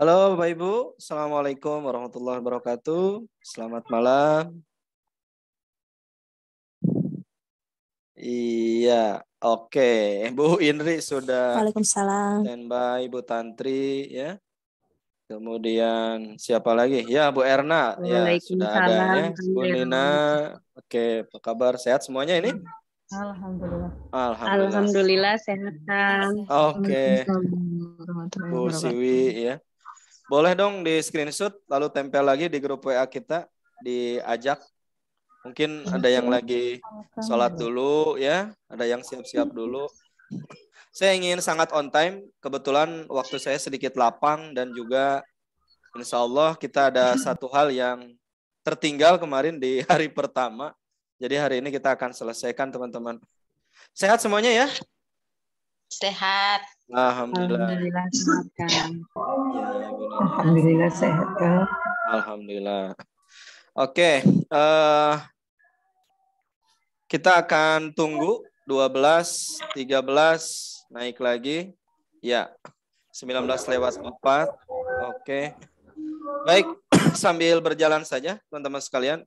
Halo Bapak Ibu, Assalamualaikum warahmatullahi wabarakatuh. Selamat malam. Iya, oke. Bu Indri sudah Waalaikumsalam. standby, Ibu Tantri ya. Kemudian siapa lagi? Ya, Bu Erna. Ya, sudah ada ya. Bu Nina. Oke, apa kabar? Sehat semuanya ini? Alhamdulillah. Alhamdulillah. Alhamdulillah sehat. Oke. Okay. Bu Siwi ya. Boleh dong di screenshot lalu tempel lagi di grup WA kita diajak. Mungkin ada yang lagi sholat dulu ya, ada yang siap-siap dulu. Saya ingin sangat on time. Kebetulan waktu saya sedikit lapang dan juga insya Allah kita ada satu hal yang tertinggal kemarin di hari pertama. Jadi hari ini kita akan selesaikan teman-teman. Sehat semuanya ya? Sehat. Alhamdulillah. Alhamdulillah sehat kan. Alhamdulillah sehat kan. Alhamdulillah. Oke, uh, kita akan tunggu 12, 13 naik lagi. Ya. 19 lewat 4. Oke. Baik, sambil berjalan saja teman-teman sekalian,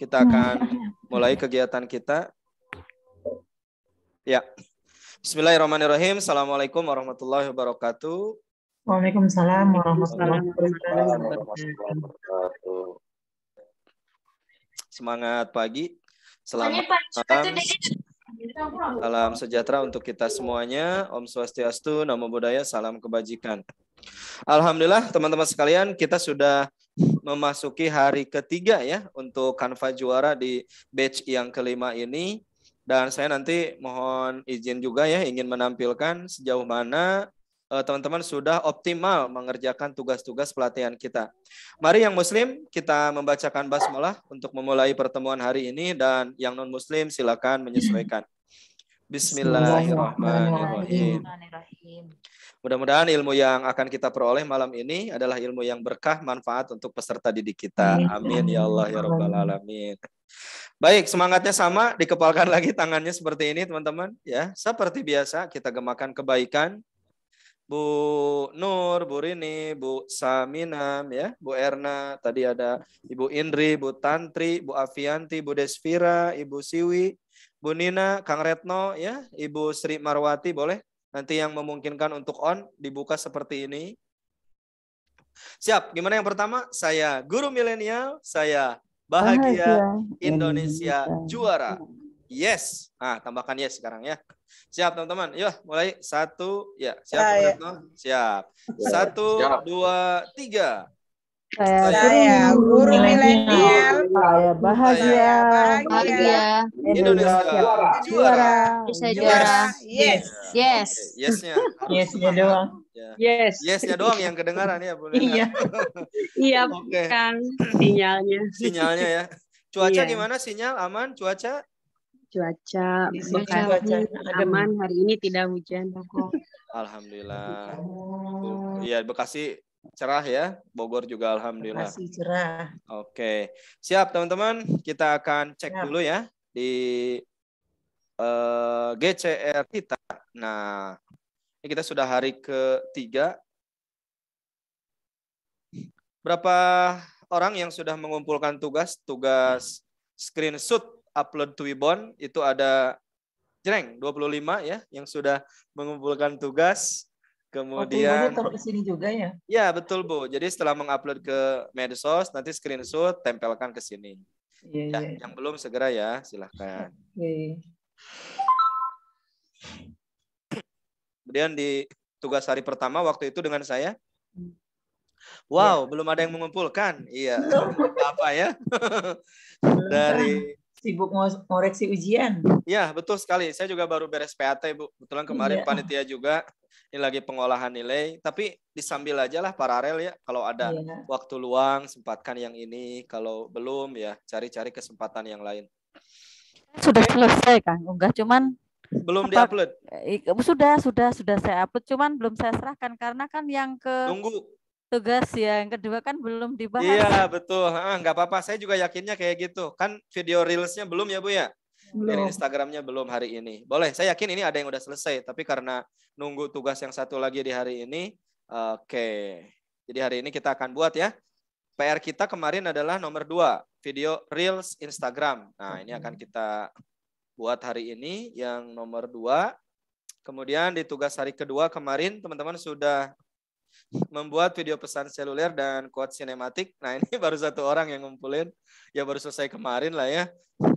kita akan mulai kegiatan kita. Ya. Bismillahirrahmanirrahim. Assalamualaikum warahmatullahi wabarakatuh. Waalaikumsalam warahmatullahi wabarakatuh. Semangat pagi. Selamat malam. Gitu. Salam sejahtera untuk kita semuanya. Om Swastiastu, Namo Buddhaya, salam kebajikan. Alhamdulillah teman-teman sekalian kita sudah memasuki hari ketiga ya untuk Kanva Juara di batch yang kelima ini. Dan saya nanti mohon izin juga ya ingin menampilkan sejauh mana eh, teman-teman uh, sudah optimal mengerjakan tugas-tugas pelatihan kita. Mari yang muslim kita membacakan basmalah untuk memulai pertemuan hari ini dan yang non muslim silakan menyesuaikan. Bismillahirrahmanirrahim. Mudah-mudahan ilmu yang akan kita peroleh malam ini adalah ilmu yang berkah manfaat untuk peserta didik kita. Amin ya Allah ya rabbal alamin. Baik, semangatnya sama, dikepalkan lagi tangannya seperti ini teman-teman. Ya, seperti biasa kita gemakan kebaikan. Bu Nur, Bu Rini, Bu Saminam, ya, Bu Erna, tadi ada Ibu Indri, Bu Tantri, Bu Avianti, Bu Desvira, Ibu Siwi, Bu Nina, Kang Retno, ya, Ibu Sri Marwati, boleh nanti yang memungkinkan untuk on dibuka seperti ini. Siap, gimana yang pertama? Saya guru milenial, saya bahagia, bahagia Indonesia, Indonesia juara. Yes. nah tambahkan yes sekarang ya. Siap teman-teman. Yuk mulai satu ya. Siap. Ah, ya, ya. Siap. Satu, Siap. dua, tiga. Saya, saya guru, guru milenial. Saya bahagia. Bahagia. bahagia. Indonesia, Indonesia juara. Bisa juara. Yes. Yes. yes yes, yes yes, doang. Ya. Yes. Yesnya doang yang kedengaran ya, boleh. Iya. iya, okay. Kan, sinyalnya. Sinyalnya ya. Cuaca yeah. gimana? Sinyal aman? Cuaca? Cuaca Bekasi aman hari ini tidak hujan kok. Alhamdulillah. Iya, Bekasi cerah ya. Bogor juga alhamdulillah. Bekasi cerah. Oke. Okay. Siap teman-teman, kita akan cek Siap. dulu ya di uh, eh, GCR kita. Nah, ini ya, kita sudah hari ketiga. Berapa orang yang sudah mengumpulkan tugas? Tugas screenshot upload to Ibon itu ada jreng 25 ya yang sudah mengumpulkan tugas. Oh, Kemudian oh, ke sini juga ya. Ya, betul Bu. Jadi setelah mengupload ke medsos nanti screenshot tempelkan ke sini. Yeah, ya, yeah. yang belum segera ya, silahkan. Okay. Kemudian di tugas hari pertama waktu itu dengan saya. Hmm. Wow, ya. belum ada yang mengumpulkan. Iya. Apa ya? Dari sibuk ngoreksi ujian. Iya, betul sekali. Saya juga baru beres PAT, Bu. Kebetulan kemarin ya. panitia juga ini lagi pengolahan nilai, tapi disambil aja lah paralel ya. Kalau ada ya. waktu luang, sempatkan yang ini. Kalau belum ya, cari-cari kesempatan yang lain. Sudah selesai, kan, enggak Cuman belum diupload eh, sudah sudah sudah saya upload cuman belum saya serahkan karena kan yang ke tunggu tugas ya yang kedua kan belum dibahas iya betul ah nggak apa-apa saya juga yakinnya kayak gitu kan video reelsnya belum ya bu ya dari Instagramnya belum hari ini boleh saya yakin ini ada yang udah selesai tapi karena nunggu tugas yang satu lagi di hari ini oke okay. jadi hari ini kita akan buat ya PR kita kemarin adalah nomor dua video reels Instagram nah ini akan kita buat hari ini yang nomor dua. Kemudian di tugas hari kedua kemarin teman-teman sudah membuat video pesan seluler dan quote sinematik. Nah ini baru satu orang yang ngumpulin. Ya baru selesai kemarin lah ya.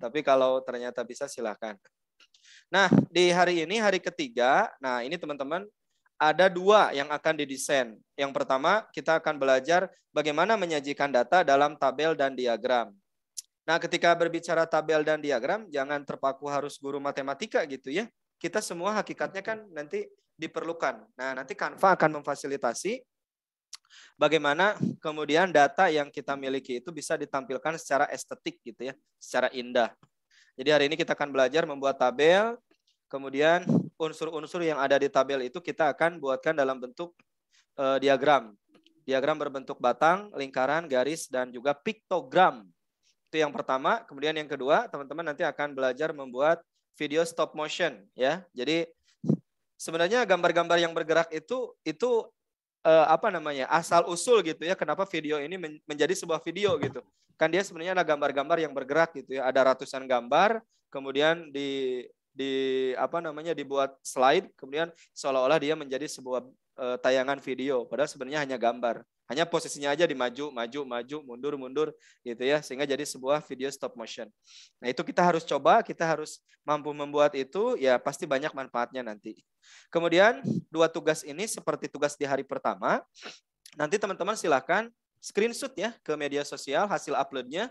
Tapi kalau ternyata bisa silahkan. Nah di hari ini hari ketiga. Nah ini teman-teman ada dua yang akan didesain. Yang pertama kita akan belajar bagaimana menyajikan data dalam tabel dan diagram. Nah, ketika berbicara tabel dan diagram, jangan terpaku harus guru matematika gitu ya. Kita semua hakikatnya kan nanti diperlukan. Nah, nanti Canva akan memfasilitasi bagaimana kemudian data yang kita miliki itu bisa ditampilkan secara estetik gitu ya, secara indah. Jadi hari ini kita akan belajar membuat tabel, kemudian unsur-unsur yang ada di tabel itu kita akan buatkan dalam bentuk eh, diagram. Diagram berbentuk batang, lingkaran, garis, dan juga piktogram itu yang pertama. Kemudian yang kedua, teman-teman nanti akan belajar membuat video stop motion ya. Jadi sebenarnya gambar-gambar yang bergerak itu itu eh, apa namanya? asal usul gitu ya kenapa video ini men menjadi sebuah video gitu. Kan dia sebenarnya ada gambar-gambar yang bergerak gitu ya. Ada ratusan gambar kemudian di di apa namanya dibuat slide kemudian seolah-olah dia menjadi sebuah eh, tayangan video padahal sebenarnya hanya gambar hanya posisinya aja dimaju, maju, maju, mundur, mundur gitu ya sehingga jadi sebuah video stop motion. Nah, itu kita harus coba, kita harus mampu membuat itu ya pasti banyak manfaatnya nanti. Kemudian dua tugas ini seperti tugas di hari pertama. Nanti teman-teman silahkan screenshot ya ke media sosial hasil uploadnya,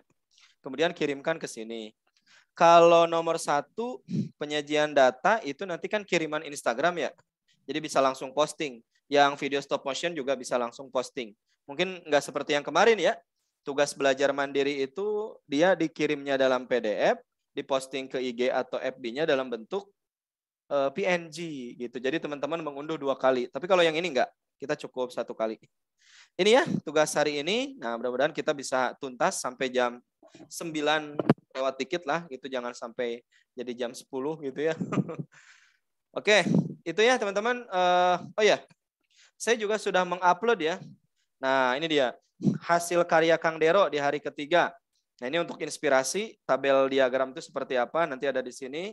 kemudian kirimkan ke sini. Kalau nomor satu penyajian data itu nanti kan kiriman Instagram ya, jadi bisa langsung posting yang video stop motion juga bisa langsung posting. Mungkin nggak seperti yang kemarin ya. Tugas belajar mandiri itu dia dikirimnya dalam PDF, diposting ke IG atau FB-nya dalam bentuk eh, PNG gitu. Jadi teman-teman mengunduh dua kali. Tapi kalau yang ini nggak kita cukup satu kali. Ini ya tugas hari ini. Nah, mudah-mudahan kita bisa tuntas sampai jam 9 lewat dikit lah itu jangan sampai jadi jam 10 gitu ya. Oke, itu ya teman-teman. Eh, oh ya, saya juga sudah mengupload ya. Nah, ini dia hasil karya Kang Dero di hari ketiga. Nah, ini untuk inspirasi tabel diagram itu seperti apa nanti ada di sini.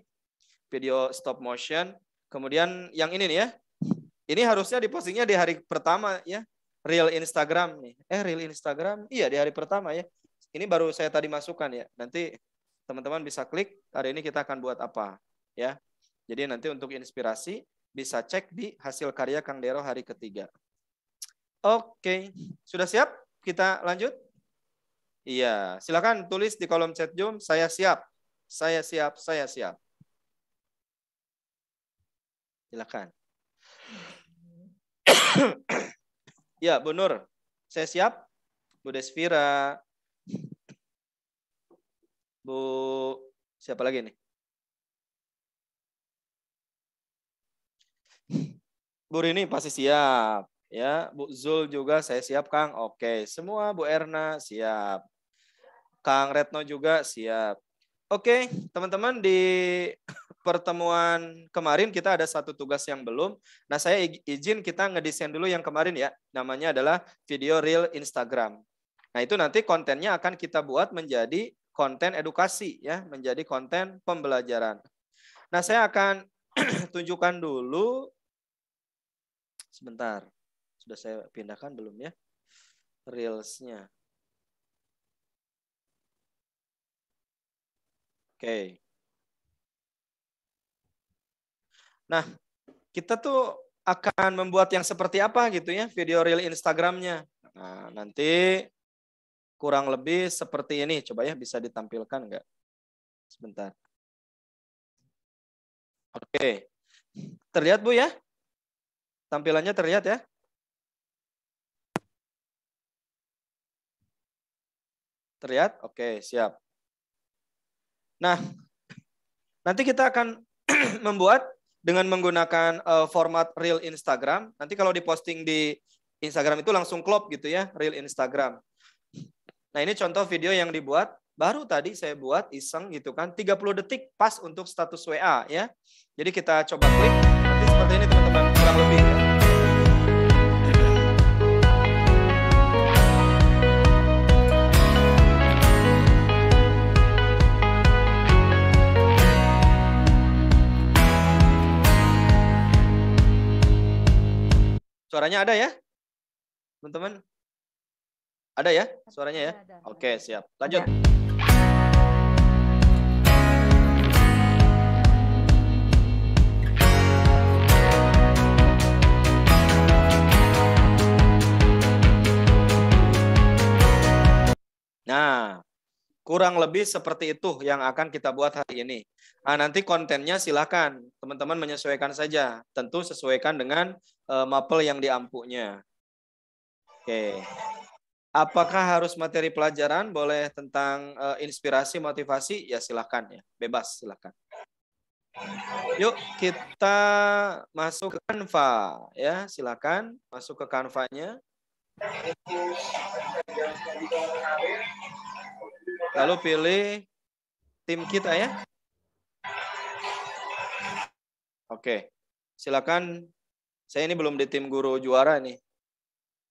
Video stop motion. Kemudian yang ini nih ya. Ini harusnya dipostingnya di hari pertama ya. Real Instagram nih. Eh, real Instagram. Iya, di hari pertama ya. Ini baru saya tadi masukkan ya. Nanti teman-teman bisa klik hari ini kita akan buat apa ya. Jadi nanti untuk inspirasi bisa cek di hasil karya Kang Dero hari ketiga. Oke, sudah siap? Kita lanjut? Iya, silakan tulis di kolom chat Zoom, saya siap, saya siap, saya siap. Silakan. ya, Bu Nur, saya siap. Bu Desvira, Bu siapa lagi nih? Bu Rini pasti siap. Ya, Bu Zul juga saya siap, Kang. Oke, semua Bu Erna siap. Kang Retno juga siap. Oke, teman-teman di pertemuan kemarin kita ada satu tugas yang belum. Nah, saya izin kita ngedesain dulu yang kemarin ya. Namanya adalah video real Instagram. Nah, itu nanti kontennya akan kita buat menjadi konten edukasi ya, menjadi konten pembelajaran. Nah, saya akan tunjukkan dulu Sebentar. Sudah saya pindahkan belum ya? reelsnya. Oke. Okay. Nah, kita tuh akan membuat yang seperti apa gitu ya video reel Instagramnya. Nah, nanti kurang lebih seperti ini. Coba ya bisa ditampilkan nggak? Sebentar. Oke. Terlihat Bu ya? Tampilannya terlihat ya? Terlihat? Oke, siap. Nah, nanti kita akan membuat dengan menggunakan eh, format real Instagram. Nanti kalau diposting di Instagram itu langsung klop gitu ya, real Instagram. Nah, ini contoh video yang dibuat baru tadi saya buat iseng gitu kan 30 detik pas untuk status WA ya. Jadi kita coba klik nanti seperti ini teman-teman kurang lebih. Ya. Suaranya ada ya? Teman-teman? Ada ya suaranya ya? Oke, siap. Lanjut. Ya. Nah, kurang lebih seperti itu yang akan kita buat hari ini. Nah, nanti kontennya silahkan teman-teman menyesuaikan saja. Tentu sesuaikan dengan uh, mapel yang diampunya. Oke. Okay. Apakah harus materi pelajaran boleh tentang uh, inspirasi motivasi? Ya silakan ya, bebas silakan. Yuk kita masuk ke Canva ya, silakan masuk ke Canva-nya. Lalu pilih tim kita ya. Oke. Silakan saya ini belum di tim guru juara nih.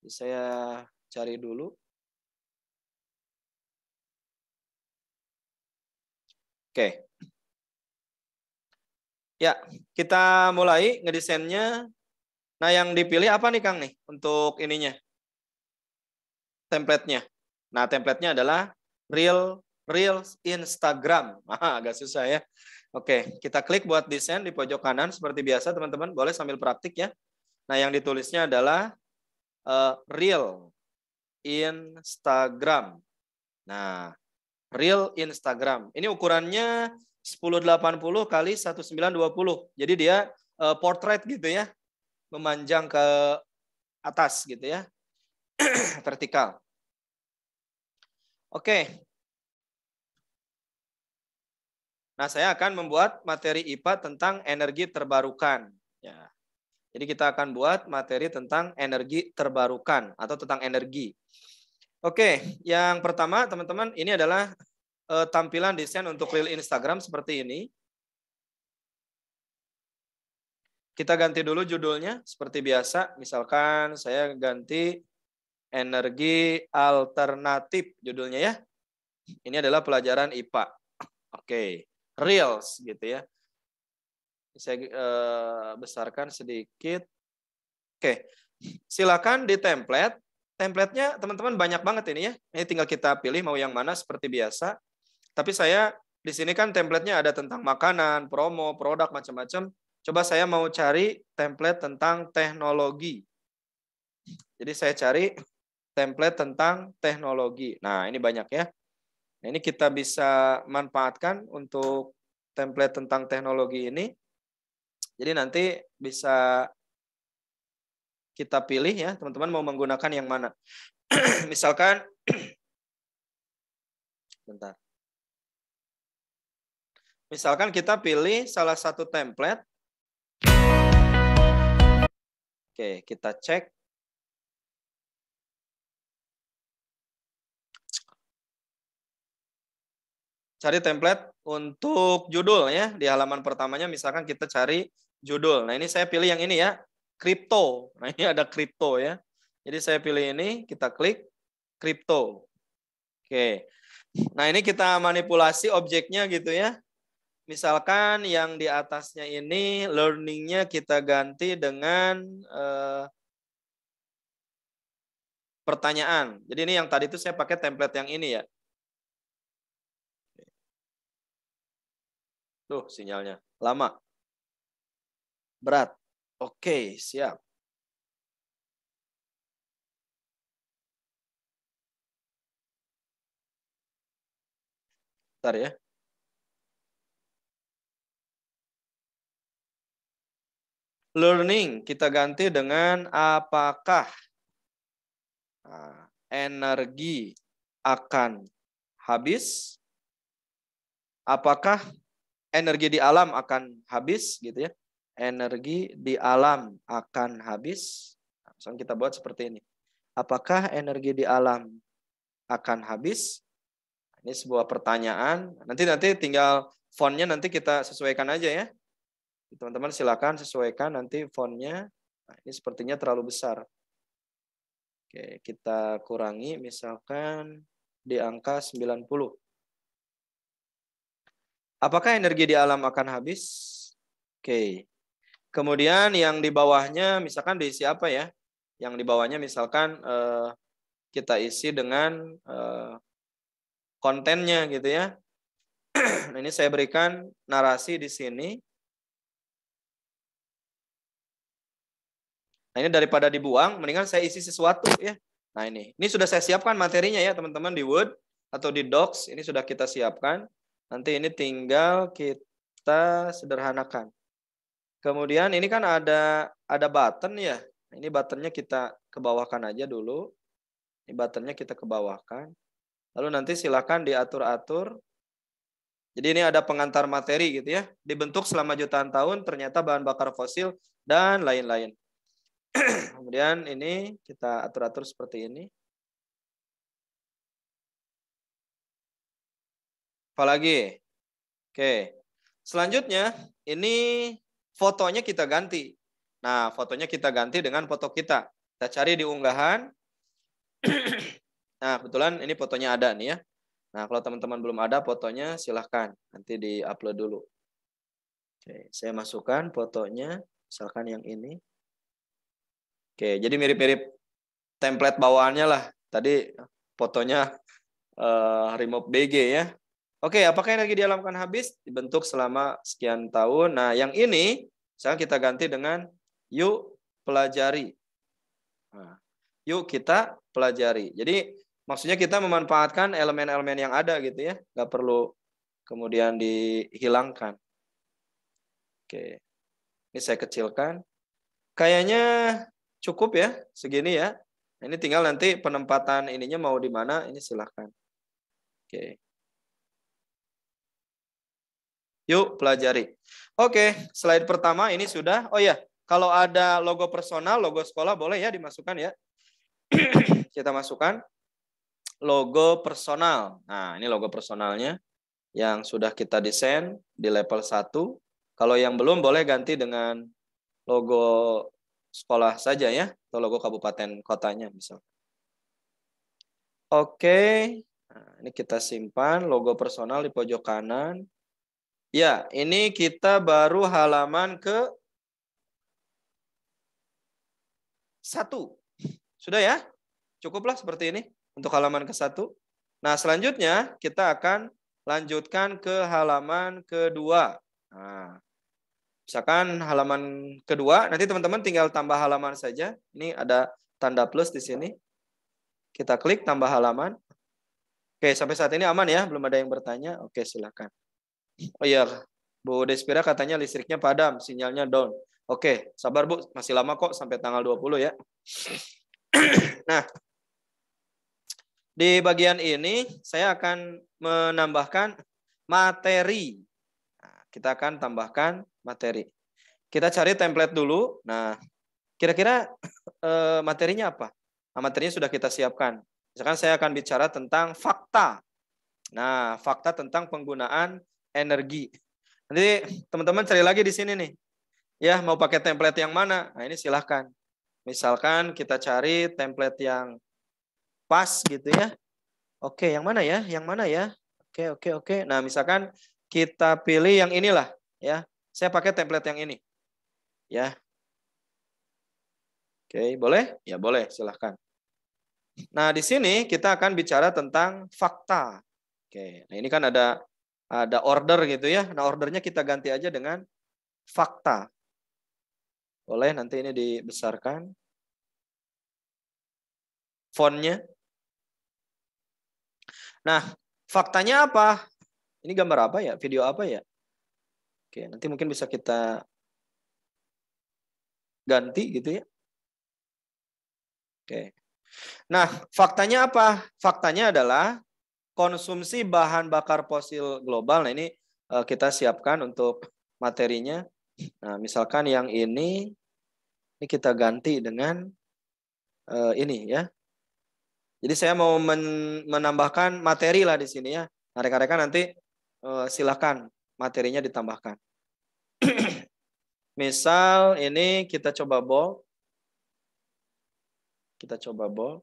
Saya cari dulu. Oke. Ya, kita mulai ngedesainnya. Nah, yang dipilih apa nih Kang nih untuk ininya? template nya Nah, templatenya adalah real real Instagram. Ah, agak susah ya. Oke, kita klik buat desain di pojok kanan seperti biasa teman-teman. Boleh sambil praktik ya. Nah, yang ditulisnya adalah uh, eh, real Instagram. Nah, real Instagram. Ini ukurannya 1080 kali 1920. Jadi dia uh, portrait gitu ya. Memanjang ke atas gitu ya. Vertikal. Oke. Okay. Nah, saya akan membuat materi IPA tentang energi terbarukan. Ya. Jadi kita akan buat materi tentang energi terbarukan atau tentang energi. Oke, yang pertama teman-teman ini adalah eh, tampilan desain untuk reel Instagram seperti ini. Kita ganti dulu judulnya seperti biasa. Misalkan saya ganti energi alternatif judulnya ya. Ini adalah pelajaran IPA. Oke, reels gitu ya saya eh, besarkan sedikit. Oke, silakan di template. Templatenya teman-teman banyak banget ini ya. Ini tinggal kita pilih mau yang mana seperti biasa. Tapi saya di sini kan templatenya ada tentang makanan, promo, produk macam-macam. Coba saya mau cari template tentang teknologi. Jadi saya cari template tentang teknologi. Nah ini banyak ya. Nah, ini kita bisa manfaatkan untuk template tentang teknologi ini. Jadi nanti bisa kita pilih ya, teman-teman mau menggunakan yang mana. Misalkan, bentar. Misalkan kita pilih salah satu template. Oke, kita cek. Cari template untuk judul ya. Di halaman pertamanya misalkan kita cari judul. Nah, ini saya pilih yang ini ya, kripto. Nah, ini ada kripto ya. Jadi saya pilih ini, kita klik kripto. Oke. Nah, ini kita manipulasi objeknya gitu ya. Misalkan yang di atasnya ini learningnya kita ganti dengan eh, pertanyaan. Jadi ini yang tadi itu saya pakai template yang ini ya. Tuh sinyalnya lama berat. Oke, siap. Bentar ya. Learning kita ganti dengan apakah nah, energi akan habis? Apakah energi di alam akan habis gitu ya? energi di alam akan habis? Nah, Langsung kita buat seperti ini. Apakah energi di alam akan habis? Nah, ini sebuah pertanyaan. Nanti nanti tinggal fontnya nanti kita sesuaikan aja ya. Teman-teman silakan sesuaikan nanti fontnya. Nah, ini sepertinya terlalu besar. Oke, kita kurangi misalkan di angka 90. Apakah energi di alam akan habis? Oke. Kemudian yang di bawahnya misalkan diisi apa ya? Yang di bawahnya misalkan eh, kita isi dengan eh, kontennya gitu ya. nah, ini saya berikan narasi di sini. Nah, ini daripada dibuang, mendingan saya isi sesuatu ya. Nah, ini. Ini sudah saya siapkan materinya ya, teman-teman di Word atau di Docs, ini sudah kita siapkan. Nanti ini tinggal kita sederhanakan. Kemudian ini kan ada ada button ya. Ini buttonnya kita kebawahkan aja dulu. Ini buttonnya kita kebawahkan. Lalu nanti silakan diatur-atur. Jadi ini ada pengantar materi gitu ya. Dibentuk selama jutaan tahun, ternyata bahan bakar fosil dan lain-lain. Kemudian ini kita atur-atur seperti ini. Apalagi? Oke. Selanjutnya, ini fotonya kita ganti. Nah, fotonya kita ganti dengan foto kita. Kita cari di unggahan. nah, kebetulan ini fotonya ada nih ya. Nah, kalau teman-teman belum ada fotonya, silahkan nanti di-upload dulu. Oke, saya masukkan fotonya, misalkan yang ini. Oke, jadi mirip-mirip template bawaannya lah. Tadi fotonya uh, eh, remote BG ya. Oke, apakah energi dialamkan habis? Dibentuk selama sekian tahun. Nah, yang ini sekarang kita ganti dengan yuk pelajari. Nah, yuk kita pelajari. Jadi maksudnya kita memanfaatkan elemen-elemen yang ada gitu ya. Nggak perlu kemudian dihilangkan. Oke. Ini saya kecilkan. Kayaknya cukup ya segini ya. Ini tinggal nanti penempatan ininya mau di mana ini silahkan. Oke. Yuk pelajari. Oke, slide pertama ini sudah. Oh ya, kalau ada logo personal, logo sekolah boleh ya dimasukkan ya. Kita masukkan logo personal. Nah, ini logo personalnya yang sudah kita desain di level 1. Kalau yang belum boleh ganti dengan logo sekolah saja ya, atau logo kabupaten kotanya misalnya. Oke, nah, ini kita simpan logo personal di pojok kanan. Ya, ini kita baru halaman ke satu. Sudah ya? Cukuplah seperti ini untuk halaman ke satu. Nah, selanjutnya kita akan lanjutkan ke halaman kedua. Nah, misalkan halaman kedua, nanti teman-teman tinggal tambah halaman saja. Ini ada tanda plus di sini. Kita klik tambah halaman. Oke, sampai saat ini aman ya, belum ada yang bertanya. Oke, silakan. Oh iya, Bu Despira katanya listriknya padam, sinyalnya down. Oke, sabar Bu, masih lama kok sampai tanggal 20 ya. nah, di bagian ini saya akan menambahkan materi. Nah, kita akan tambahkan materi. Kita cari template dulu. Nah, kira-kira eh, materinya apa? Nah, materinya sudah kita siapkan. Misalkan saya akan bicara tentang fakta. Nah, fakta tentang penggunaan energi. Nanti teman-teman cari lagi di sini nih. Ya, mau pakai template yang mana? Nah, ini silahkan. Misalkan kita cari template yang pas gitu ya. Oke, yang mana ya? Yang mana ya? Oke, oke, oke. Nah, misalkan kita pilih yang inilah ya. Saya pakai template yang ini. Ya. Oke, boleh? Ya, boleh. Silahkan. Nah, di sini kita akan bicara tentang fakta. Oke, nah ini kan ada ada order gitu ya. Nah, ordernya kita ganti aja dengan fakta. Boleh nanti ini dibesarkan. Fontnya. Nah, faktanya apa? Ini gambar apa ya? Video apa ya? Oke, nanti mungkin bisa kita ganti gitu ya. Oke. Nah, faktanya apa? Faktanya adalah konsumsi bahan bakar fosil global. Nah, ini eh, kita siapkan untuk materinya. Nah, misalkan yang ini ini kita ganti dengan eh, ini ya. Jadi saya mau menambahkan materi lah di sini ya. Nah, rekan-rekan nanti eh, silahkan materinya ditambahkan. Misal ini kita coba bol. Kita coba bol.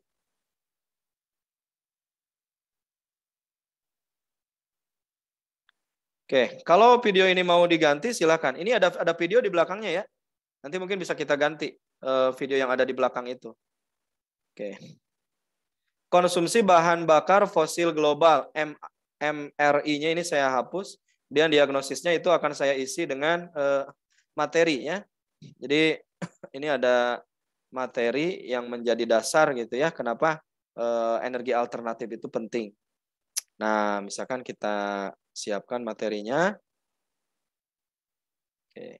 Oke, kalau video ini mau diganti silakan. Ini ada ada video di belakangnya ya. Nanti mungkin bisa kita ganti eh, video yang ada di belakang itu. Oke. Konsumsi bahan bakar fosil global MRI-nya ini saya hapus dan diagnosisnya itu akan saya isi dengan eh, materi ya. Jadi ini ada materi yang menjadi dasar gitu ya kenapa eh, energi alternatif itu penting. Nah, misalkan kita Siapkan materinya. Oke.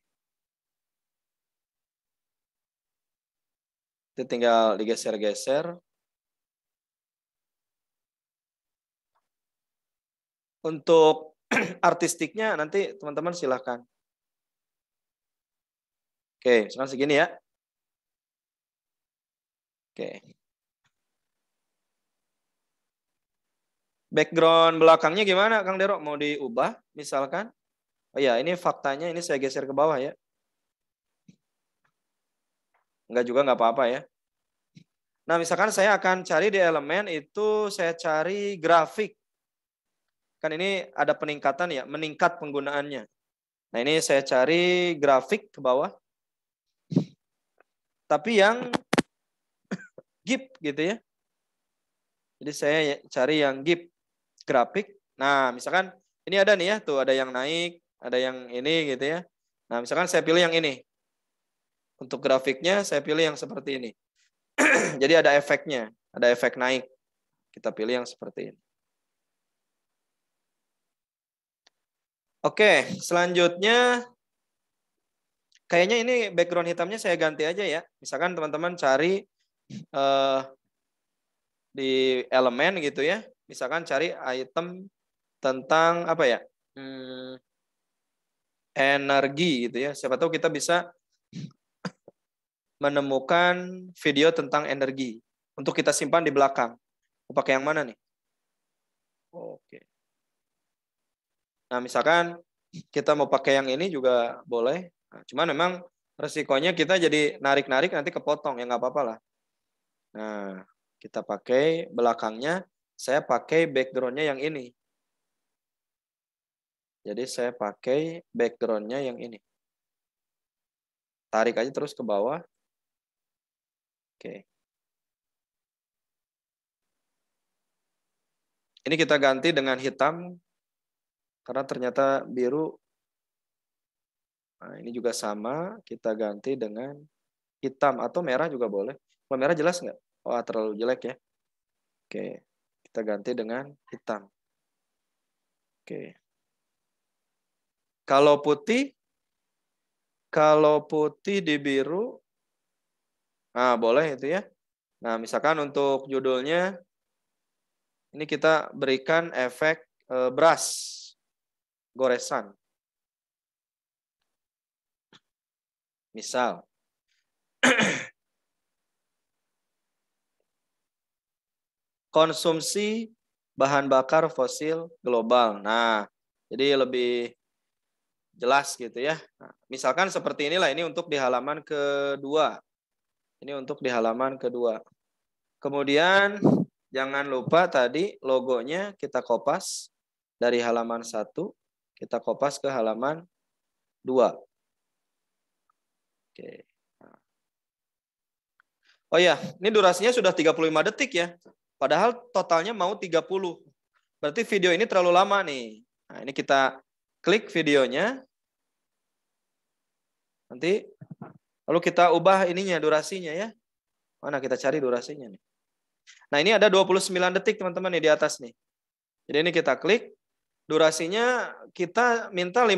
Itu tinggal digeser-geser. Untuk artistiknya nanti teman-teman silahkan. Oke, sekarang segini ya. Oke. background belakangnya gimana Kang Dero mau diubah misalkan oh ya ini faktanya ini saya geser ke bawah ya enggak juga enggak apa-apa ya nah misalkan saya akan cari di elemen itu saya cari grafik kan ini ada peningkatan ya meningkat penggunaannya nah ini saya cari grafik ke bawah tapi yang gip gitu ya jadi saya ya cari yang GIP grafik. Nah, misalkan ini ada nih ya, tuh ada yang naik, ada yang ini gitu ya. Nah, misalkan saya pilih yang ini. Untuk grafiknya saya pilih yang seperti ini. Jadi ada efeknya, ada efek naik. Kita pilih yang seperti ini. Oke, selanjutnya kayaknya ini background hitamnya saya ganti aja ya. Misalkan teman-teman cari uh, di elemen gitu ya misalkan cari item tentang apa ya hmm, energi gitu ya siapa tahu kita bisa menemukan video tentang energi untuk kita simpan di belakang mau pakai yang mana nih oke nah misalkan kita mau pakai yang ini juga boleh nah, cuman memang resikonya kita jadi narik-narik nanti kepotong ya nggak apa-apa lah nah kita pakai belakangnya saya pakai backgroundnya yang ini. Jadi saya pakai backgroundnya yang ini. Tarik aja terus ke bawah. Oke. Ini kita ganti dengan hitam karena ternyata biru. Nah, ini juga sama, kita ganti dengan hitam atau merah juga boleh. Kalau merah jelas nggak? Oh, ah, terlalu jelek ya. Oke. Kita ganti dengan hitam. Oke. Kalau putih, kalau putih di biru, nah boleh itu ya. Nah, misalkan untuk judulnya, ini kita berikan efek e, eh, brush, goresan. Misal, konsumsi bahan bakar fosil global. Nah, jadi lebih jelas gitu ya. Nah, misalkan seperti inilah ini untuk di halaman kedua. Ini untuk di halaman kedua. Kemudian jangan lupa tadi logonya kita kopas dari halaman satu kita kopas ke halaman dua. Oke. Nah. Oh ya, ini durasinya sudah 35 detik ya. Padahal totalnya mau 30. Berarti video ini terlalu lama nih. Nah, ini kita klik videonya. Nanti lalu kita ubah ininya durasinya ya. Mana kita cari durasinya nih. Nah, ini ada 29 detik teman-teman nih di atas nih. Jadi ini kita klik durasinya kita minta 5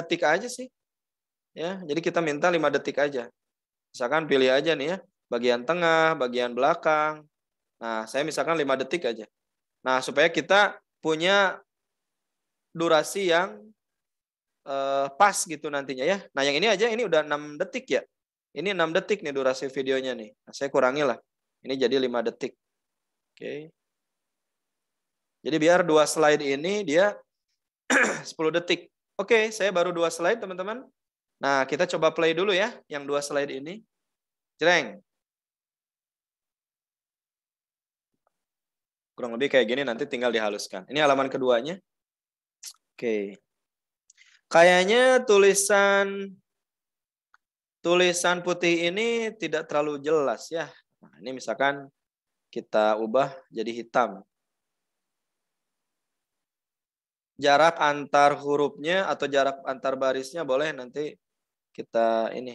detik aja sih. Ya, jadi kita minta 5 detik aja. Misalkan pilih aja nih ya, bagian tengah, bagian belakang, Nah, saya misalkan 5 detik aja. Nah, supaya kita punya durasi yang uh, pas gitu nantinya ya. Nah, yang ini aja ini udah 6 detik ya. Ini 6 detik nih durasi videonya nih. Nah, saya kurangi lah. Ini jadi 5 detik. Oke. Okay. Jadi biar dua slide ini dia 10 detik. Oke, okay, saya baru dua slide teman-teman. Nah, kita coba play dulu ya yang dua slide ini. Jreng. Kurang lebih kayak gini nanti tinggal dihaluskan. Ini halaman keduanya. Oke. Kayaknya tulisan tulisan putih ini tidak terlalu jelas ya. Nah, ini misalkan kita ubah jadi hitam. Jarak antar hurufnya atau jarak antar barisnya boleh nanti kita ini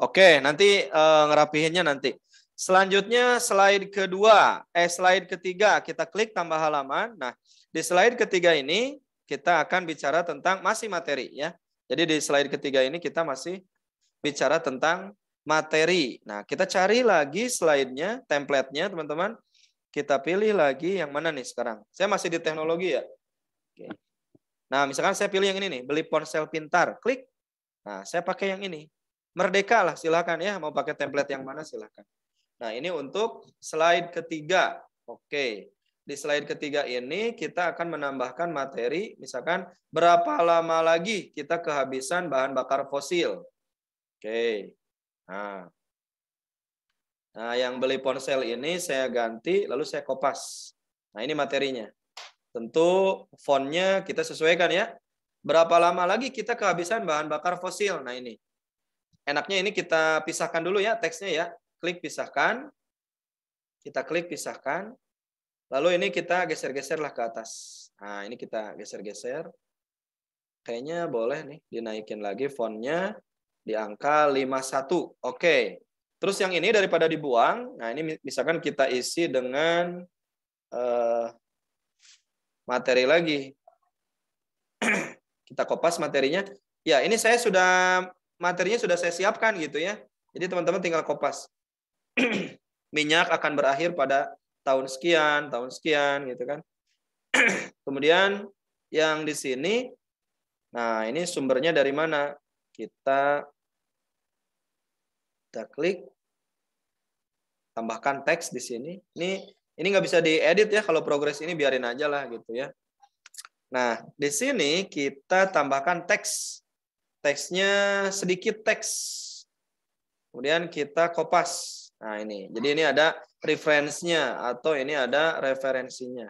Oke, nanti uh, ngerapihinnya nanti. Selanjutnya slide kedua, eh slide ketiga kita klik tambah halaman. Nah, di slide ketiga ini kita akan bicara tentang masih materi ya. Jadi di slide ketiga ini kita masih bicara tentang materi. Nah, kita cari lagi slide-nya, template-nya teman-teman. Kita pilih lagi yang mana nih sekarang. Saya masih di teknologi ya. Oke. Nah, misalkan saya pilih yang ini nih, beli ponsel pintar. Klik. Nah, saya pakai yang ini merdeka lah silakan ya mau pakai template yang mana silakan. Nah, ini untuk slide ketiga. Oke. Di slide ketiga ini kita akan menambahkan materi misalkan berapa lama lagi kita kehabisan bahan bakar fosil. Oke. Nah. Nah, yang beli ponsel ini saya ganti lalu saya kopas. Nah, ini materinya. Tentu fontnya kita sesuaikan ya. Berapa lama lagi kita kehabisan bahan bakar fosil? Nah, ini enaknya ini kita pisahkan dulu ya teksnya ya. Klik pisahkan. Kita klik pisahkan. Lalu ini kita geser-geserlah ke atas. Nah, ini kita geser-geser. Kayaknya boleh nih dinaikin lagi fontnya di angka 51. Oke. Terus yang ini daripada dibuang, nah ini misalkan kita isi dengan uh, materi lagi. kita kopas materinya. Ya, ini saya sudah materinya sudah saya siapkan gitu ya. Jadi teman-teman tinggal kopas. Minyak akan berakhir pada tahun sekian, tahun sekian gitu kan. Kemudian yang di sini nah ini sumbernya dari mana? Kita kita klik tambahkan teks di sini. Ini ini nggak bisa diedit ya kalau progres ini biarin aja lah gitu ya. Nah, di sini kita tambahkan teks teksnya sedikit teks. Kemudian kita kopas. Nah, ini. Jadi ini ada referensinya atau ini ada referensinya.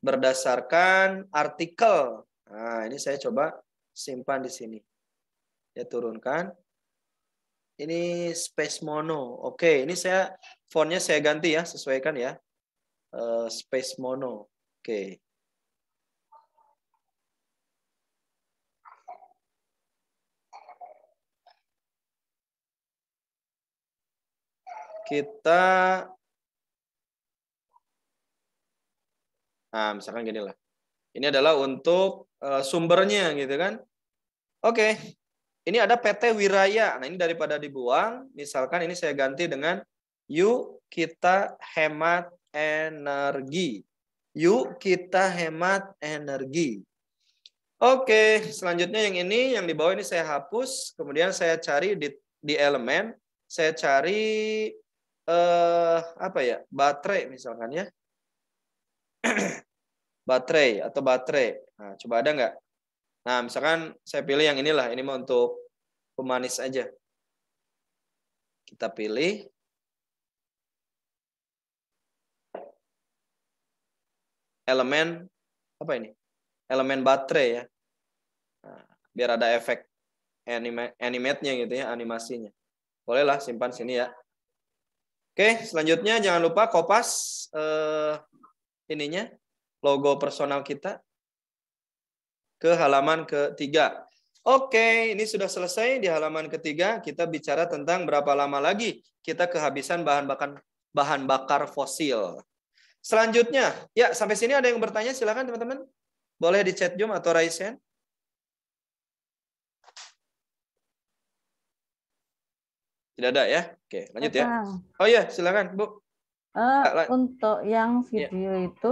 Berdasarkan artikel. Nah, ini saya coba simpan di sini. Ya turunkan. Ini space mono. Oke, ini saya fontnya saya ganti ya, sesuaikan ya. Uh, space mono. Oke. kita nah misalkan gini lah ini adalah untuk uh, sumbernya gitu kan oke okay. ini ada PT Wiraya nah ini daripada dibuang misalkan ini saya ganti dengan yuk kita hemat energi yuk kita hemat energi Oke, okay, selanjutnya yang ini, yang di bawah ini saya hapus, kemudian saya cari di, di elemen, saya cari eh, apa ya baterai misalkan ya baterai atau baterai nah, coba ada nggak nah misalkan saya pilih yang inilah ini mau untuk pemanis aja kita pilih elemen apa ini elemen baterai ya nah, biar ada efek anime animate-nya gitu ya animasinya bolehlah simpan sini ya Oke, selanjutnya jangan lupa kopas eh, ininya logo personal kita ke halaman ketiga. Oke, ini sudah selesai di halaman ketiga kita bicara tentang berapa lama lagi kita kehabisan bahan bakar bahan bakar fosil. Selanjutnya, ya sampai sini ada yang bertanya silakan teman-teman. Boleh di chat Zoom atau raise hand. Tidak ada ya? Oke, lanjut ya. Oh iya, silakan, Bu. Uh, untuk yang iya. video ya. itu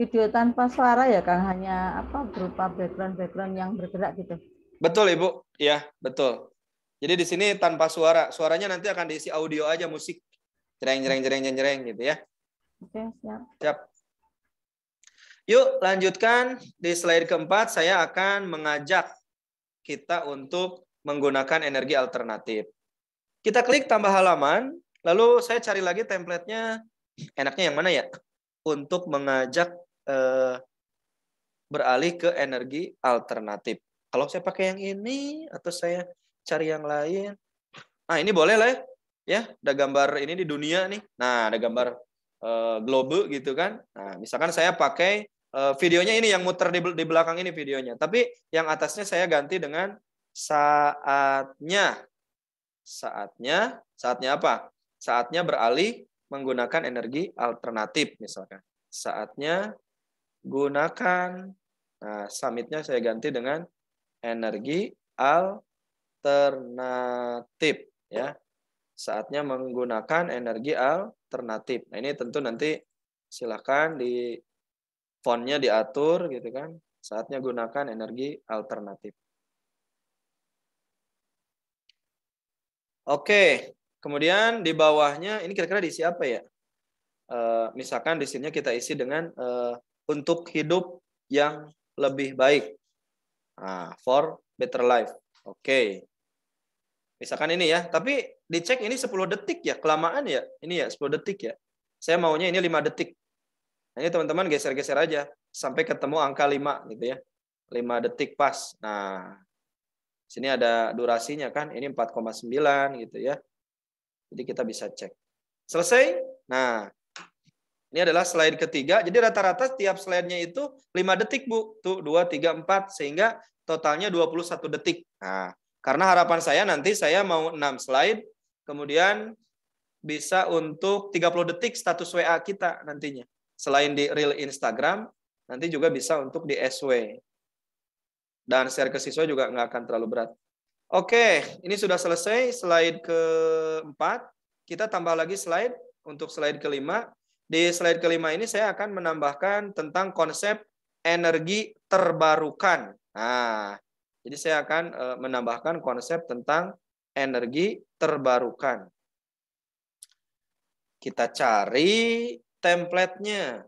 video tanpa suara ya Kang hanya apa berupa background-background yang bergerak gitu. Betul Ibu. Ya, betul. Jadi di sini tanpa suara. Suaranya nanti akan diisi audio aja musik. Jereng jereng jereng jereng, jereng gitu ya. Oke, siap. Siap. Yuk, lanjutkan di slide keempat saya akan mengajak kita untuk menggunakan energi alternatif. Kita klik tambah halaman, lalu saya cari lagi templatenya. Enaknya yang mana ya? Untuk mengajak eh, beralih ke energi alternatif. Kalau saya pakai yang ini atau saya cari yang lain. Nah, ini boleh lah ya. ya ada gambar ini di dunia nih. Nah, ada gambar eh, globe gitu kan. Nah, misalkan saya pakai eh, videonya ini yang muter di, di belakang ini videonya. Tapi yang atasnya saya ganti dengan saatnya. Saatnya, saatnya apa? Saatnya beralih menggunakan energi alternatif misalkan. Saatnya gunakan. Nah, summitnya saya ganti dengan energi alternatif ya. Saatnya menggunakan energi alternatif. Nah, ini tentu nanti silahkan di fontnya diatur gitu kan. Saatnya gunakan energi alternatif. Oke, kemudian di bawahnya ini kira-kira diisi apa ya? E, misalkan di sini kita isi dengan e, untuk hidup yang lebih baik. Nah, for better life. Oke. Misalkan ini ya, tapi dicek ini 10 detik ya, kelamaan ya. Ini ya 10 detik ya. Saya maunya ini 5 detik. Nah, ini teman-teman geser-geser aja sampai ketemu angka 5 gitu ya. 5 detik pas. Nah, Sini ada durasinya kan, ini 4,9 gitu ya. Jadi kita bisa cek. Selesai? Nah, ini adalah slide ketiga. Jadi rata-rata setiap slide-nya itu lima detik, Bu. Tuh, 2, 3, 4. Sehingga totalnya 21 detik. Nah, karena harapan saya nanti saya mau 6 slide, kemudian bisa untuk 30 detik status WA kita nantinya. Selain di real Instagram, nanti juga bisa untuk di SW dan share ke siswa juga nggak akan terlalu berat. Oke, ini sudah selesai slide keempat. Kita tambah lagi slide untuk slide kelima. Di slide kelima ini saya akan menambahkan tentang konsep energi terbarukan. Nah, jadi saya akan eh, menambahkan konsep tentang energi terbarukan. Kita cari templatenya.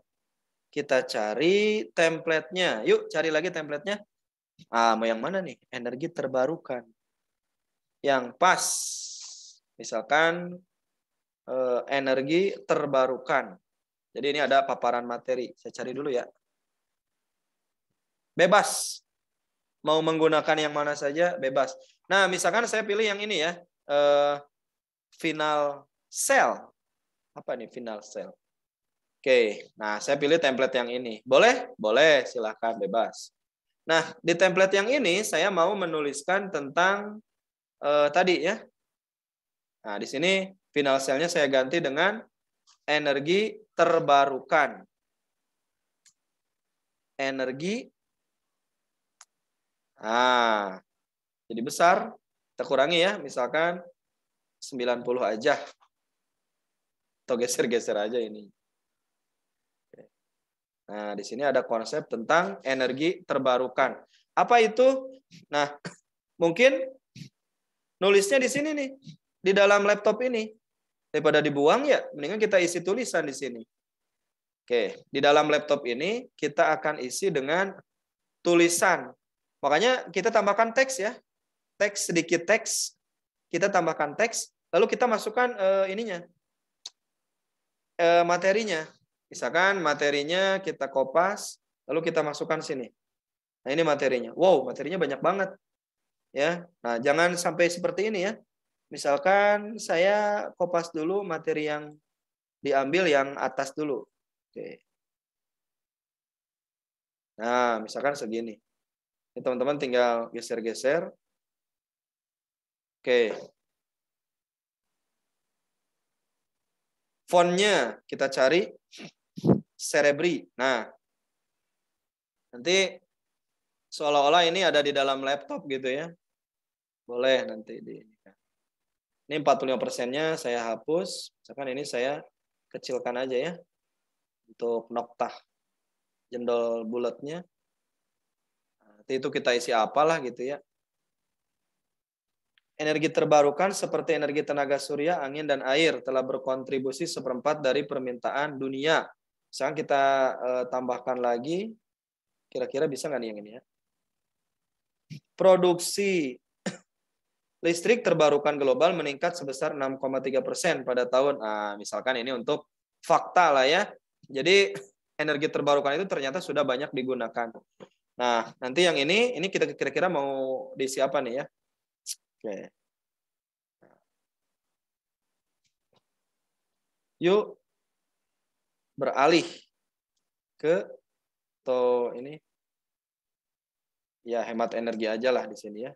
Kita cari templatenya. Yuk, cari lagi templatenya. Ah, yang mana nih? Energi terbarukan. Yang pas. Misalkan eh, energi terbarukan. Jadi ini ada paparan materi. Saya cari dulu ya. Bebas. Mau menggunakan yang mana saja, bebas. Nah, misalkan saya pilih yang ini ya. Eh, final cell. Apa ini final cell? Oke, nah saya pilih template yang ini. Boleh? Boleh, silahkan bebas. Nah, di template yang ini saya mau menuliskan tentang eh, tadi ya. Nah, di sini final cell-nya saya ganti dengan energi terbarukan. Energi Ah jadi besar, kita kurangi ya, misalkan 90 aja. Atau geser-geser aja ini. Nah, di sini ada konsep tentang energi terbarukan. Apa itu? Nah, mungkin nulisnya di sini nih, di dalam laptop ini. Daripada dibuang ya, mendingan kita isi tulisan di sini. Oke, di dalam laptop ini kita akan isi dengan tulisan. Makanya kita tambahkan teks ya. Teks sedikit teks. Kita tambahkan teks, lalu kita masukkan uh, ininya. Uh, materinya. Misalkan materinya kita kopas, lalu kita masukkan sini. Nah, ini materinya. Wow, materinya banyak banget. Ya. Nah, jangan sampai seperti ini ya. Misalkan saya kopas dulu materi yang diambil yang atas dulu. Oke. Nah, misalkan segini. Ini teman-teman tinggal geser-geser. Oke. Fontnya kita cari cerebri. Nah, nanti seolah-olah ini ada di dalam laptop gitu ya. Boleh nanti di ini 45 kan. persennya saya hapus. Misalkan ini saya kecilkan aja ya. Untuk noktah jendol bulatnya. Nanti itu kita isi apalah gitu ya. Energi terbarukan seperti energi tenaga surya, angin, dan air telah berkontribusi seperempat dari permintaan dunia. Sekarang kita uh, tambahkan lagi, kira-kira bisa nggak nih yang ini ya? Produksi listrik terbarukan global meningkat sebesar 6,3 persen pada tahun, nah, misalkan ini untuk fakta lah ya. Jadi energi terbarukan itu ternyata sudah banyak digunakan. Nah, nanti yang ini, ini kita kira-kira mau di siapa nih ya? Oke. Yuk, beralih ke atau ini ya hemat energi aja lah di sini ya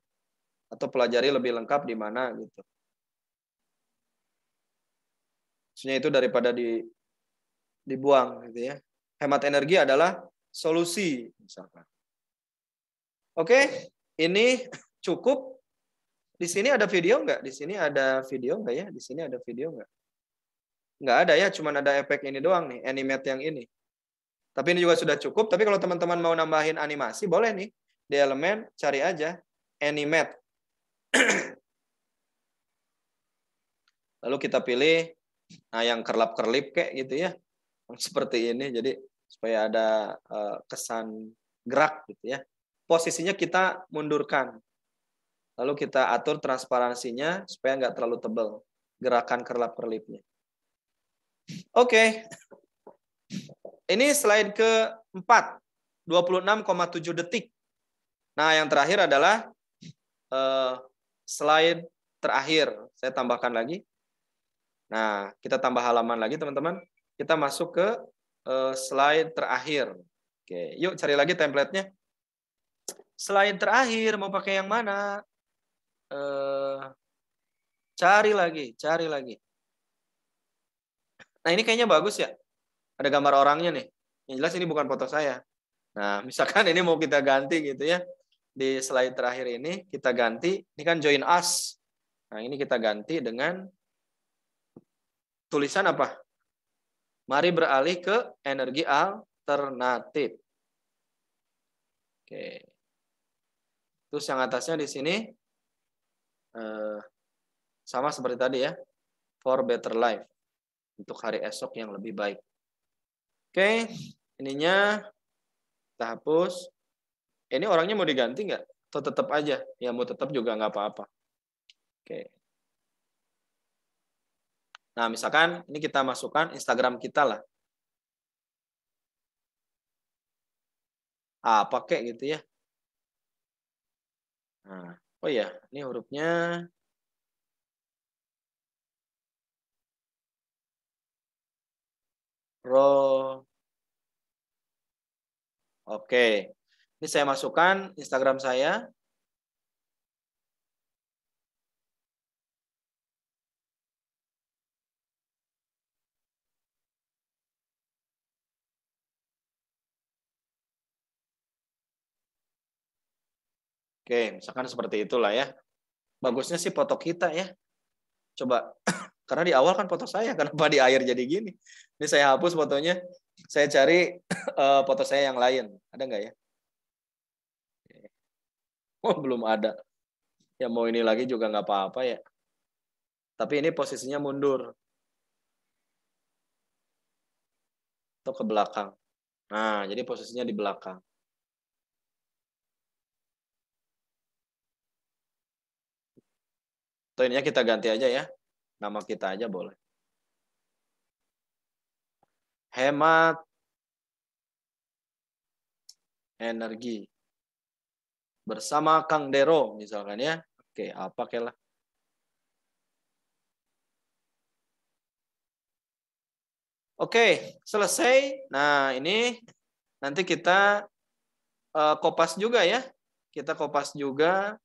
atau pelajari lebih lengkap di mana gitu maksudnya itu daripada di dibuang gitu ya hemat energi adalah solusi misalkan oke ini cukup di sini ada video nggak di sini ada video nggak ya di sini ada video nggak nggak ada ya, cuman ada efek ini doang nih, animate yang ini. Tapi ini juga sudah cukup. Tapi kalau teman-teman mau nambahin animasi, boleh nih. Di elemen, cari aja. Animate. Lalu kita pilih nah yang kerlap-kerlip kayak gitu ya. Seperti ini. Jadi supaya ada eh, kesan gerak gitu ya. Posisinya kita mundurkan. Lalu kita atur transparansinya supaya nggak terlalu tebal. Gerakan kerlap-kerlipnya. Oke. Ini slide ke-4. 26,7 detik. Nah, yang terakhir adalah uh, slide terakhir. Saya tambahkan lagi. Nah, kita tambah halaman lagi, teman-teman. Kita masuk ke uh, slide terakhir. Oke, yuk cari lagi templatenya. nya Slide terakhir mau pakai yang mana? Uh, cari lagi, cari lagi. Nah ini kayaknya bagus ya. Ada gambar orangnya nih. Yang jelas ini bukan foto saya. Nah misalkan ini mau kita ganti gitu ya. Di slide terakhir ini kita ganti. Ini kan join us. Nah ini kita ganti dengan tulisan apa? Mari beralih ke energi alternatif. Oke. Terus yang atasnya di sini eh, sama seperti tadi ya, for better life untuk hari esok yang lebih baik. Oke, okay. ininya kita hapus. Ini orangnya mau diganti nggak? Atau tetap aja? Ya mau tetap juga nggak apa-apa. Oke. Okay. Nah, misalkan ini kita masukkan Instagram kita lah. Apa ah, pakai gitu ya. Nah, oh iya, ini hurufnya Ro. Oke. Ini saya masukkan Instagram saya. Oke, misalkan seperti itulah ya. Bagusnya sih foto kita ya. Coba karena di awal kan foto saya, kenapa di air jadi gini? Ini saya hapus fotonya, saya cari eh, foto saya yang lain. Ada nggak ya? Oh, belum ada. Ya mau ini lagi juga nggak apa-apa ya. Tapi ini posisinya mundur. Atau ke belakang. Nah, jadi posisinya di belakang. Atau ininya kita ganti aja ya. Nama kita aja boleh. Hemat energi. Bersama Kang Dero misalkan ya. Oke, apa kelah. Oke, selesai. Nah, ini nanti kita eh, kopas juga ya. Kita kopas juga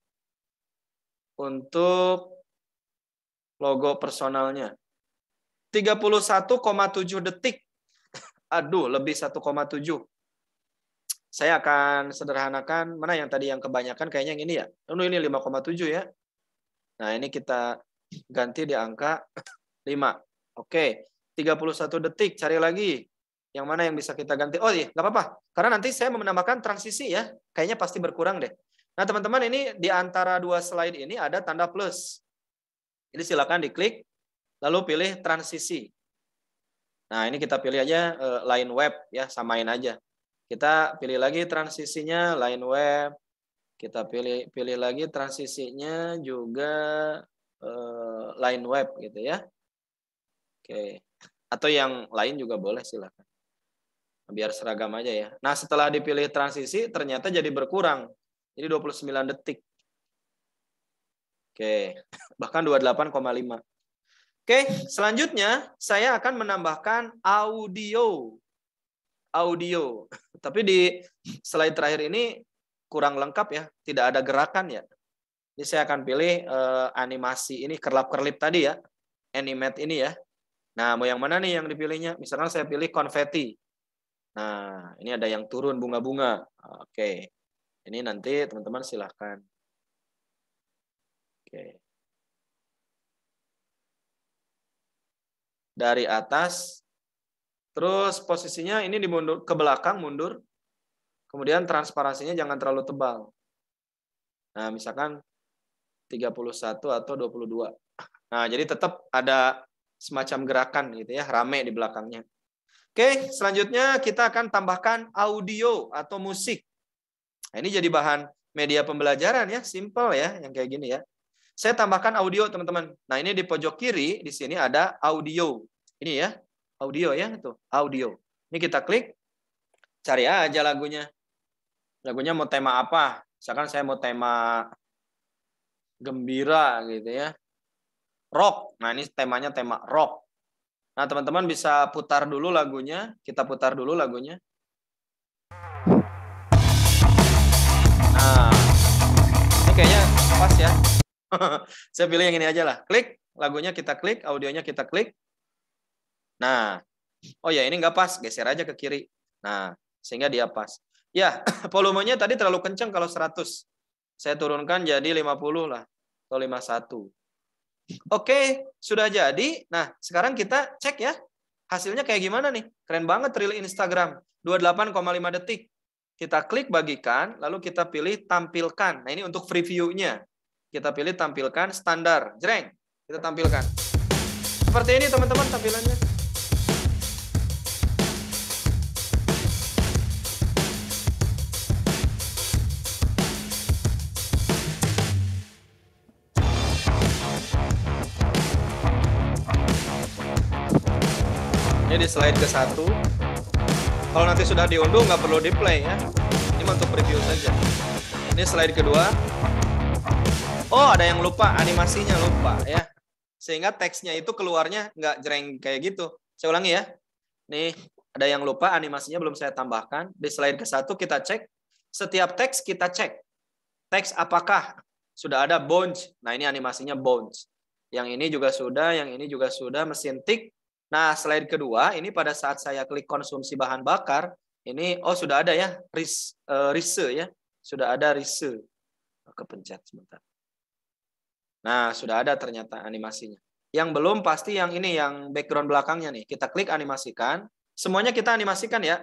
untuk logo personalnya. 31,7 detik. Aduh, lebih 1,7. Saya akan sederhanakan, mana yang tadi yang kebanyakan kayaknya yang ini ya. ini 5,7 ya. Nah, ini kita ganti di angka 5. Oke, 31 detik, cari lagi. Yang mana yang bisa kita ganti? Oh iya, nggak apa-apa. Karena nanti saya menambahkan transisi ya. Kayaknya pasti berkurang deh. Nah, teman-teman ini di antara dua slide ini ada tanda plus. Ini silakan diklik, lalu pilih transisi. Nah, ini kita pilih aja uh, line web ya, samain aja. Kita pilih lagi transisinya line web. Kita pilih pilih lagi transisinya juga uh, line web gitu ya. Oke. Atau yang lain juga boleh silakan. Biar seragam aja ya. Nah, setelah dipilih transisi ternyata jadi berkurang. Jadi 29 detik. Oke, bahkan 28,5. Oke, selanjutnya saya akan menambahkan audio. Audio. Tapi di slide terakhir ini kurang lengkap ya, tidak ada gerakan ya. Ini saya akan pilih eh, animasi ini kerlap-kerlip tadi ya. Animate ini ya. Nah, mau yang mana nih yang dipilihnya? Misalkan saya pilih konfeti. Nah, ini ada yang turun bunga-bunga. Oke. Ini nanti teman-teman silahkan Oke. Dari atas. Terus posisinya ini dimundur ke belakang mundur. Kemudian transparansinya jangan terlalu tebal. Nah, misalkan 31 atau 22. Nah, jadi tetap ada semacam gerakan gitu ya, rame di belakangnya. Oke, selanjutnya kita akan tambahkan audio atau musik. Nah, ini jadi bahan media pembelajaran ya, simple ya, yang kayak gini ya. Saya tambahkan audio, teman-teman. Nah, ini di pojok kiri di sini ada audio. Ini ya, audio ya, itu audio. Ini kita klik, cari aja lagunya. Lagunya mau tema apa? Misalkan saya mau tema gembira gitu ya. Rock. Nah, ini temanya tema rock. Nah, teman-teman bisa putar dulu lagunya. Kita putar dulu lagunya. Nah, ini kayaknya pas ya. Saya pilih yang ini aja lah. Klik, lagunya kita klik, audionya kita klik. Nah, oh ya ini nggak pas, geser aja ke kiri. Nah, sehingga dia pas. Ya, volumenya tadi terlalu kenceng kalau 100. Saya turunkan jadi 50 lah, atau 51. Oke, sudah jadi. Nah, sekarang kita cek ya. Hasilnya kayak gimana nih? Keren banget reel Instagram. 28,5 detik. Kita klik bagikan, lalu kita pilih tampilkan. Nah, ini untuk preview-nya. Kita pilih tampilkan standar. Jreng. Kita tampilkan. Seperti ini teman-teman tampilannya. Ini di slide ke satu. Kalau nanti sudah diunduh nggak perlu di play ya. Ini untuk preview saja. Ini slide kedua oh ada yang lupa animasinya lupa ya sehingga teksnya itu keluarnya nggak jreng kayak gitu saya ulangi ya nih ada yang lupa animasinya belum saya tambahkan di slide ke satu kita cek setiap teks kita cek teks apakah sudah ada bounce nah ini animasinya bounce yang ini juga sudah yang ini juga sudah mesin tik nah slide kedua ini pada saat saya klik konsumsi bahan bakar ini oh sudah ada ya ris uh, eh, rise ya sudah ada rise kepencet sebentar Nah, sudah ada ternyata animasinya. Yang belum pasti yang ini, yang background belakangnya nih. Kita klik animasikan. Semuanya kita animasikan ya.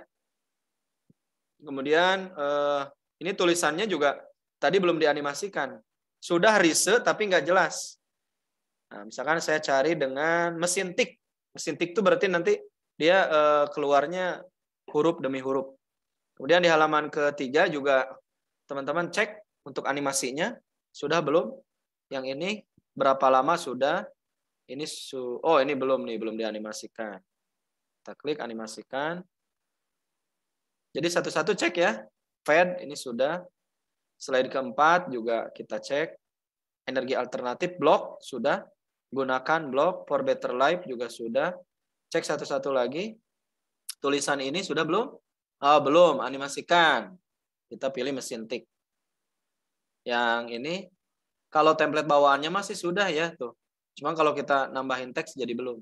Kemudian eh, ini tulisannya juga tadi belum dianimasikan. Sudah rise tapi nggak jelas. Nah, misalkan saya cari dengan mesin tik. Mesin tik itu berarti nanti dia eh, keluarnya huruf demi huruf. Kemudian di halaman ketiga juga teman-teman cek untuk animasinya sudah belum yang ini berapa lama sudah ini su oh ini belum nih belum dianimasikan kita klik animasikan jadi satu-satu cek ya Fed ini sudah selain keempat juga kita cek energi alternatif blok sudah gunakan blok for better life juga sudah cek satu-satu lagi tulisan ini sudah belum oh, belum animasikan kita pilih mesin tik yang ini kalau template bawaannya masih sudah ya tuh. Cuma kalau kita nambahin teks jadi belum.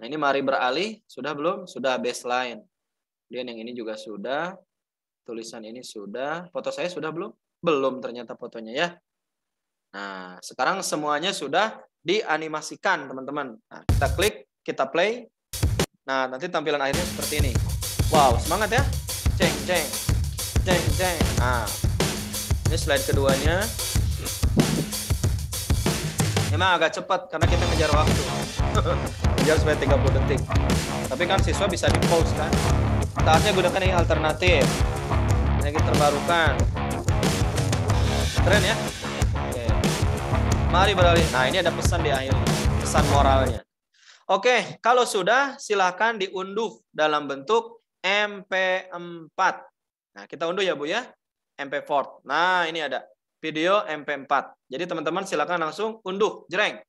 Nah ini mari beralih. Sudah belum? Sudah baseline. Kemudian yang ini juga sudah. Tulisan ini sudah. Foto saya sudah belum? Belum ternyata fotonya ya. Nah sekarang semuanya sudah dianimasikan teman-teman. Nah, kita klik, kita play. Nah nanti tampilan akhirnya seperti ini. Wow semangat ya. Ceng ceng. Ceng ceng. Nah ini slide keduanya. Emang agak cepat karena kita ngejar waktu. Ngejar sampai 30 detik. Tapi kan siswa bisa di pause kan. Taatnya gunakan yang alternatif. Energi terbarukan. Keren ya? Oke. Mari beralih. Nah ini ada pesan di akhir. Pesan moralnya. Oke, kalau sudah silahkan diunduh dalam bentuk MP4. Nah, kita unduh ya Bu ya. MP4. Nah, ini ada video MP4. Jadi teman-teman silakan langsung unduh, jereng.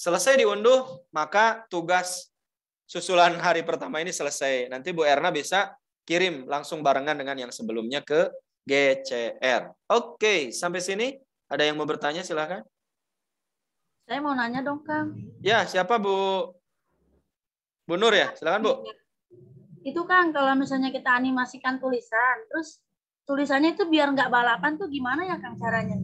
Selesai diunduh, maka tugas susulan hari pertama ini selesai. Nanti Bu Erna bisa kirim langsung barengan dengan yang sebelumnya ke GCR. Oke, sampai sini ada yang mau bertanya silakan. Saya mau nanya dong, Kang. Ya, siapa Bu? Bu Nur ya, silakan Bu. Itu Kang, kalau misalnya kita animasikan tulisan, terus tulisannya itu biar nggak balapan tuh gimana ya Kang caranya?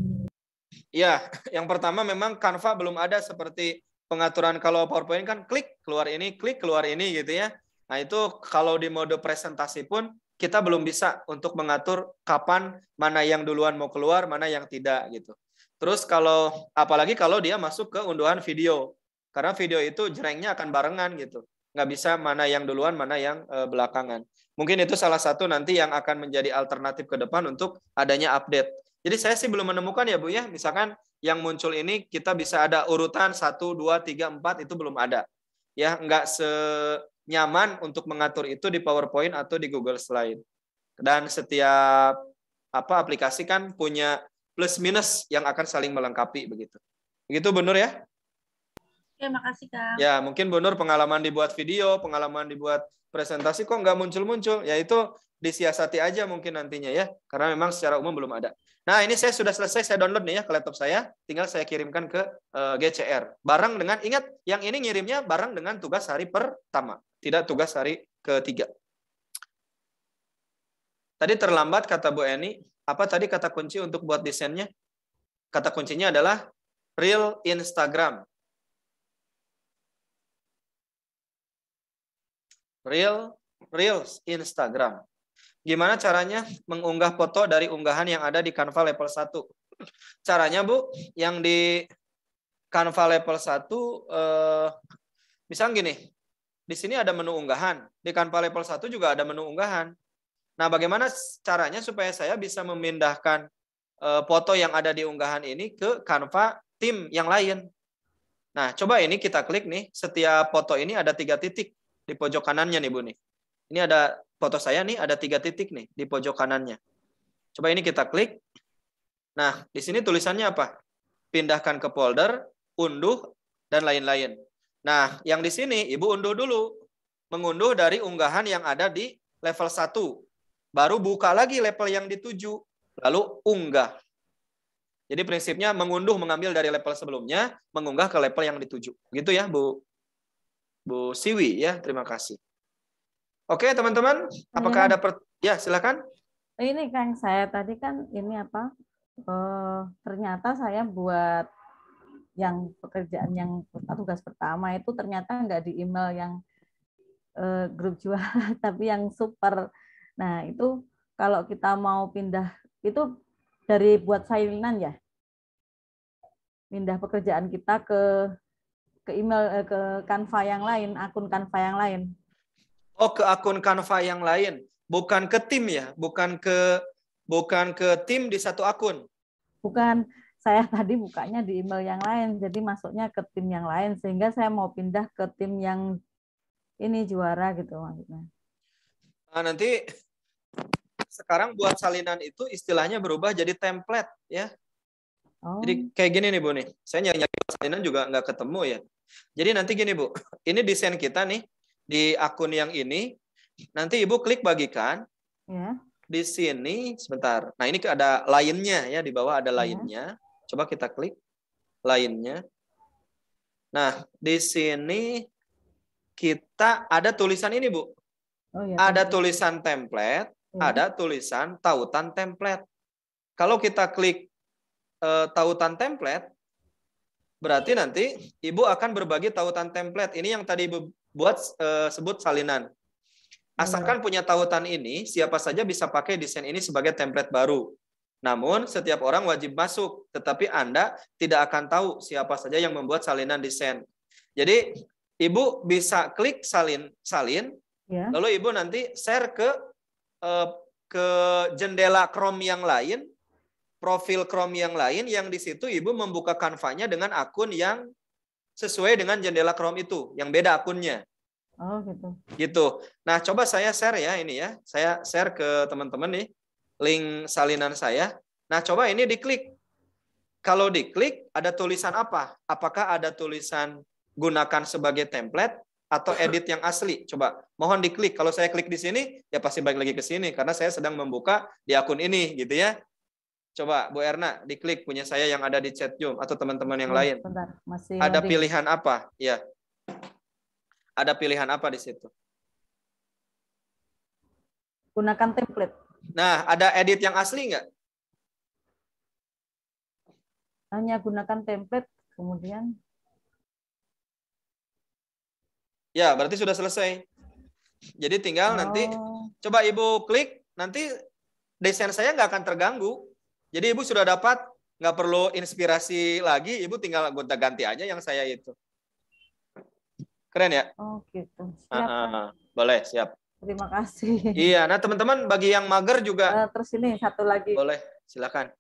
Iya, yang pertama memang Canva belum ada seperti pengaturan kalau PowerPoint kan klik keluar ini, klik keluar ini gitu ya. Nah itu kalau di mode presentasi pun kita belum bisa untuk mengatur kapan mana yang duluan mau keluar, mana yang tidak gitu. Terus kalau apalagi kalau dia masuk ke unduhan video, karena video itu jerengnya akan barengan gitu, nggak bisa mana yang duluan, mana yang eh, belakangan. Mungkin itu salah satu nanti yang akan menjadi alternatif ke depan untuk adanya update. Jadi saya sih belum menemukan ya Bu ya, misalkan yang muncul ini kita bisa ada urutan 1, 2, 3, 4 itu belum ada. Ya, nggak senyaman untuk mengatur itu di PowerPoint atau di Google Slide. Dan setiap apa aplikasi kan punya plus minus yang akan saling melengkapi begitu. Begitu Bu ya? Ya, makasih Kak. Ya, mungkin Bu pengalaman dibuat video, pengalaman dibuat presentasi kok nggak muncul-muncul, yaitu disiasati aja mungkin nantinya ya, karena memang secara umum belum ada. Nah ini saya sudah selesai, saya download nih ya ke laptop saya, tinggal saya kirimkan ke uh, eh, GCR. Barang dengan, ingat yang ini ngirimnya barang dengan tugas hari pertama, tidak tugas hari ketiga. Tadi terlambat kata Bu Eni, apa tadi kata kunci untuk buat desainnya? Kata kuncinya adalah real Instagram. Real, Reels Instagram. Gimana caranya mengunggah foto dari unggahan yang ada di Canva level 1? Caranya, Bu, yang di Canva level 1 eh misalnya gini, di sini ada menu unggahan, di Canva level 1 juga ada menu unggahan. Nah, bagaimana caranya supaya saya bisa memindahkan eh, foto yang ada di unggahan ini ke Canva tim yang lain? Nah, coba ini kita klik nih, setiap foto ini ada tiga titik di pojok kanannya nih Bu nih. Ini ada foto saya nih ada tiga titik nih di pojok kanannya. Coba ini kita klik. Nah, di sini tulisannya apa? Pindahkan ke folder, unduh dan lain-lain. Nah, yang di sini Ibu unduh dulu. Mengunduh dari unggahan yang ada di level 1. Baru buka lagi level yang dituju, lalu unggah. Jadi prinsipnya mengunduh mengambil dari level sebelumnya, mengunggah ke level yang dituju. Gitu ya, Bu Bu Siwi ya. Terima kasih. Oke, teman-teman, apakah iya. ada per... ya, silakan. Ini Kang, saya tadi kan ini apa? Eh, ternyata saya buat yang pekerjaan yang tugas pertama itu ternyata nggak di email yang eh, grup jual tapi yang super. Nah, itu kalau kita mau pindah itu dari buat salinan ya pindah pekerjaan kita ke ke email eh, ke Canva yang lain, akun Canva yang lain. Oh, ke akun Canva yang lain, bukan ke tim ya, bukan ke bukan ke tim di satu akun. Bukan, saya tadi bukanya di email yang lain, jadi masuknya ke tim yang lain sehingga saya mau pindah ke tim yang ini juara gitu maksudnya. Nah, nanti sekarang buat salinan itu istilahnya berubah jadi template ya. Oh. Jadi kayak gini nih Bu nih. Saya nyari, -nyari salinan juga nggak ketemu ya. Jadi nanti gini Bu, ini desain kita nih di akun yang ini. Nanti Ibu klik bagikan. Ya. Di sini sebentar. Nah, ini ada lainnya ya di bawah ada ya. lainnya. Ya. Coba kita klik lainnya. Nah, di sini kita ada tulisan ini, Bu. Oh, ya, ada tulisan template, Ya. ada tulisan tautan template. Kalau kita klik e, tautan template, berarti nanti ibu akan berbagi tautan template. Ini yang tadi ibu buat e, sebut salinan. Iya. Asalkan punya tautan ini, siapa saja bisa pakai desain ini sebagai template baru. Namun, setiap orang wajib masuk, tetapi Anda tidak akan tahu siapa saja yang membuat salinan desain. Jadi, Ibu bisa klik salin, salin, ya. lalu Ibu nanti share ke eh, ke jendela Chrome yang lain, profil Chrome yang lain yang di situ ibu membuka kanvanya dengan akun yang sesuai dengan jendela Chrome itu, yang beda akunnya. Oh gitu. Gitu. Nah coba saya share ya ini ya, saya share ke teman-teman nih link salinan saya. Nah coba ini diklik. Kalau diklik ada tulisan apa? Apakah ada tulisan gunakan sebagai template atau edit yang asli? Coba mohon diklik. Kalau saya klik di sini ya pasti balik lagi ke sini karena saya sedang membuka di akun ini gitu ya. Coba Bu Erna diklik punya saya yang ada di chat Zoom atau teman-teman yang iya, lain. Bentar, masih ada loading. pilihan apa? Ya. Ada pilihan apa di situ? Gunakan template. Nah, ada edit yang asli nggak? Hanya gunakan template, kemudian. Ya, berarti sudah selesai. Jadi tinggal oh. nanti coba Ibu klik, nanti desain saya nggak akan terganggu jadi ibu sudah dapat, nggak perlu inspirasi lagi, ibu tinggal gonta ganti aja yang saya itu. Keren ya? Oh gitu. Siap, uh, uh, uh. Boleh, siap. Terima kasih. Iya, nah teman-teman bagi yang mager juga. Uh, terus ini satu lagi. Boleh, silakan.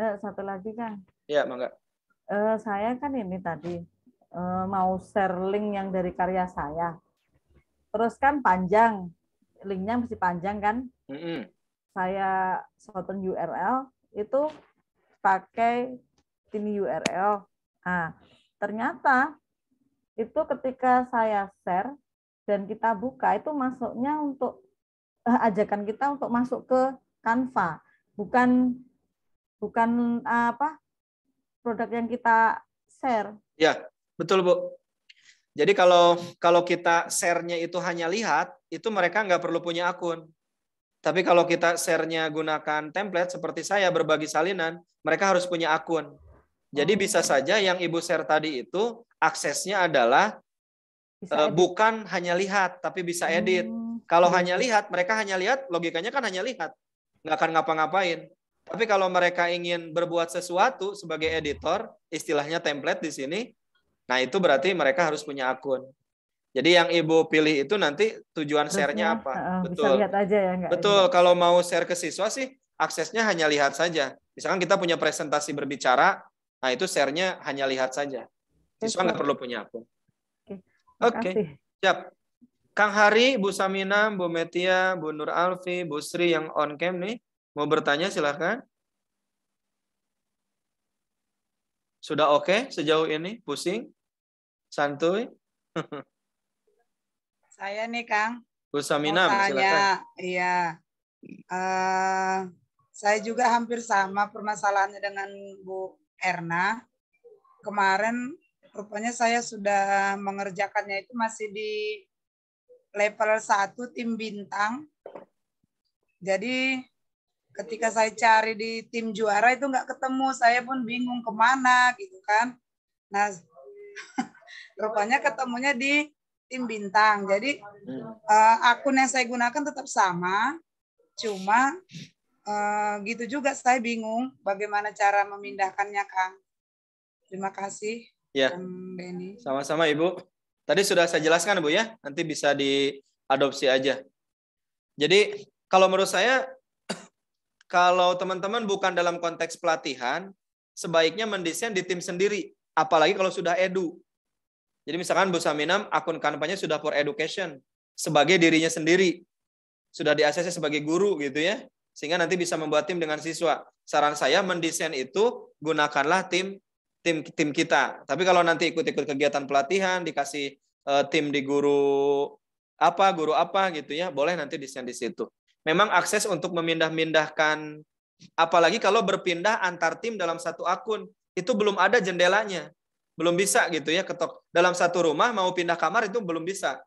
Uh, satu lagi kan. Iya, mangga. Uh, eh, saya kan ini tadi uh, mau share link yang dari karya saya. Terus kan panjang, linknya masih panjang kan? Mm -hmm saya shorten URL itu pakai tini URL. Nah, ternyata itu ketika saya share dan kita buka itu masuknya untuk eh, ajakan kita untuk masuk ke Canva, bukan bukan eh, apa produk yang kita share. Ya, betul Bu. Jadi kalau kalau kita sharenya itu hanya lihat, itu mereka nggak perlu punya akun. Tapi kalau kita share-nya gunakan template seperti saya berbagi salinan, mereka harus punya akun. Jadi oh. bisa saja yang ibu share tadi itu aksesnya adalah uh, bukan hanya lihat tapi bisa edit. Hmm. Kalau hmm. hanya lihat, mereka hanya lihat, logikanya kan hanya lihat, nggak akan ngapa-ngapain. Tapi kalau mereka ingin berbuat sesuatu sebagai editor, istilahnya template di sini, nah itu berarti mereka harus punya akun. Jadi yang ibu pilih itu nanti tujuan share-nya ya, apa? Uh, Betul. Bisa lihat aja ya, enggak, Betul. Enggak. Kalau mau share ke siswa sih aksesnya hanya lihat saja. Misalkan kita punya presentasi berbicara, nah itu share-nya hanya lihat saja. Siswa nggak perlu punya akun. Oke. Oke. Siap. Kang Hari, Bu Samina, Bu Metia, Bu Nur Alfi, Bu Sri yang on cam nih mau bertanya silahkan. Sudah oke okay sejauh ini? Pusing? Santuy? Saya nih Kang. Usamina, silakan. Iya. Uh, saya juga hampir sama permasalahannya dengan Bu Erna. Kemarin rupanya saya sudah mengerjakannya itu masih di level 1 tim bintang. Jadi ketika saya cari di tim juara itu nggak ketemu, saya pun bingung kemana gitu kan. Nah, rupanya ketemunya di tim bintang. Jadi uh, akun yang saya gunakan tetap sama, cuma uh, gitu juga saya bingung bagaimana cara memindahkannya, Kang. Terima kasih. Ya. Sama-sama, Ibu. Tadi sudah saya jelaskan, Bu ya. Nanti bisa diadopsi aja. Jadi kalau menurut saya kalau teman-teman bukan dalam konteks pelatihan, sebaiknya mendesain di tim sendiri. Apalagi kalau sudah edu. Jadi misalkan Bu Saminam akun kampanye sudah for education sebagai dirinya sendiri. Sudah di sebagai guru gitu ya. Sehingga nanti bisa membuat tim dengan siswa. Saran saya mendesain itu gunakanlah tim tim tim kita. Tapi kalau nanti ikut-ikut kegiatan pelatihan dikasih uh, tim di guru apa, guru apa gitu ya, boleh nanti desain di situ. Memang akses untuk memindah-mindahkan apalagi kalau berpindah antar tim dalam satu akun itu belum ada jendelanya belum bisa gitu ya ketok dalam satu rumah mau pindah kamar itu belum bisa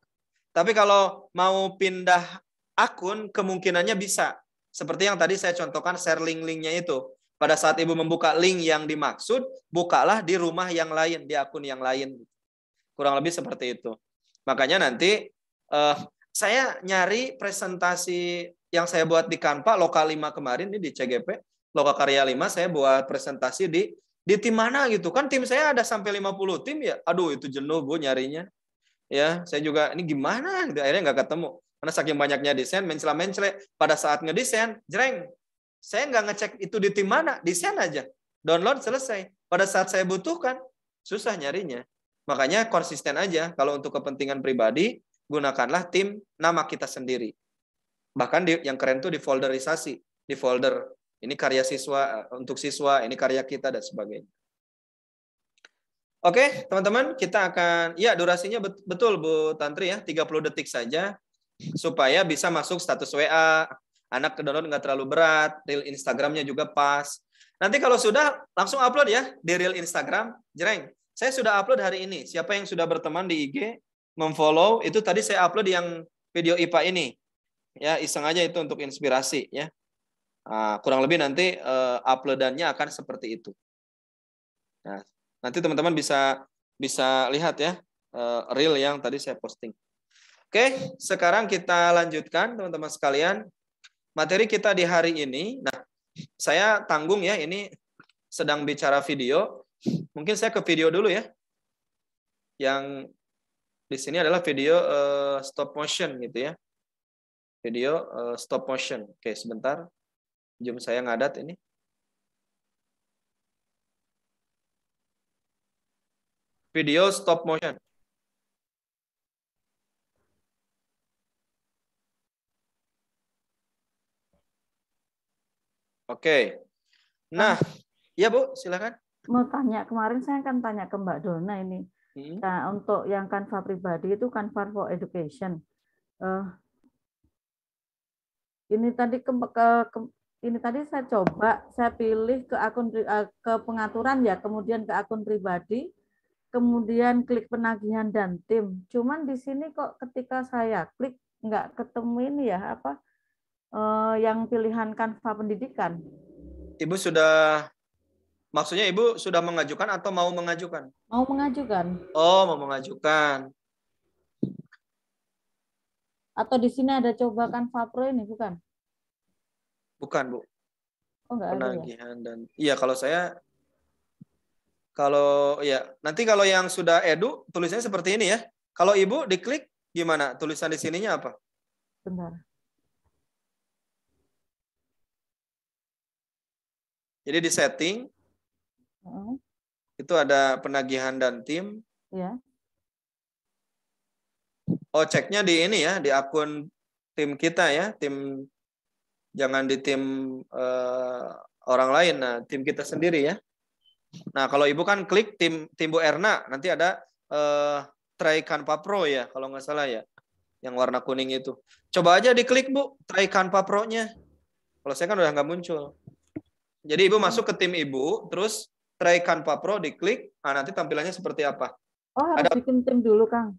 tapi kalau mau pindah akun kemungkinannya bisa seperti yang tadi saya contohkan share link-linknya itu pada saat ibu membuka link yang dimaksud bukalah di rumah yang lain di akun yang lain kurang lebih seperti itu makanya nanti eh, saya nyari presentasi yang saya buat di Kanpa lokal 5 kemarin ini di CGP lokal karya 5 saya buat presentasi di di tim mana gitu kan tim saya ada sampai 50 tim ya aduh itu jenuh gue nyarinya ya saya juga ini gimana gitu akhirnya nggak ketemu karena saking banyaknya desain mencela mencela pada saat ngedesain jreng saya nggak ngecek itu di tim mana desain aja download selesai pada saat saya butuhkan susah nyarinya makanya konsisten aja kalau untuk kepentingan pribadi gunakanlah tim nama kita sendiri bahkan di, yang keren tuh di folderisasi di folder ini karya siswa eh, untuk siswa, ini karya kita dan sebagainya. Oke, teman-teman, kita akan ya durasinya betul Bu Tantri ya, 30 detik saja supaya bisa masuk status WA, anak ke download nggak terlalu berat, reel Instagramnya juga pas. Nanti kalau sudah langsung upload ya di reel Instagram, Jereng. Saya sudah upload hari ini. Siapa yang sudah berteman di IG, memfollow itu tadi saya upload yang video IPA ini. Ya, iseng aja itu untuk inspirasi ya. Nah, kurang lebih nanti uh, uploadannya akan seperti itu. Nah, nanti teman-teman bisa bisa lihat ya uh, reel yang tadi saya posting. Oke, sekarang kita lanjutkan teman-teman sekalian. Materi kita di hari ini, nah saya tanggung ya ini sedang bicara video. Mungkin saya ke video dulu ya. Yang di sini adalah video uh, stop motion gitu ya. Video uh, stop motion. Oke, sebentar. Jom saya ngadat ini. Video stop motion. Oke. Nah, iya Bu, silakan. Mau tanya kemarin saya kan tanya ke Mbak Dona ini. Hmm. Nah, untuk yang kanva pribadi itu kanva for education. Uh, ini tadi ke, ke, ke ini tadi saya coba saya pilih ke akun eh, ke pengaturan ya, kemudian ke akun pribadi, kemudian klik penagihan dan tim. Cuman di sini kok ketika saya klik nggak ketemu ini ya apa eh, yang pilihan kanva pendidikan. Ibu sudah maksudnya ibu sudah mengajukan atau mau mengajukan? Mau mengajukan. Oh, mau mengajukan. Atau di sini ada coba kanva pro ini bukan? Bukan, Bu. Oh, penagihan ada, ya? dan iya kalau saya kalau ya nanti kalau yang sudah edu tulisannya seperti ini ya. Kalau Ibu diklik gimana? Tulisan di sininya apa? Benar. Jadi di setting hmm. itu ada penagihan dan tim. Ya. Oh ceknya di ini ya di akun tim kita ya tim jangan di tim uh, orang lain nah tim kita sendiri ya nah kalau ibu kan klik tim tim Bu Erna nanti ada uh, eh, Traikanpa Pro ya kalau nggak salah ya yang warna kuning itu coba aja diklik Bu Traikanpa Pro-nya kalau saya kan udah nggak muncul jadi ibu masuk ke tim ibu terus Traikanpa Pro diklik nah nanti tampilannya seperti apa oh harus ada... bikin tim dulu Kang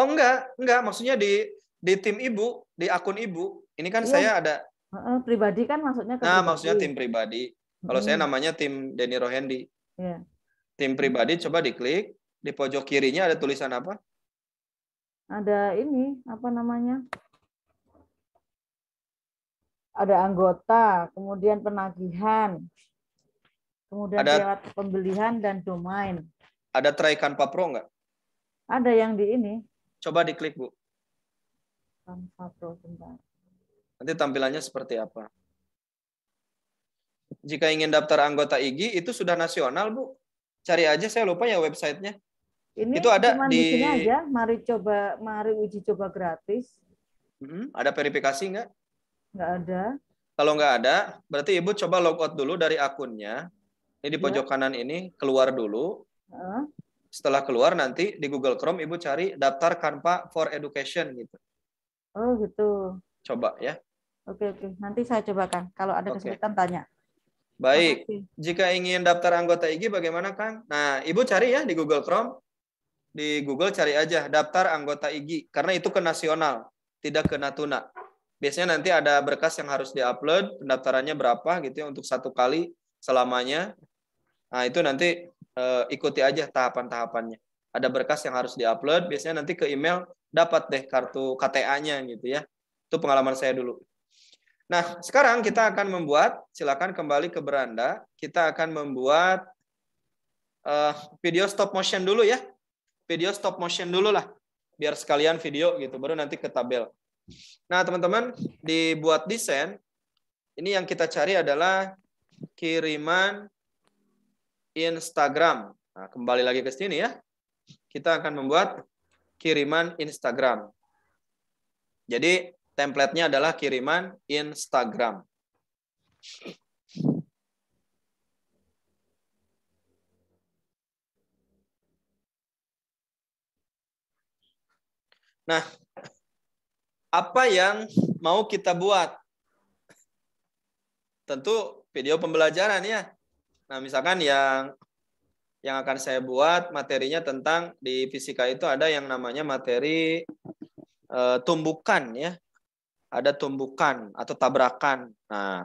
oh enggak enggak maksudnya di di tim ibu di akun ibu ini kan iya. saya ada pribadi kan maksudnya ke Nah, pribadi. maksudnya tim pribadi. Kalau hmm. saya namanya tim Denny Rohendi. Yeah. Tim pribadi coba diklik, di pojok kirinya ada tulisan apa? Ada ini, apa namanya? Ada anggota, kemudian penagihan, kemudian ada, lewat pembelian dan domain. Ada traikan papro nggak? Ada yang di ini. Coba diklik, Bu. Papro, bentar. Nanti tampilannya seperti apa. Jika ingin daftar anggota IGI, itu sudah nasional, Bu. Cari aja, saya lupa ya websitenya. Ini itu ada di... di sini aja, mari coba, mari uji coba gratis. Hmm, ada verifikasi nggak? Nggak ada. Kalau nggak ada, berarti Ibu coba logout dulu dari akunnya. Ini di iya. pojok ya. kanan ini, keluar dulu. Uh. Setelah keluar nanti di Google Chrome Ibu cari daftar kanpa for Education gitu. Oh gitu. Coba ya. Oke, oke. Nanti saya coba cobakan. Kalau ada kesulitan oke. tanya. Baik. Jika ingin daftar anggota IGI bagaimana, Kang? Nah, Ibu cari ya di Google Chrome. Di Google cari aja daftar anggota IGI karena itu ke nasional, tidak ke Natuna. Biasanya nanti ada berkas yang harus diupload, pendaftarannya berapa gitu ya untuk satu kali selamanya. Nah, itu nanti eh, ikuti aja tahapan-tahapannya. Ada berkas yang harus diupload, biasanya nanti ke email dapat deh kartu KTA-nya gitu ya. Itu pengalaman saya dulu. Nah, sekarang kita akan membuat, silakan kembali ke beranda, kita akan membuat uh, video stop motion dulu ya. Video stop motion dulu lah, biar sekalian video gitu, baru nanti ke tabel. Nah, teman-teman, dibuat desain, ini yang kita cari adalah kiriman Instagram. Nah, kembali lagi ke sini ya. Kita akan membuat kiriman Instagram. Jadi template adalah kiriman Instagram. Nah, apa yang mau kita buat? Tentu video pembelajaran ya. Nah, misalkan yang yang akan saya buat materinya tentang di fisika itu ada yang namanya materi e, tumbukan ya ada tumbukan atau tabrakan. Nah,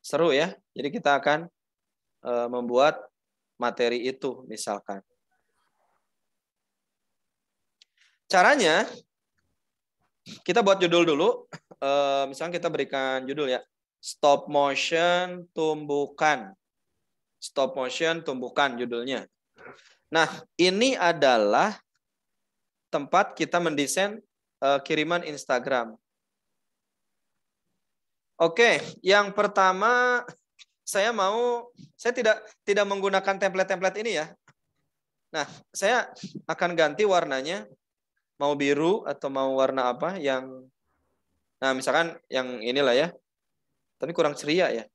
seru ya. Jadi kita akan e, membuat materi itu misalkan. Caranya kita buat judul dulu. E, eh, misalnya kita berikan judul ya. Stop motion tumbukan. Stop motion tumbukan judulnya. Nah, ini adalah tempat kita mendesain eh, kiriman Instagram Oke, yang pertama saya mau saya tidak tidak menggunakan template-template ini ya. Nah, saya akan ganti warnanya mau biru atau mau warna apa yang Nah, misalkan yang inilah ya. Tapi kurang ceria ya.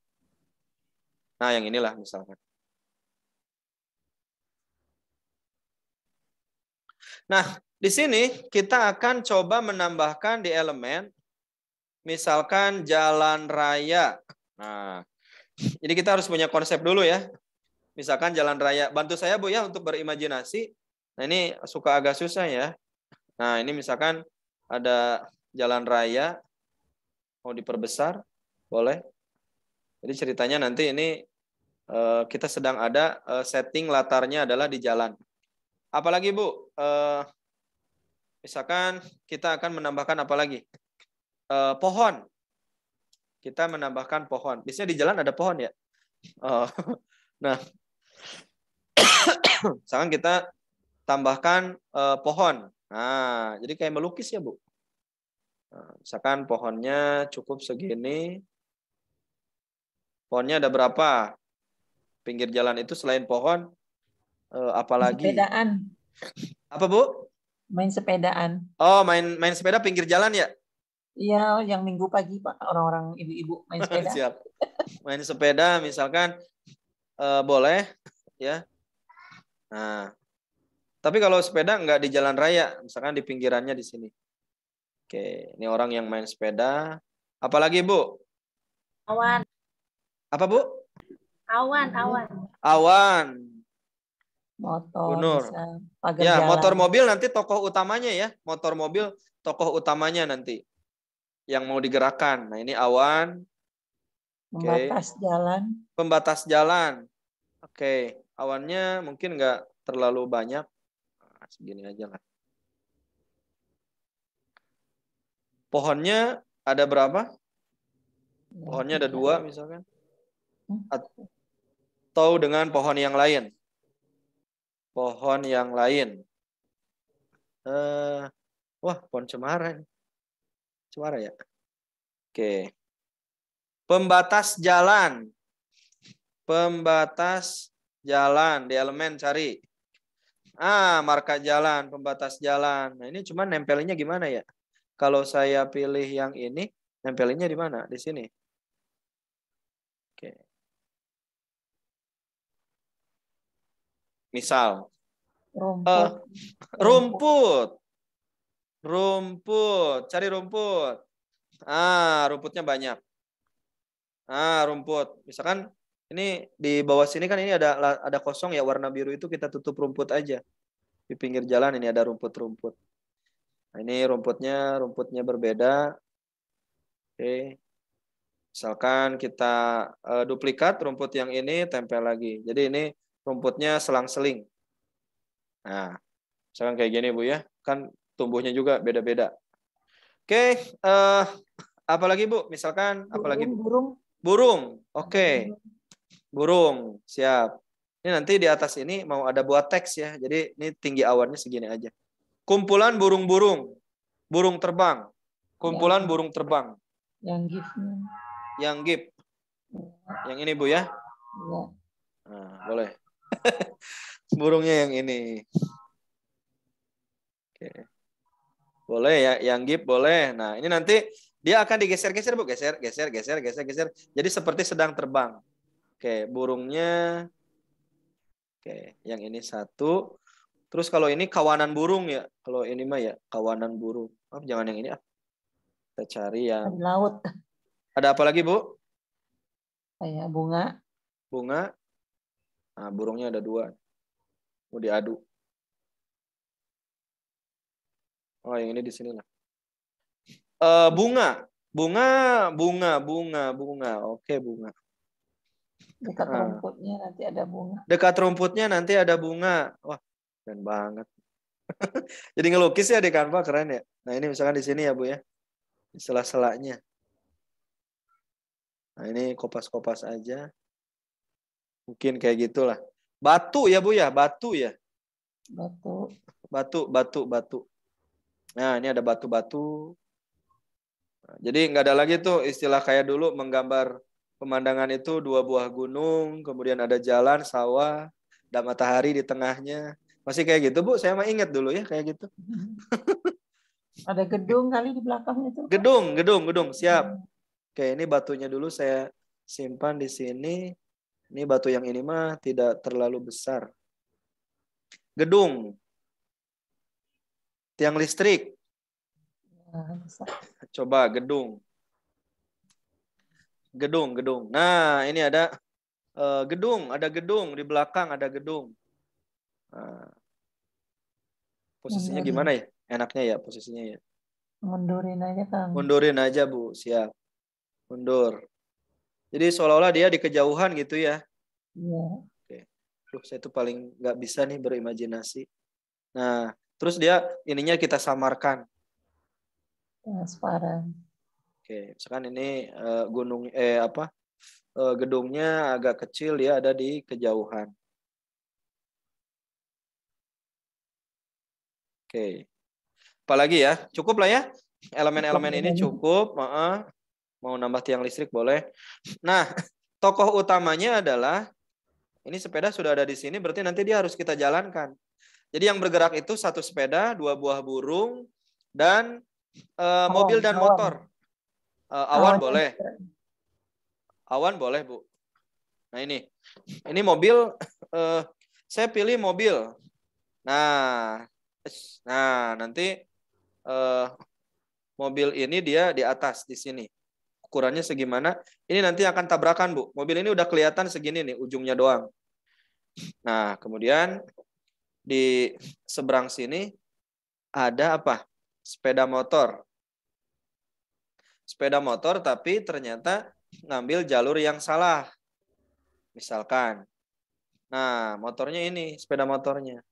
Nah, yang inilah misalkan. Nah, di sini kita akan coba menambahkan di elemen misalkan jalan raya. Nah, jadi kita harus punya konsep dulu ya. Misalkan jalan raya. Bantu saya Bu ya untuk berimajinasi. Nah, ini suka agak susah ya. Nah, ini misalkan ada jalan raya mau diperbesar, boleh. Jadi ceritanya nanti ini eh, kita sedang ada eh, setting latarnya adalah di jalan. Apalagi Bu, eh, misalkan kita akan menambahkan apa lagi? eh, pohon. Kita menambahkan pohon. Biasanya di jalan ada pohon ya. Oh. nah, sekarang kita tambahkan eh, pohon. Nah, jadi kayak melukis ya, Bu. Nah, misalkan pohonnya cukup segini. Pohonnya ada berapa? Pinggir jalan itu selain pohon, eh, apalagi? Sepedaan. Apa, Bu? Main sepedaan. Oh, main main sepeda pinggir jalan ya? Iya, yang minggu pagi pak orang-orang ibu-ibu main sepeda. Siap. Main sepeda misalkan uh, boleh ya. Nah, tapi kalau sepeda nggak di jalan raya, misalkan di pinggirannya di sini. Oke, ini orang yang main sepeda. Apalagi bu? Awan. Apa bu? Awan, awan. Awan. Motor. Benar. ya, motor mobil nanti tokoh utamanya ya, motor mobil tokoh utamanya nanti yang mau digerakkan. Nah, ini awan. Pembatas jalan. Pembatas jalan. Oke, okay. awannya mungkin nggak terlalu banyak. Nah, segini aja lah. Pohonnya ada berapa? Pohonnya ada dua misalkan. Hmm. Atau dengan pohon yang lain. Pohon yang lain. Uh, wah, pohon cemara ini. Suara ya. Oke. Pembatas jalan. Pembatas jalan di elemen cari. Ah, marka jalan, pembatas jalan. Nah, ini cuma nempelnya gimana ya? Kalau saya pilih yang ini, nempelnya di mana? Di sini. Oke. Misal rumput. Uh, rumput. Rumput. Cari rumput. Ah, rumputnya banyak. Ah, rumput. Misalkan ini di bawah sini kan ini ada ada kosong ya warna biru itu kita tutup rumput aja. Di pinggir jalan ini ada rumput-rumput. Nah, ini rumputnya, rumputnya berbeda. Oke. Misalkan kita uh, duplikat rumput yang ini tempel lagi. Jadi ini rumputnya selang-seling. Nah, misalkan kayak gini Bu ya. Kan tumbuhnya juga beda-beda. Oke, okay, uh, eh, apalagi Bu? Misalkan burung, apalagi Burung. Burung. Oke. Okay. Burung, siap. Ini nanti di atas ini mau ada buat teks ya. Jadi ini tinggi awannya segini aja. Kumpulan burung-burung. Burung terbang. Kumpulan ya. burung terbang. Yang gip. Yang gip. Iya. Yang ini Bu ya? ya. Nah, boleh. Burungnya yang ini. Oke. Okay. Boleh ya, yang gip boleh. Nah, ini nanti dia akan digeser-geser, Bu. Geser, geser, geser, geser, geser. Jadi seperti sedang terbang. Oke, burungnya. Oke, yang ini satu. Terus kalau ini kawanan burung ya. Kalau ini mah ya, kawanan burung. Oh, jangan yang ini ah. Kita cari yang... Laut. Ada apa lagi, Bu? Kayak bunga. Bunga. Nah, burungnya ada dua. Mau diaduk Oh, yang ini di sini lah. Uh, bunga, bunga, bunga, bunga, bunga. Oke, bunga. Dekat nah. rumputnya nanti ada bunga. Dekat rumputnya nanti ada bunga. Wah, keren banget. Jadi ngelukis ya di kanva keren ya. Nah ini misalkan di sini ya bu ya, di sela-selanya. Nah ini kopas-kopas aja. Mungkin kayak gitulah. Batu ya bu ya, batu ya. Batu. Batu, batu, batu. Nah, ini ada batu-batu. Nah, jadi nggak ada lagi tuh istilah kayak dulu menggambar pemandangan itu dua buah gunung, kemudian ada jalan, sawah, dan matahari di tengahnya. Masih kayak gitu, Bu? Saya mah ingat dulu ya kayak gitu. Ada gedung kali di belakangnya itu. Gedung, gedung, gedung. Siap. Hmm. Oke, ini batunya dulu saya simpan di sini. Ini batu yang ini mah tidak terlalu besar. Gedung. Tiang listrik. Coba gedung. Gedung, gedung. Nah, ini ada eh, gedung, ada gedung di belakang ada gedung. Nah. posisinya gimana ya? Enaknya ya posisinya ya. Mundurin aja kang. Mundurin aja bu, siap. Mundur. Jadi seolah-olah dia di kejauhan gitu ya. Iya. Oke. Duh, saya tuh paling nggak bisa nih berimajinasi. Nah, Terus dia ininya kita samarkan. Transparan. Oke, misalkan ini uh, gunung eh apa? Uh, gedungnya agak kecil dia ada di kejauhan. Oke. Apalagi ya? Cukup lah ya. Elemen-elemen ini cukup. Maaf. Mau nambah tiang listrik boleh. Nah, tokoh utamanya adalah ini sepeda sudah ada di sini berarti nanti dia harus kita jalankan. Jadi yang bergerak itu satu sepeda, dua buah burung, dan uh, mobil dan motor. Uh, awan boleh. Awan boleh, Bu. Nah ini, ini mobil. Uh, saya pilih mobil. Nah, nah nanti uh, mobil ini dia di atas di sini. Ukurannya segimana? Ini nanti akan tabrakan, Bu. Mobil ini udah kelihatan segini nih, ujungnya doang. Nah, kemudian di seberang sini ada apa? Sepeda motor. Sepeda motor tapi ternyata ngambil jalur yang salah. Misalkan. Nah, motornya ini, sepeda motornya.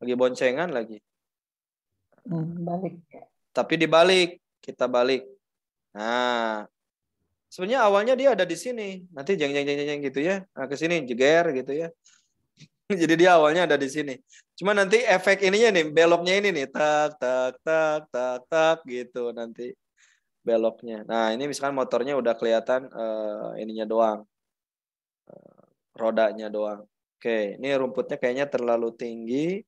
Lagi boncengan lagi. Hmm, balik. Tapi dibalik, kita balik. Nah, sebenarnya awalnya dia ada di sini. Nanti jeng jeng jeng jeng gitu ya. Nah, ke sini jeger gitu ya. Jadi dia awalnya ada di sini. Cuma nanti efek ininya nih, beloknya ini nih, tak tak tak tak tak gitu nanti beloknya. Nah ini misalkan motornya udah kelihatan uh, ininya doang, uh, rodanya doang. Oke, ini rumputnya kayaknya terlalu tinggi.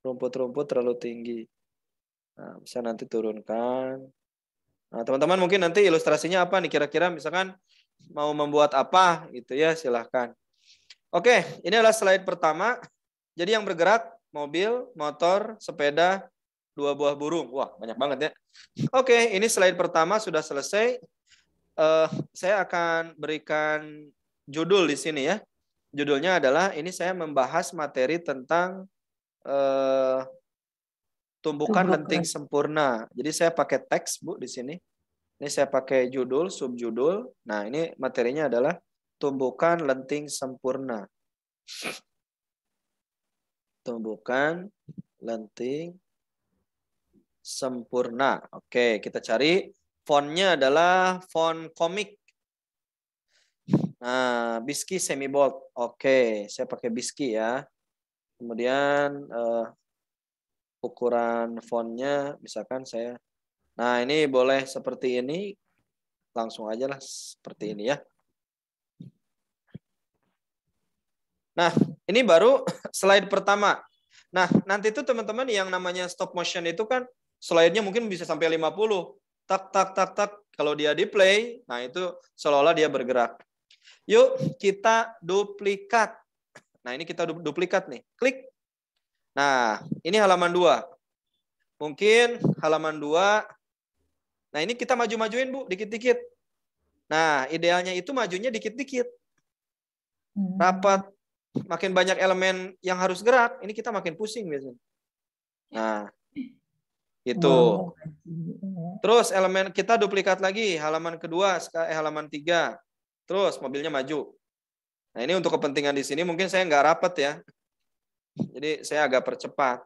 Rumput-rumput terlalu tinggi. Nah, bisa nanti turunkan. Nah, teman-teman mungkin nanti ilustrasinya apa nih kira-kira misalkan mau membuat apa gitu ya, silahkan. Oke, ini adalah slide pertama. Jadi yang bergerak mobil, motor, sepeda, dua buah burung. Wah, banyak banget ya. Oke, ini slide pertama sudah selesai. Uh, saya akan berikan judul di sini ya. Judulnya adalah ini saya membahas materi tentang uh, eh, tumbukan, tumbukan lenting sempurna. Jadi saya pakai teks Bu di sini. Ini saya pakai judul, subjudul. Nah, ini materinya adalah tumbukan lenting sempurna. Tumbukan lenting sempurna. Oke, kita cari fontnya adalah font komik. Nah, biski semi bold. Oke, saya pakai biski ya. Kemudian uh, ukuran fontnya, misalkan saya. Nah, ini boleh seperti ini. Langsung aja lah seperti ini ya. Nah, ini baru slide pertama. Nah, nanti itu teman-teman yang namanya stop motion itu kan slide-nya mungkin bisa sampai 50. Tak, tak, tak, tak. Kalau dia di play, nah itu seolah-olah dia bergerak. Yuk, kita duplikat. Nah, ini kita duplikat nih. Klik. Nah, ini halaman 2. Mungkin halaman 2. Nah, ini kita maju-majuin, Bu, dikit-dikit. Nah, idealnya itu majunya dikit-dikit. Hmm. Rapat makin banyak elemen yang harus gerak, ini kita makin pusing biasanya. Ya. Nah, itu. Terus elemen kita duplikat lagi halaman kedua, eh, halaman tiga. Terus mobilnya maju. Nah ini untuk kepentingan di sini mungkin saya nggak rapat ya. Jadi saya agak percepat.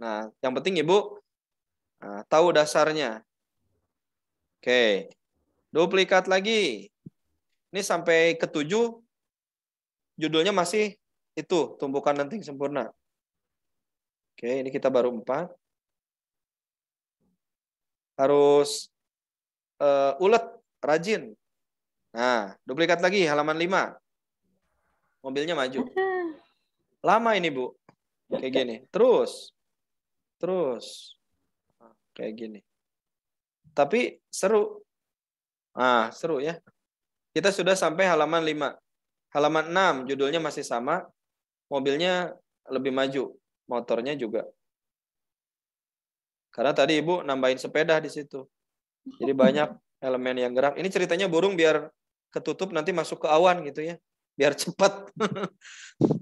Nah yang penting ibu nah, tahu dasarnya. Oke, duplikat lagi. Ini sampai ketujuh judulnya masih itu tumpukan nanting sempurna. Oke, ini kita baru empat. Harus uh, ulet, rajin. Nah, duplikat lagi halaman lima. Mobilnya maju. Lama ini, Bu. Kayak gini. Terus. Terus. Kayak gini. Tapi seru. Ah, seru ya. Kita sudah sampai halaman lima. Halaman 6, judulnya masih sama. Mobilnya lebih maju, motornya juga. Karena tadi Ibu nambahin sepeda di situ. Jadi banyak elemen yang gerak. Ini ceritanya burung biar ketutup nanti masuk ke awan gitu ya. Biar cepat.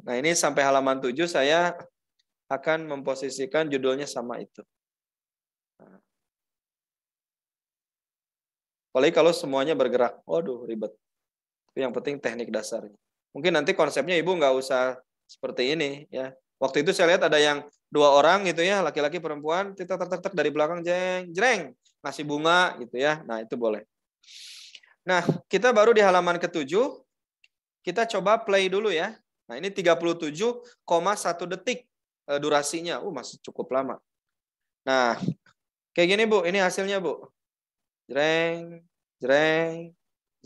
nah ini sampai halaman 7 saya akan memposisikan judulnya sama itu. Nah. Apalagi kalau semuanya bergerak. Waduh, ribet. Tapi yang penting teknik dasarnya. Mungkin nanti konsepnya ibu nggak usah seperti ini ya. Waktu itu saya lihat ada yang dua orang gitu ya, laki-laki perempuan, kita tertek dari belakang jeng, jreng, ngasih bunga gitu ya. Nah, itu boleh. Nah, kita baru di halaman ketujuh, kita coba play dulu ya. Nah, ini 37,1 detik eh, durasinya. Uh, masih cukup lama. Nah, kayak gini Bu, ini hasilnya Bu. Jreng, jreng,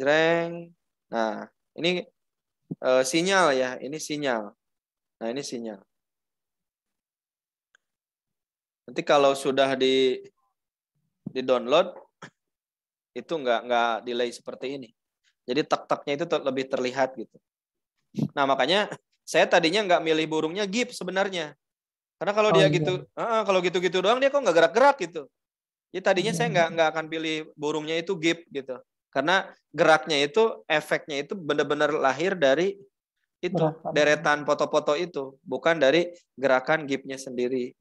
jreng, Nah, ini e, sinyal ya, ini sinyal. Nah, ini sinyal. Nanti kalau sudah di di download itu nggak nggak delay seperti ini. Jadi tak-taknya itu ter, lebih terlihat gitu. Nah makanya saya tadinya nggak milih burungnya gip sebenarnya. Karena kalau oh, dia iya. gitu, uh, kalau gitu-gitu doang dia kok nggak gerak-gerak gitu. Jadi tadinya iya. saya nggak iya. nggak akan pilih burungnya itu gip gitu. Karena geraknya itu, efeknya itu benar-benar lahir dari itu gerakan. deretan foto-foto itu, bukan dari gerakan gipnya sendiri.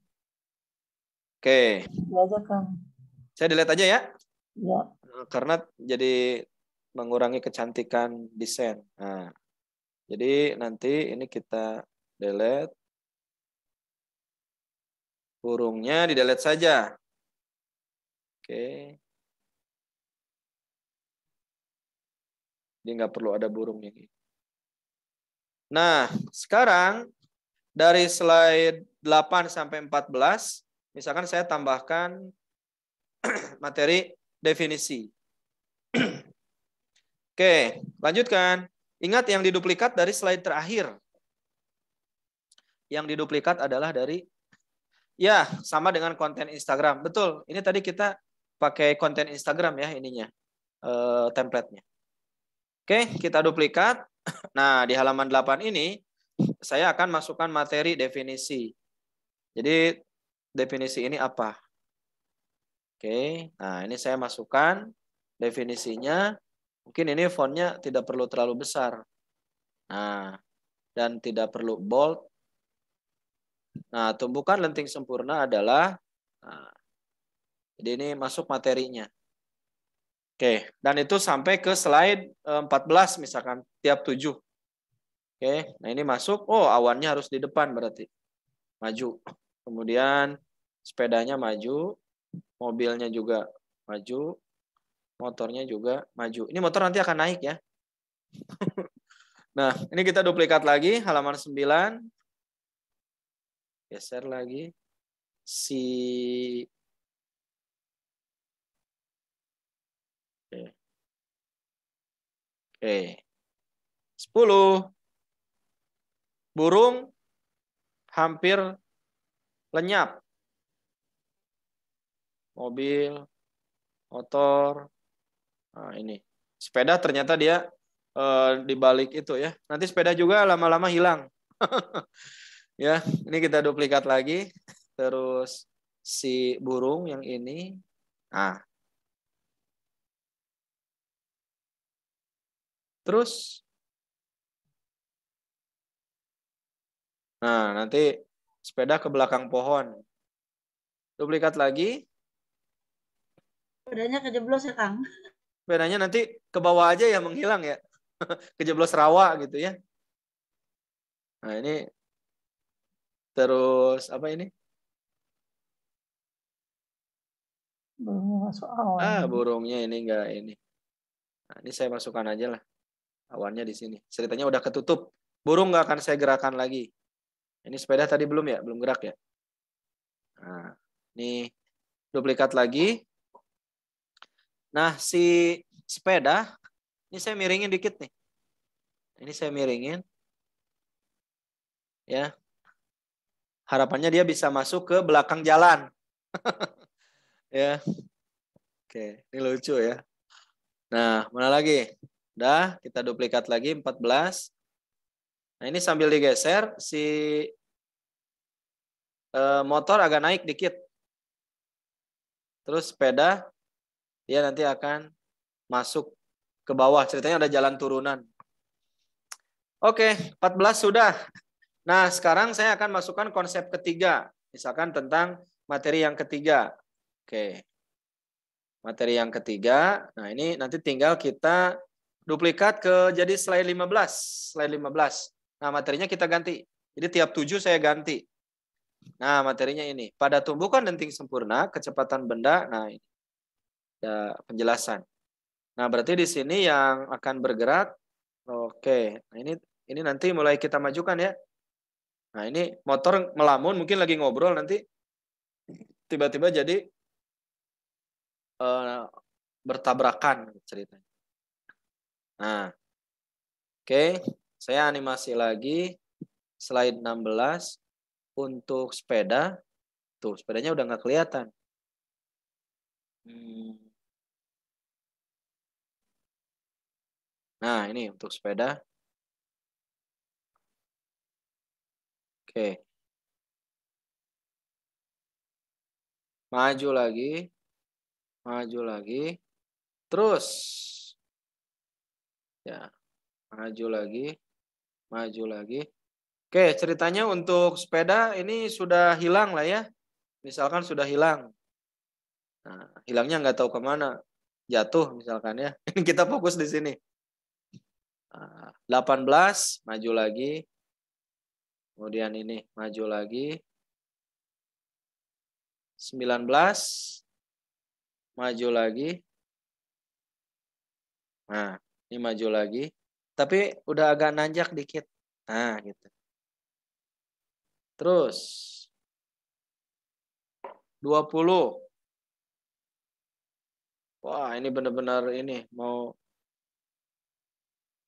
Oke. okay. Saya dilihat aja ya. Ya. Karena jadi mengurangi kecantikan desain. Nah, jadi nanti ini kita delete. Burungnya di delete saja. Oke. Jadi nggak perlu ada burung ini. Nah, sekarang dari slide 8 sampai 14, misalkan saya tambahkan materi definisi. Oke, lanjutkan. Ingat yang diduplikat dari slide terakhir. Yang diduplikat adalah dari ya, sama dengan konten Instagram. Betul. Ini tadi kita pakai konten Instagram ya ininya. Eh, template-nya. Oke, kita duplikat. Nah, di halaman 8 ini saya akan masukkan materi definisi. Jadi definisi ini apa? Oke, nah ini saya masukkan definisinya. Mungkin ini fontnya tidak perlu terlalu besar. Nah, dan tidak perlu bold. Nah, tumbukan lenting sempurna adalah nah, jadi ini masuk materinya. Oke, dan itu sampai ke slide 14 eh, misalkan tiap 7. Oke, nah ini masuk, oh awannya harus di depan berarti. Maju. Kemudian sepedanya maju, mobilnya juga maju, motornya juga maju. Ini motor nanti akan naik ya. nah, ini kita duplikat lagi halaman 9. Geser lagi. Si Oke. Oke. Sepuluh. Burung hampir lenyap. Mobil, motor, nah ini. Sepeda ternyata dia e, di balik itu ya. Nanti sepeda juga lama-lama hilang. ya, ini kita duplikat lagi. Terus si burung yang ini. Nah, Terus Nah, nanti sepeda ke belakang pohon. Duplikat lagi. Sepedanya kejeblos ya, Kang. Sepedanya nanti ke bawah aja ya menghilang ya. kejeblos rawa gitu ya. Nah, ini terus apa ini? Burung masuk awal. Ah, burungnya ini enggak ini. Nah, ini saya masukkan aja lah. Awannya di sini. Ceritanya udah ketutup. Burung nggak akan saya gerakan lagi. Ini sepeda tadi belum ya? Belum gerak ya? Nah, ini duplikat lagi. Nah, si sepeda, ini saya miringin dikit nih. Ini saya miringin. Ya. Harapannya dia bisa masuk ke belakang jalan. ya. Oke, ini lucu ya. Nah, mana lagi? Dah, kita duplikat lagi 14. Nah, ini sambil digeser si eh, motor agak naik dikit. Terus sepeda dia nanti akan masuk ke bawah. Ceritanya ada jalan turunan. Oke, 14 sudah. Nah, sekarang saya akan masukkan konsep ketiga. Misalkan tentang materi yang ketiga. Oke. Materi yang ketiga. Nah, ini nanti tinggal kita duplikat ke jadi slide 15, slide 15. Nah, materinya kita ganti. Jadi tiap 7 saya ganti. Nah, materinya ini. Pada tumbukan denting sempurna, kecepatan benda, nah ini. Ya, penjelasan. Nah, berarti di sini yang akan bergerak oke. Nah, ini ini nanti mulai kita majukan ya. Nah, ini motor melamun mungkin lagi ngobrol nanti tiba-tiba jadi uh, bertabrakan ceritanya. Nah, oke, okay. saya animasi lagi slide 16 untuk sepeda. Tuh, sepedanya udah nggak kelihatan. Hmm. Nah, ini untuk sepeda. Oke. Okay. Maju lagi. Maju lagi. Terus Ya, maju lagi, maju lagi. Oke, ceritanya untuk sepeda ini sudah hilang lah ya. Misalkan sudah hilang. Nah, hilangnya nggak tahu kemana. Jatuh misalkan ya. Ini kita fokus di sini. 18, nah, maju lagi. Kemudian ini, maju lagi. 19, maju lagi. Nah, ini maju lagi. Tapi udah agak nanjak dikit. Nah, gitu. Terus 20. Wah, ini benar-benar ini mau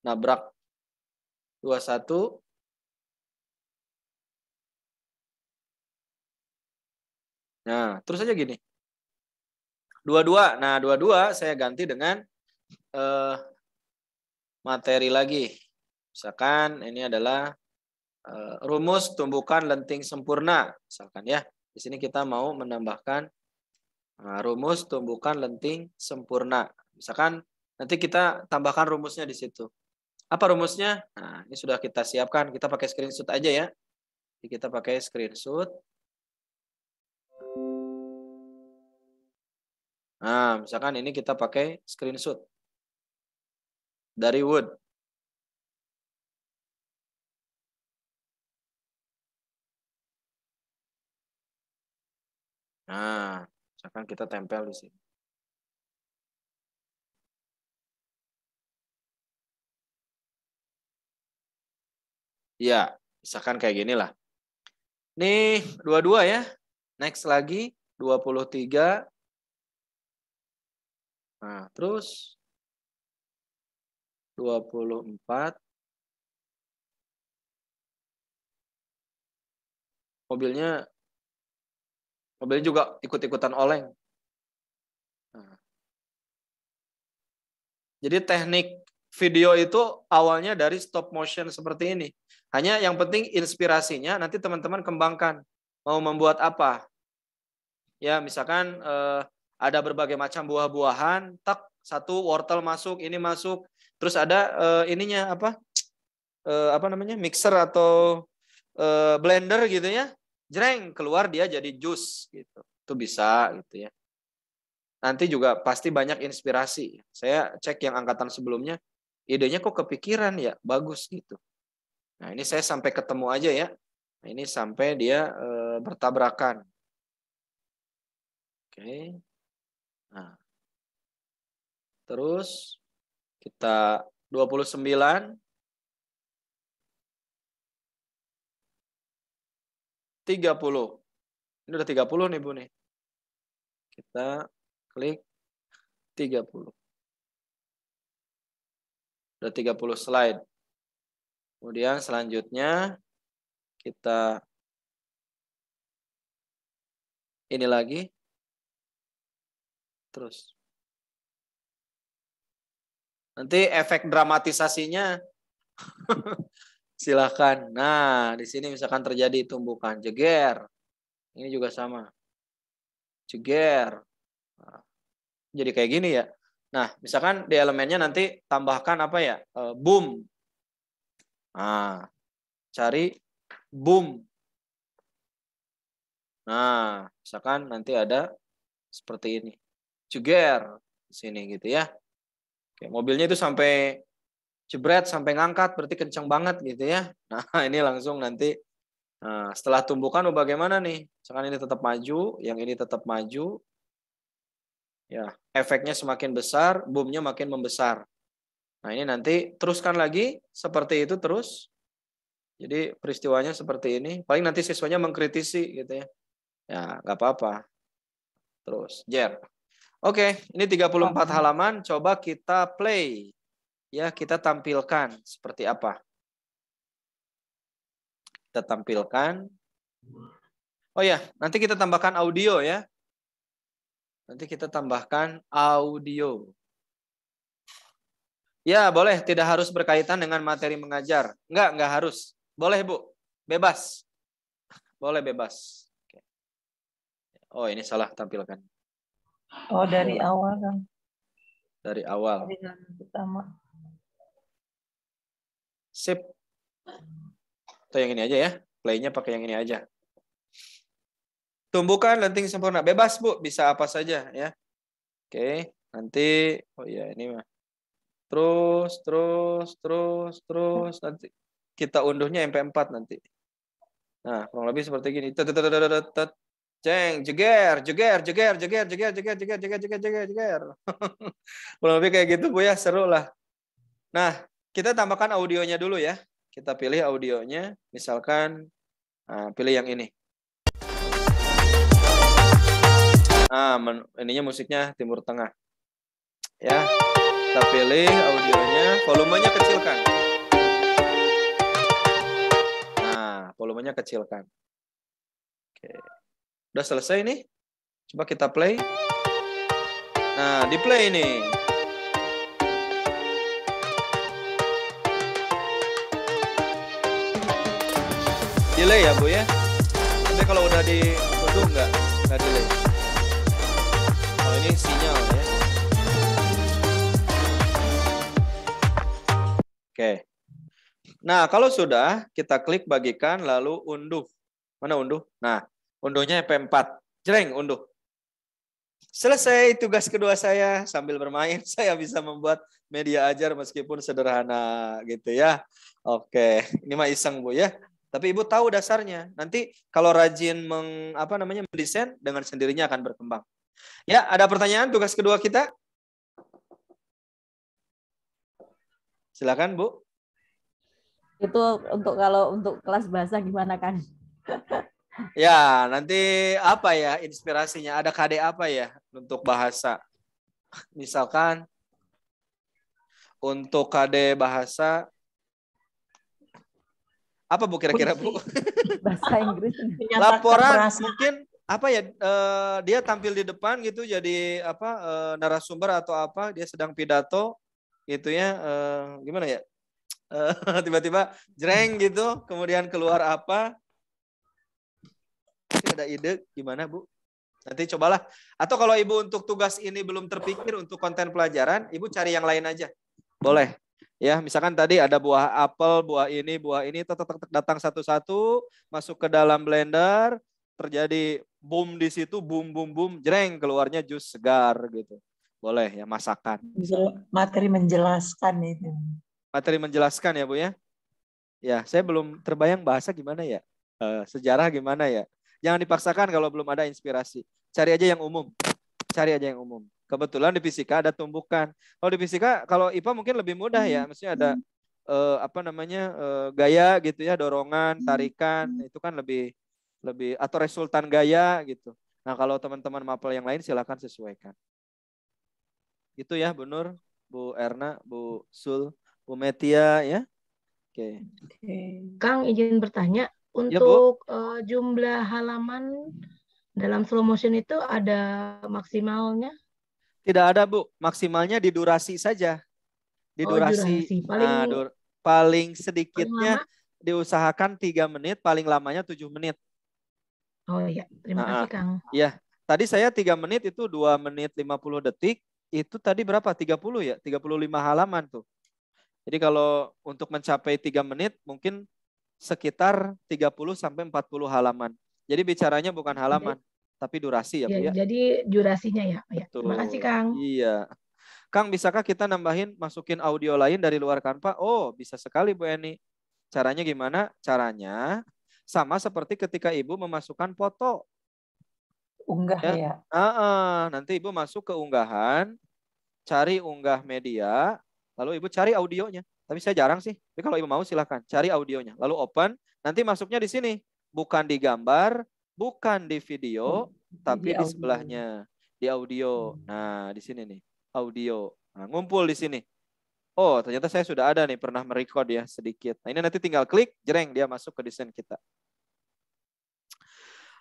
nabrak 21 Nah, terus aja gini. 22. Nah, 22 saya ganti dengan eh materi lagi. Misalkan ini adalah eh, rumus tumbukan lenting sempurna, misalkan ya. Di sini kita mau menambahkan eh, rumus tumbukan lenting sempurna. Misalkan nanti kita tambahkan rumusnya di situ. Apa rumusnya? Nah, ini sudah kita siapkan. Kita pakai screenshot aja ya. Jadi kita pakai screenshot. Nah, misalkan ini kita pakai screenshot dari Wood. Nah, misalkan kita tempel di sini. Ya, misalkan kayak gini lah. Nih, dua-dua ya. Next lagi, 23. Nah, terus 24. Mobilnya mobilnya juga ikut-ikutan oleng. Nah. Jadi teknik video itu awalnya dari stop motion seperti ini. Hanya yang penting inspirasinya nanti teman-teman kembangkan. Mau membuat apa? Ya, misalkan eh, ada berbagai macam buah-buahan, tak satu wortel masuk, ini masuk, Terus ada uh, ininya apa? Uh, apa namanya? mixer atau uh, blender gitu ya. Jreng keluar dia jadi jus gitu. Itu bisa gitu ya. Nanti juga pasti banyak inspirasi. Saya cek yang angkatan sebelumnya, idenya kok kepikiran ya, bagus gitu. Nah, ini saya sampai ketemu aja ya. Nah, ini sampai dia e, bertabrakan. Oke. Nah. Terus kita 29 30. Ini udah 30 nih, Bu nih. Kita klik 30. Udah 30 slide. Kemudian selanjutnya kita ini lagi terus Nanti efek dramatisasinya silahkan. Nah, di sini misalkan terjadi tumbukan jeger. Ini juga sama. Jeger. Nah, jadi kayak gini ya. Nah, misalkan di elemennya nanti tambahkan apa ya? E, boom. Nah, cari boom. Nah, misalkan nanti ada seperti ini. Jeger sini gitu ya. Oke, ya, mobilnya itu sampai jebret, sampai ngangkat, berarti kencang banget gitu ya. Nah, ini langsung nanti nah, setelah tumbukan oh bagaimana nih? Sekarang ini tetap maju, yang ini tetap maju. Ya, efeknya semakin besar, boomnya makin membesar. Nah, ini nanti teruskan lagi seperti itu terus. Jadi peristiwanya seperti ini. Paling nanti siswanya mengkritisi gitu ya. Ya, nggak apa-apa. Terus, Jer. Oke, ini 34 halaman. Coba kita play. Ya, kita tampilkan seperti apa. Kita tampilkan. Oh ya, nanti kita tambahkan audio ya. Nanti kita tambahkan audio. Ya, boleh. Tidak harus berkaitan dengan materi mengajar. Enggak, enggak harus. Boleh, Bu. Bebas. Boleh bebas. Oh, ini salah tampilkan. Oh dari awal kan? Dari awal. Dari pertama. Sip. Atau yang ini aja ya. Playnya pakai yang ini aja. Tumbukan, lenting sempurna. Bebas bu, bisa apa saja ya. Oke, nanti. Oh ya ini mah. Terus, terus, terus, terus. Nanti kita unduhnya MP4 nanti. Nah, kurang lebih seperti gini. Ceng, jeger, jeger, jeger, jeger, jeger, jeger, jeger, jeger, jeger, jeger, jeger. Kurang lebih kayak gitu Bu ya, seru lah. Nah, kita tambahkan audionya dulu ya. Kita pilih audionya, misalkan nah, pilih yang ini. Ah, ininya musiknya Timur Tengah. Ya. Kita pilih audionya, volumenya kecilkan. Nah, volumenya kecilkan. Oke. Okay. Udah selesai nih. Coba kita play. Nah, di play ini Delay ya, Bu ya. Tapi kalau udah di itu enggak, enggak delay. Kalau oh, ini sinyal ya. Oke. Nah, kalau sudah kita klik bagikan lalu unduh. Mana unduh? Nah, Undohnya P 4 Jreng, unduh. Selesai tugas kedua saya sambil bermain, saya bisa membuat media ajar meskipun sederhana gitu ya. Oke, ini mah iseng Bu ya. Tapi Ibu tahu dasarnya. Nanti kalau rajin meng, apa namanya mendesain dengan sendirinya akan berkembang. Ya, ada pertanyaan tugas kedua kita? Silakan Bu. Itu untuk kalau untuk kelas bahasa gimana kan? Ya, nanti apa ya inspirasinya? Ada KD apa ya untuk bahasa? Misalkan untuk KD bahasa apa Bu kira-kira Bu? Bahasa Inggris. Laporan mungkin apa ya uh, dia tampil di depan gitu jadi apa uh, narasumber atau apa dia sedang pidato gitu ya uh, gimana ya tiba-tiba jreng gitu kemudian keluar apa ada ide gimana Bu? Nanti cobalah. Atau kalau Ibu untuk tugas ini belum terpikir untuk konten pelajaran, Ibu cari yang lain aja. Boleh. Ya, misalkan tadi ada buah apel, buah ini, buah ini, tetap datang satu-satu, masuk ke dalam blender, terjadi boom di situ, boom, boom, boom, jreng, keluarnya jus segar gitu. Boleh ya, masakan. Materi menjelaskan itu. Materi menjelaskan ya, Bu ya? Ya, saya belum terbayang bahasa gimana ya? Eh, sejarah gimana ya? Jangan dipaksakan kalau belum ada inspirasi. Cari aja yang umum. Cari aja yang umum. Kebetulan di fisika ada tumbukan. Kalau di fisika, kalau IPA mungkin lebih mudah ya. Hmm. Maksudnya ada uh, apa namanya uh, gaya gitu ya, dorongan, hmm. tarikan. Itu kan lebih lebih atau resultan gaya gitu. Nah kalau teman-teman mapel yang lain silakan sesuaikan. Gitu ya Bu Nur, Bu Erna, Bu Sul, Bu Metia ya. Oke. Okay. Oke. Kang izin bertanya, Ya, untuk ya, uh, jumlah halaman dalam slow motion itu ada maksimalnya? Tidak ada, Bu. Maksimalnya di durasi saja. Di oh, durasi. durasi. Nah, paling nah, dur paling sedikitnya paling diusahakan tiga menit, paling lamanya tujuh menit. Oh iya, terima nah, kasih Kang. Iya. Tadi saya tiga menit itu dua menit 50 detik, itu tadi berapa? 30 ya? 35 halaman tuh. Jadi kalau untuk mencapai tiga menit mungkin sekitar 30 sampai 40 halaman. Jadi bicaranya bukan halaman, jadi, tapi durasi ya, Bu iya, ya. Jadi durasinya ya, Pak. Iya, Betul. Terima kasih, Kang. Iya. Kang, bisakah kita nambahin masukin audio lain dari luar Pak? Oh, bisa sekali Bu Eni. Caranya gimana? Caranya sama seperti ketika Ibu memasukkan foto. Unggah ya. ya. Uh -uh. Nanti Ibu masuk ke unggahan, cari unggah media, lalu Ibu cari audionya. Tapi saya jarang sih. Tapi kalau ibu mau silahkan cari audionya. Lalu open. Nanti masuknya di sini. Bukan di gambar, bukan di video, hmm. tapi di, di sebelahnya. Di audio. Hmm. Nah, di sini nih. Audio. Nah, ngumpul di sini. Oh, ternyata saya sudah ada nih pernah merecord ya sedikit. Nah, ini nanti tinggal klik, jereng dia masuk ke desain kita.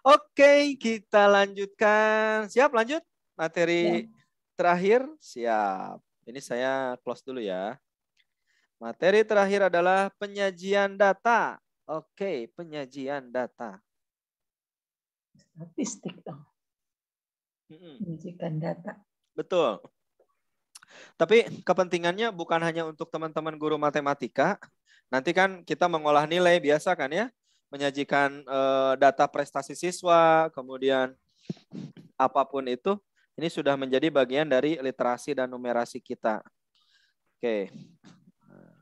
Oke, kita lanjutkan. Siap, lanjut. Materi ya. terakhir, siap. Ini saya close dulu ya. Materi terakhir adalah penyajian data. Oke, penyajian data. Statistik dong. Penyajikan data. Betul. Tapi kepentingannya bukan hanya untuk teman-teman guru matematika. Nanti kan kita mengolah nilai biasa kan ya. Menyajikan eh, data prestasi siswa, kemudian apapun itu. Ini sudah menjadi bagian dari literasi dan numerasi kita. Oke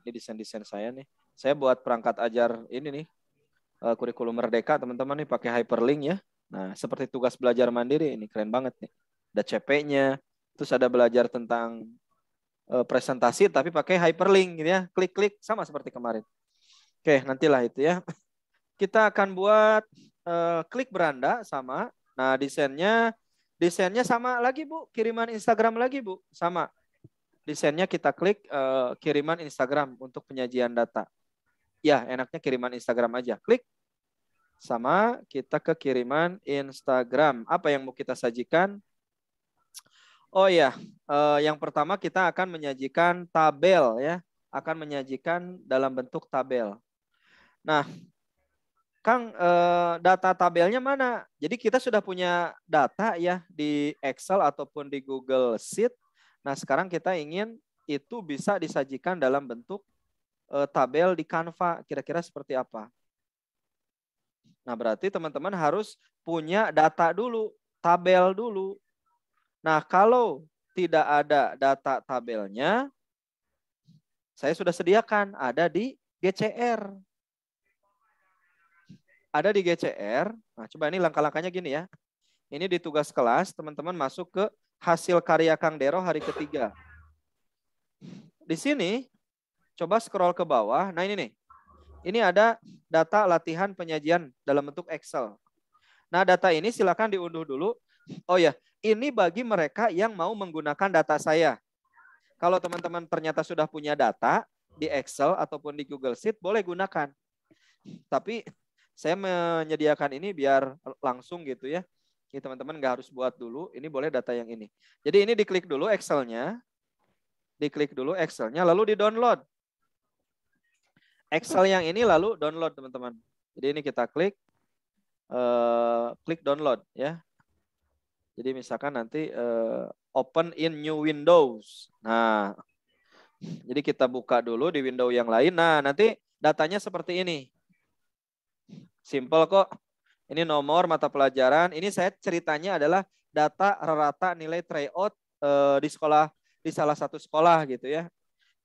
ini desain-desain saya nih. Saya buat perangkat ajar ini nih, eh, kurikulum merdeka teman-teman nih pakai hyperlink ya. Nah, seperti tugas belajar mandiri ini keren banget nih. Ada CP-nya, terus ada belajar tentang eh, presentasi tapi pakai hyperlink gitu ya. Klik-klik sama seperti kemarin. Oke, nantilah itu ya. Kita akan buat uh, klik beranda sama. Nah, desainnya desainnya sama lagi Bu, kiriman Instagram lagi Bu, sama desainnya kita klik uh, kiriman Instagram untuk penyajian data. Ya, enaknya kiriman Instagram aja. Klik sama kita ke kiriman Instagram. Apa yang mau kita sajikan? Oh ya, uh, yang pertama kita akan menyajikan tabel ya, akan menyajikan dalam bentuk tabel. Nah, Kang, eh, data tabelnya mana? Jadi kita sudah punya data ya di Excel ataupun di Google Sheet Nah, sekarang kita ingin itu bisa disajikan dalam bentuk eh, tabel di Canva, kira-kira seperti apa. Nah, berarti teman-teman harus punya data dulu, tabel dulu. Nah, kalau tidak ada data tabelnya, saya sudah sediakan ada di GCR. Ada di GCR. Nah, coba ini langkah-langkahnya gini ya. Ini di tugas kelas, teman-teman masuk ke hasil karya Kang Dero hari ketiga. Di sini, coba scroll ke bawah. Nah ini nih, ini ada data latihan penyajian dalam bentuk Excel. Nah data ini silakan diunduh dulu. Oh ya, ini bagi mereka yang mau menggunakan data saya. Kalau teman-teman ternyata sudah punya data di Excel ataupun di Google Sheet, boleh gunakan. Tapi saya menyediakan ini biar langsung gitu ya. Ini teman-teman nggak harus buat dulu, ini boleh data yang ini. Jadi ini diklik dulu Excel-nya. Diklik dulu Excel-nya, lalu di-download. Excel yang ini lalu download, teman-teman. Jadi ini kita klik, eh, klik download ya. Jadi misalkan nanti eh, open in new windows. Nah, jadi kita buka dulu di window yang lain. Nah, nanti datanya seperti ini. Simple kok. Ini nomor mata pelajaran. Ini saya ceritanya adalah data rata nilai tryout eh, di sekolah di salah satu sekolah gitu ya.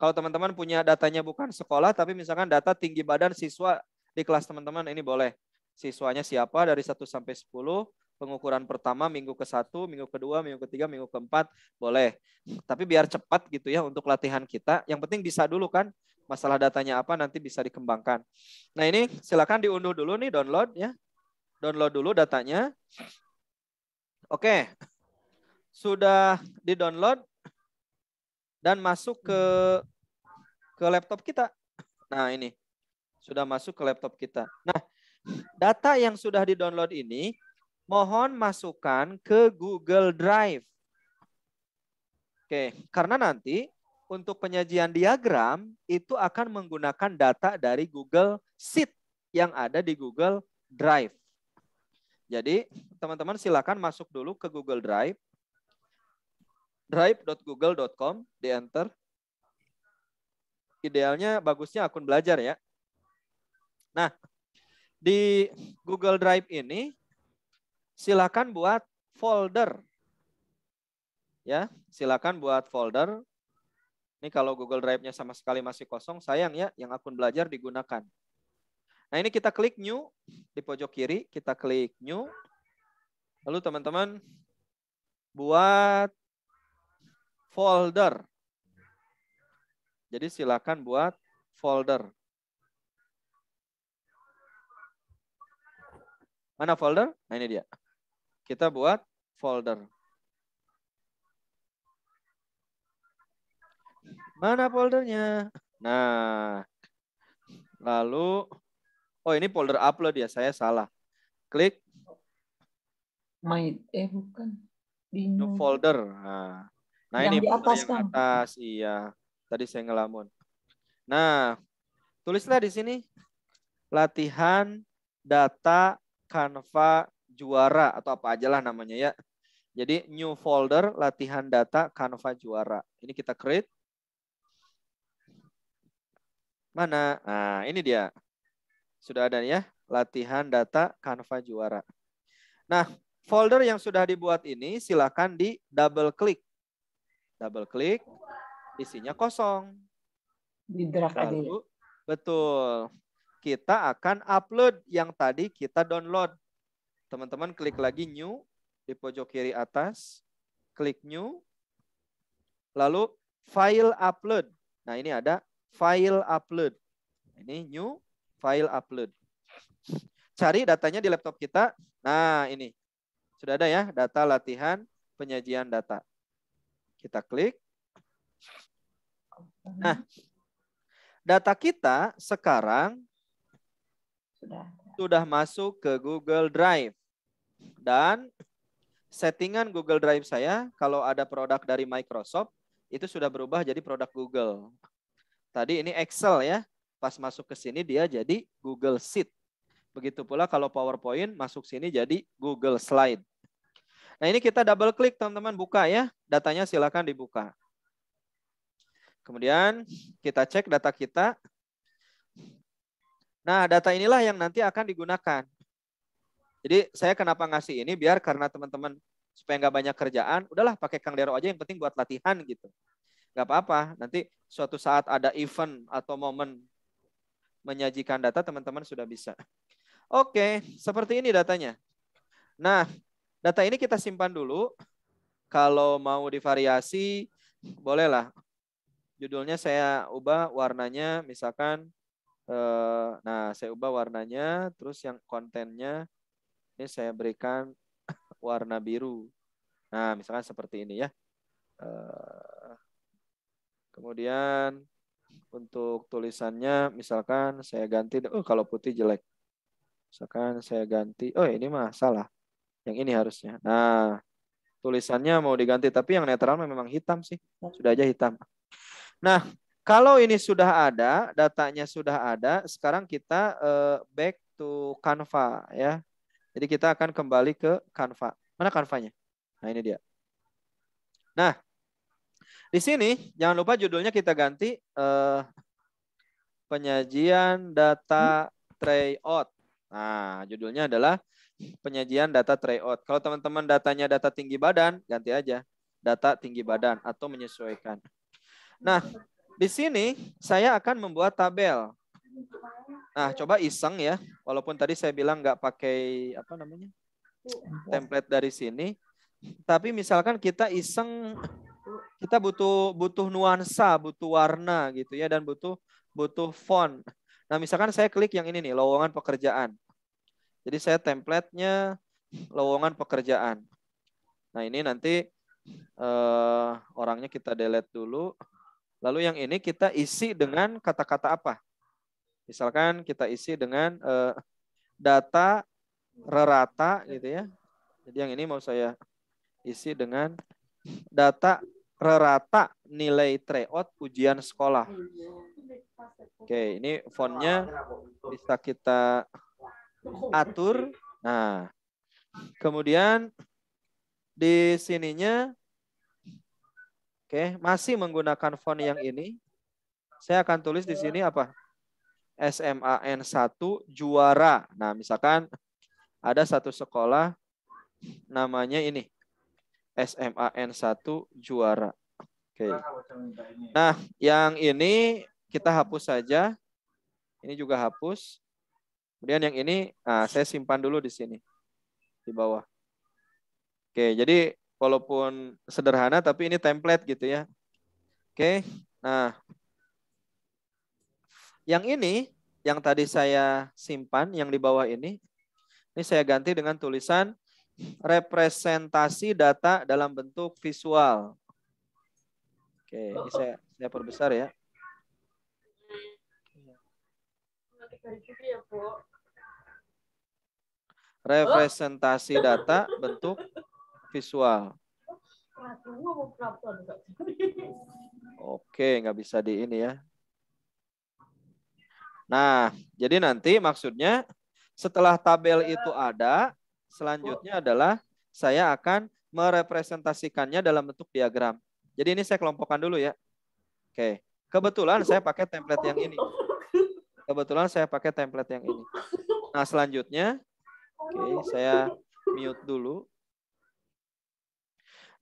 Kalau teman-teman punya datanya bukan sekolah tapi misalkan data tinggi badan siswa di kelas teman-teman ini boleh. Siswanya siapa dari 1 sampai 10, pengukuran pertama minggu ke-1, minggu ke-2, minggu ke-3, minggu ke-4 boleh. Tapi biar cepat gitu ya untuk latihan kita. Yang penting bisa dulu kan masalah datanya apa nanti bisa dikembangkan. Nah, ini silakan diunduh dulu nih download ya download dulu datanya. Oke. Sudah di-download dan masuk ke ke laptop kita. Nah, ini. Sudah masuk ke laptop kita. Nah, data yang sudah di-download ini mohon masukkan ke Google Drive. Oke, karena nanti untuk penyajian diagram itu akan menggunakan data dari Google Sheet yang ada di Google Drive. Jadi teman-teman silakan masuk dulu ke Google Drive. drive.google.com di enter. Idealnya bagusnya akun belajar ya. Nah, di Google Drive ini silakan buat folder. Ya, silakan buat folder. Ini kalau Google Drive-nya sama sekali masih kosong, sayang ya yang akun belajar digunakan. Nah ini kita klik new di pojok kiri, kita klik new. Lalu teman-teman buat folder. Jadi silakan buat folder. Mana folder? Nah ini dia. Kita buat folder. Mana foldernya? Nah, lalu Oh ini folder upload ya, saya salah. Klik. My, eh bukan. Di New folder. Nah, nah ini di atas, yang kan? atas, iya. Tadi saya ngelamun. Nah, tulislah di sini latihan data Canva juara atau apa aja lah namanya ya. Jadi new folder latihan data Canva juara. Ini kita create. Mana? Nah, ini dia. Sudah ada ya, latihan data Canva juara. Nah, folder yang sudah dibuat ini silakan di double klik. Double klik, isinya kosong. Di drag ya. Lalu, aja. Betul. Kita akan upload yang tadi kita download. Teman-teman klik lagi new di pojok kiri atas, klik new. Lalu file upload. Nah, ini ada file upload. Ini new file upload. Cari datanya di laptop kita. Nah, ini. Sudah ada ya, data latihan penyajian data. Kita klik. Nah, data kita sekarang sudah sudah masuk ke Google Drive. Dan settingan Google Drive saya kalau ada produk dari Microsoft itu sudah berubah jadi produk Google. Tadi ini Excel ya. Pas masuk ke sini dia jadi Google Sheet. Begitu pula kalau PowerPoint masuk sini jadi Google Slide. Nah ini kita double klik teman-teman buka ya. Datanya silakan dibuka. Kemudian kita cek data kita. Nah data inilah yang nanti akan digunakan. Jadi saya kenapa ngasih ini biar karena teman-teman supaya nggak banyak kerjaan, udahlah pakai Kang Dero aja yang penting buat latihan gitu. Nggak apa-apa, nanti suatu saat ada event atau momen menyajikan data teman-teman sudah bisa. Oke, seperti ini datanya. Nah, data ini kita simpan dulu. Kalau mau divariasi, bolehlah. Judulnya saya ubah warnanya, misalkan, eh, nah saya ubah warnanya, terus yang kontennya ini saya berikan warna biru. Nah, misalkan seperti ini ya. Eh, kemudian untuk tulisannya misalkan saya ganti oh kalau putih jelek. Misalkan saya ganti oh ini mah salah. Yang ini harusnya. Nah, tulisannya mau diganti tapi yang netral memang hitam sih. Sudah aja hitam. Nah, kalau ini sudah ada, datanya sudah ada, sekarang kita uh, back to Canva ya. Jadi kita akan kembali ke Canva. Mana Canvanya? Nah, ini dia. Nah, di sini jangan lupa judulnya kita ganti eh, penyajian data hmm. tryout. Nah, judulnya adalah penyajian data tryout. Kalau teman-teman datanya data tinggi badan, ganti aja data tinggi badan atau menyesuaikan. Nah, di sini saya akan membuat tabel. Nah, coba iseng ya. Walaupun tadi saya bilang nggak pakai apa namanya template dari sini, tapi misalkan kita iseng kita butuh butuh nuansa, butuh warna gitu ya dan butuh butuh font. Nah, misalkan saya klik yang ini nih, lowongan pekerjaan. Jadi saya template-nya lowongan pekerjaan. Nah, ini nanti eh, orangnya kita delete dulu. Lalu yang ini kita isi dengan kata-kata apa? Misalkan kita isi dengan eh, data rata gitu ya. Jadi yang ini mau saya isi dengan data rata nilai tryout ujian sekolah. Oke, ini fontnya bisa kita atur. Nah, kemudian di sininya Oke, masih menggunakan font yang ini. Saya akan tulis di sini apa? SMAN1 juara. Nah, misalkan ada satu sekolah namanya ini. SMAN 1 juara. Oke. Okay. Nah, yang ini kita hapus saja. Ini juga hapus. Kemudian yang ini nah, saya simpan dulu di sini. Di bawah. Oke, jadi walaupun sederhana tapi ini template gitu ya. Oke. Nah, yang ini yang tadi saya simpan yang di bawah ini ini saya ganti dengan tulisan representasi data dalam bentuk visual. Oke, ini oh. saya saya perbesar ya. Representasi oh. data bentuk visual. Oke, nggak bisa di ini ya. Nah, jadi nanti maksudnya setelah tabel itu ada, selanjutnya adalah saya akan merepresentasikannya dalam bentuk diagram. Jadi ini saya kelompokkan dulu ya. Oke. Kebetulan saya pakai template yang ini. Kebetulan saya pakai template yang ini. Nah, selanjutnya oke, saya mute dulu.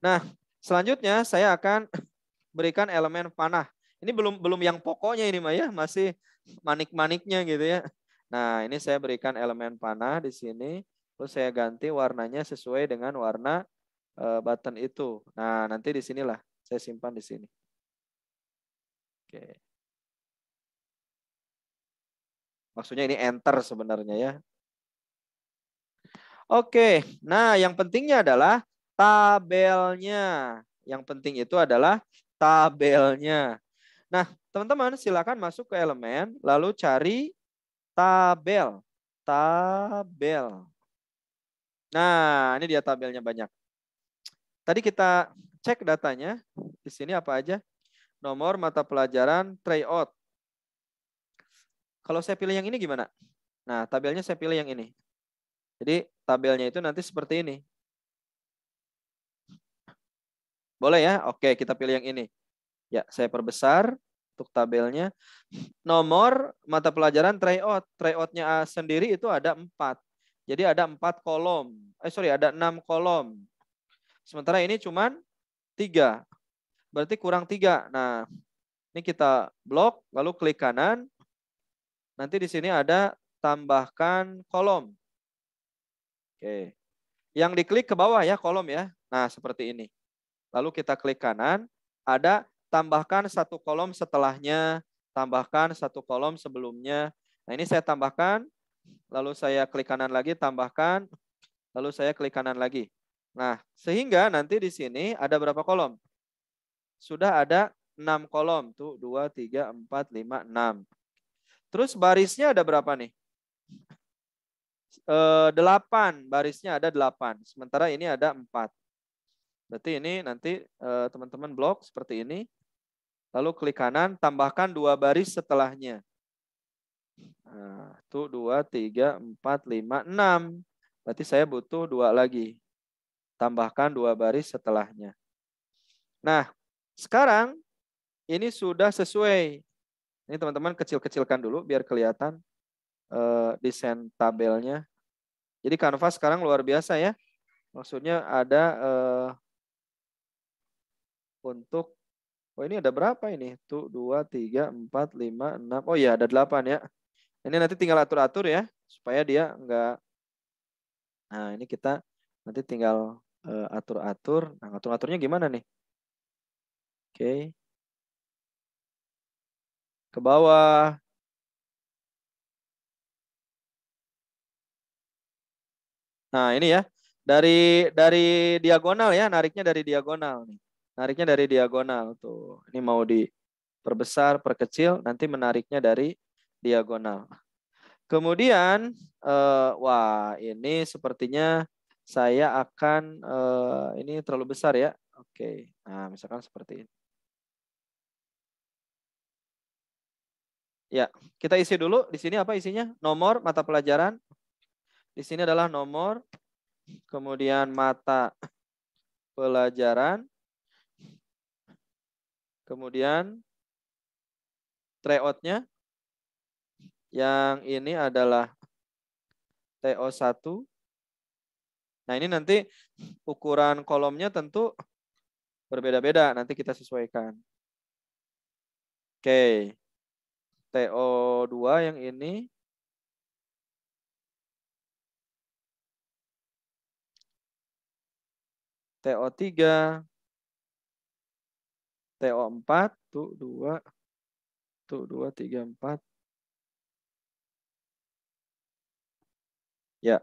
Nah, selanjutnya saya akan berikan elemen panah. Ini belum belum yang pokoknya ini Maya, masih manik-maniknya gitu ya. Nah, ini saya berikan elemen panah di sini. Terus saya ganti warnanya sesuai dengan warna eh, button itu. Nah, nanti di sinilah saya simpan di sini. Oke. Maksudnya ini enter sebenarnya ya. Oke. Nah, yang pentingnya adalah tabelnya. Yang penting itu adalah tabelnya. Nah, teman-teman silakan masuk ke elemen lalu cari tabel. Tabel. Nah, ini dia tabelnya banyak. Tadi kita cek datanya. Di sini apa aja? Nomor mata pelajaran tryout. Kalau saya pilih yang ini gimana? Nah, tabelnya saya pilih yang ini. Jadi tabelnya itu nanti seperti ini. Boleh ya? Oke, kita pilih yang ini. Ya, saya perbesar untuk tabelnya. Nomor mata pelajaran tryout. Tryoutnya sendiri itu ada empat. Jadi ada empat kolom. Eh sorry, ada enam kolom. Sementara ini cuman tiga. Berarti kurang tiga. Nah, ini kita blok, lalu klik kanan. Nanti di sini ada tambahkan kolom. Oke. Yang diklik ke bawah ya kolom ya. Nah, seperti ini. Lalu kita klik kanan, ada tambahkan satu kolom setelahnya, tambahkan satu kolom sebelumnya. Nah, ini saya tambahkan lalu saya klik kanan lagi, tambahkan, lalu saya klik kanan lagi. Nah, sehingga nanti di sini ada berapa kolom? Sudah ada 6 kolom. Tuh, dua tiga empat lima enam Terus barisnya ada berapa nih? E, eh, 8. Barisnya ada delapan Sementara ini ada empat Berarti ini nanti eh, teman-teman blok seperti ini. Lalu klik kanan, tambahkan dua baris setelahnya. Nah, tuh dua, tiga, empat, lima, enam. Berarti saya butuh dua lagi. Tambahkan dua baris setelahnya. Nah, sekarang ini sudah sesuai. Ini teman-teman kecil-kecilkan dulu biar kelihatan eh, desain tabelnya. Jadi kanvas sekarang luar biasa ya. Maksudnya ada eh, untuk oh ini ada berapa ini? Tuh dua tiga empat lima enam. Oh ya ada delapan ya. Ini nanti tinggal atur-atur ya, supaya dia enggak. Nah, ini kita nanti tinggal eh, atur-atur. Nah, atur-aturnya gimana nih? Oke. Okay. Ke bawah. Nah, ini ya. Dari dari diagonal ya, nariknya dari diagonal nih. Nariknya dari diagonal tuh. Ini mau diperbesar, perkecil, nanti menariknya dari diagonal. Kemudian, eh, wah ini sepertinya saya akan eh, ini terlalu besar ya. Oke, nah misalkan seperti ini. Ya, kita isi dulu. Di sini apa isinya? Nomor mata pelajaran. Di sini adalah nomor, kemudian mata pelajaran, kemudian tryoutnya, yang ini adalah TO1. Nah, ini nanti ukuran kolomnya tentu berbeda-beda. Nanti kita sesuaikan. Oke. TO2 yang ini. TO3. TO4. Tuh, 2. Tuh, 2, 3, 4. Ya.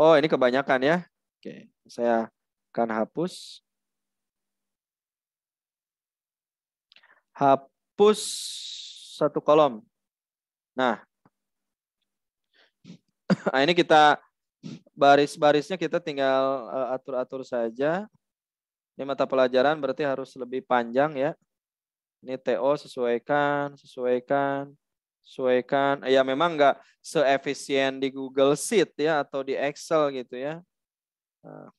Oh, ini kebanyakan ya. Oke, saya akan hapus. Hapus satu kolom. Nah, nah ini kita baris-barisnya kita tinggal eh, atur-atur saja. Ini mata pelajaran berarti harus lebih panjang ya. Ini TO sesuaikan, sesuaikan sesuaikan ya memang nggak seefisien di Google Sheet ya atau di Excel gitu ya nah,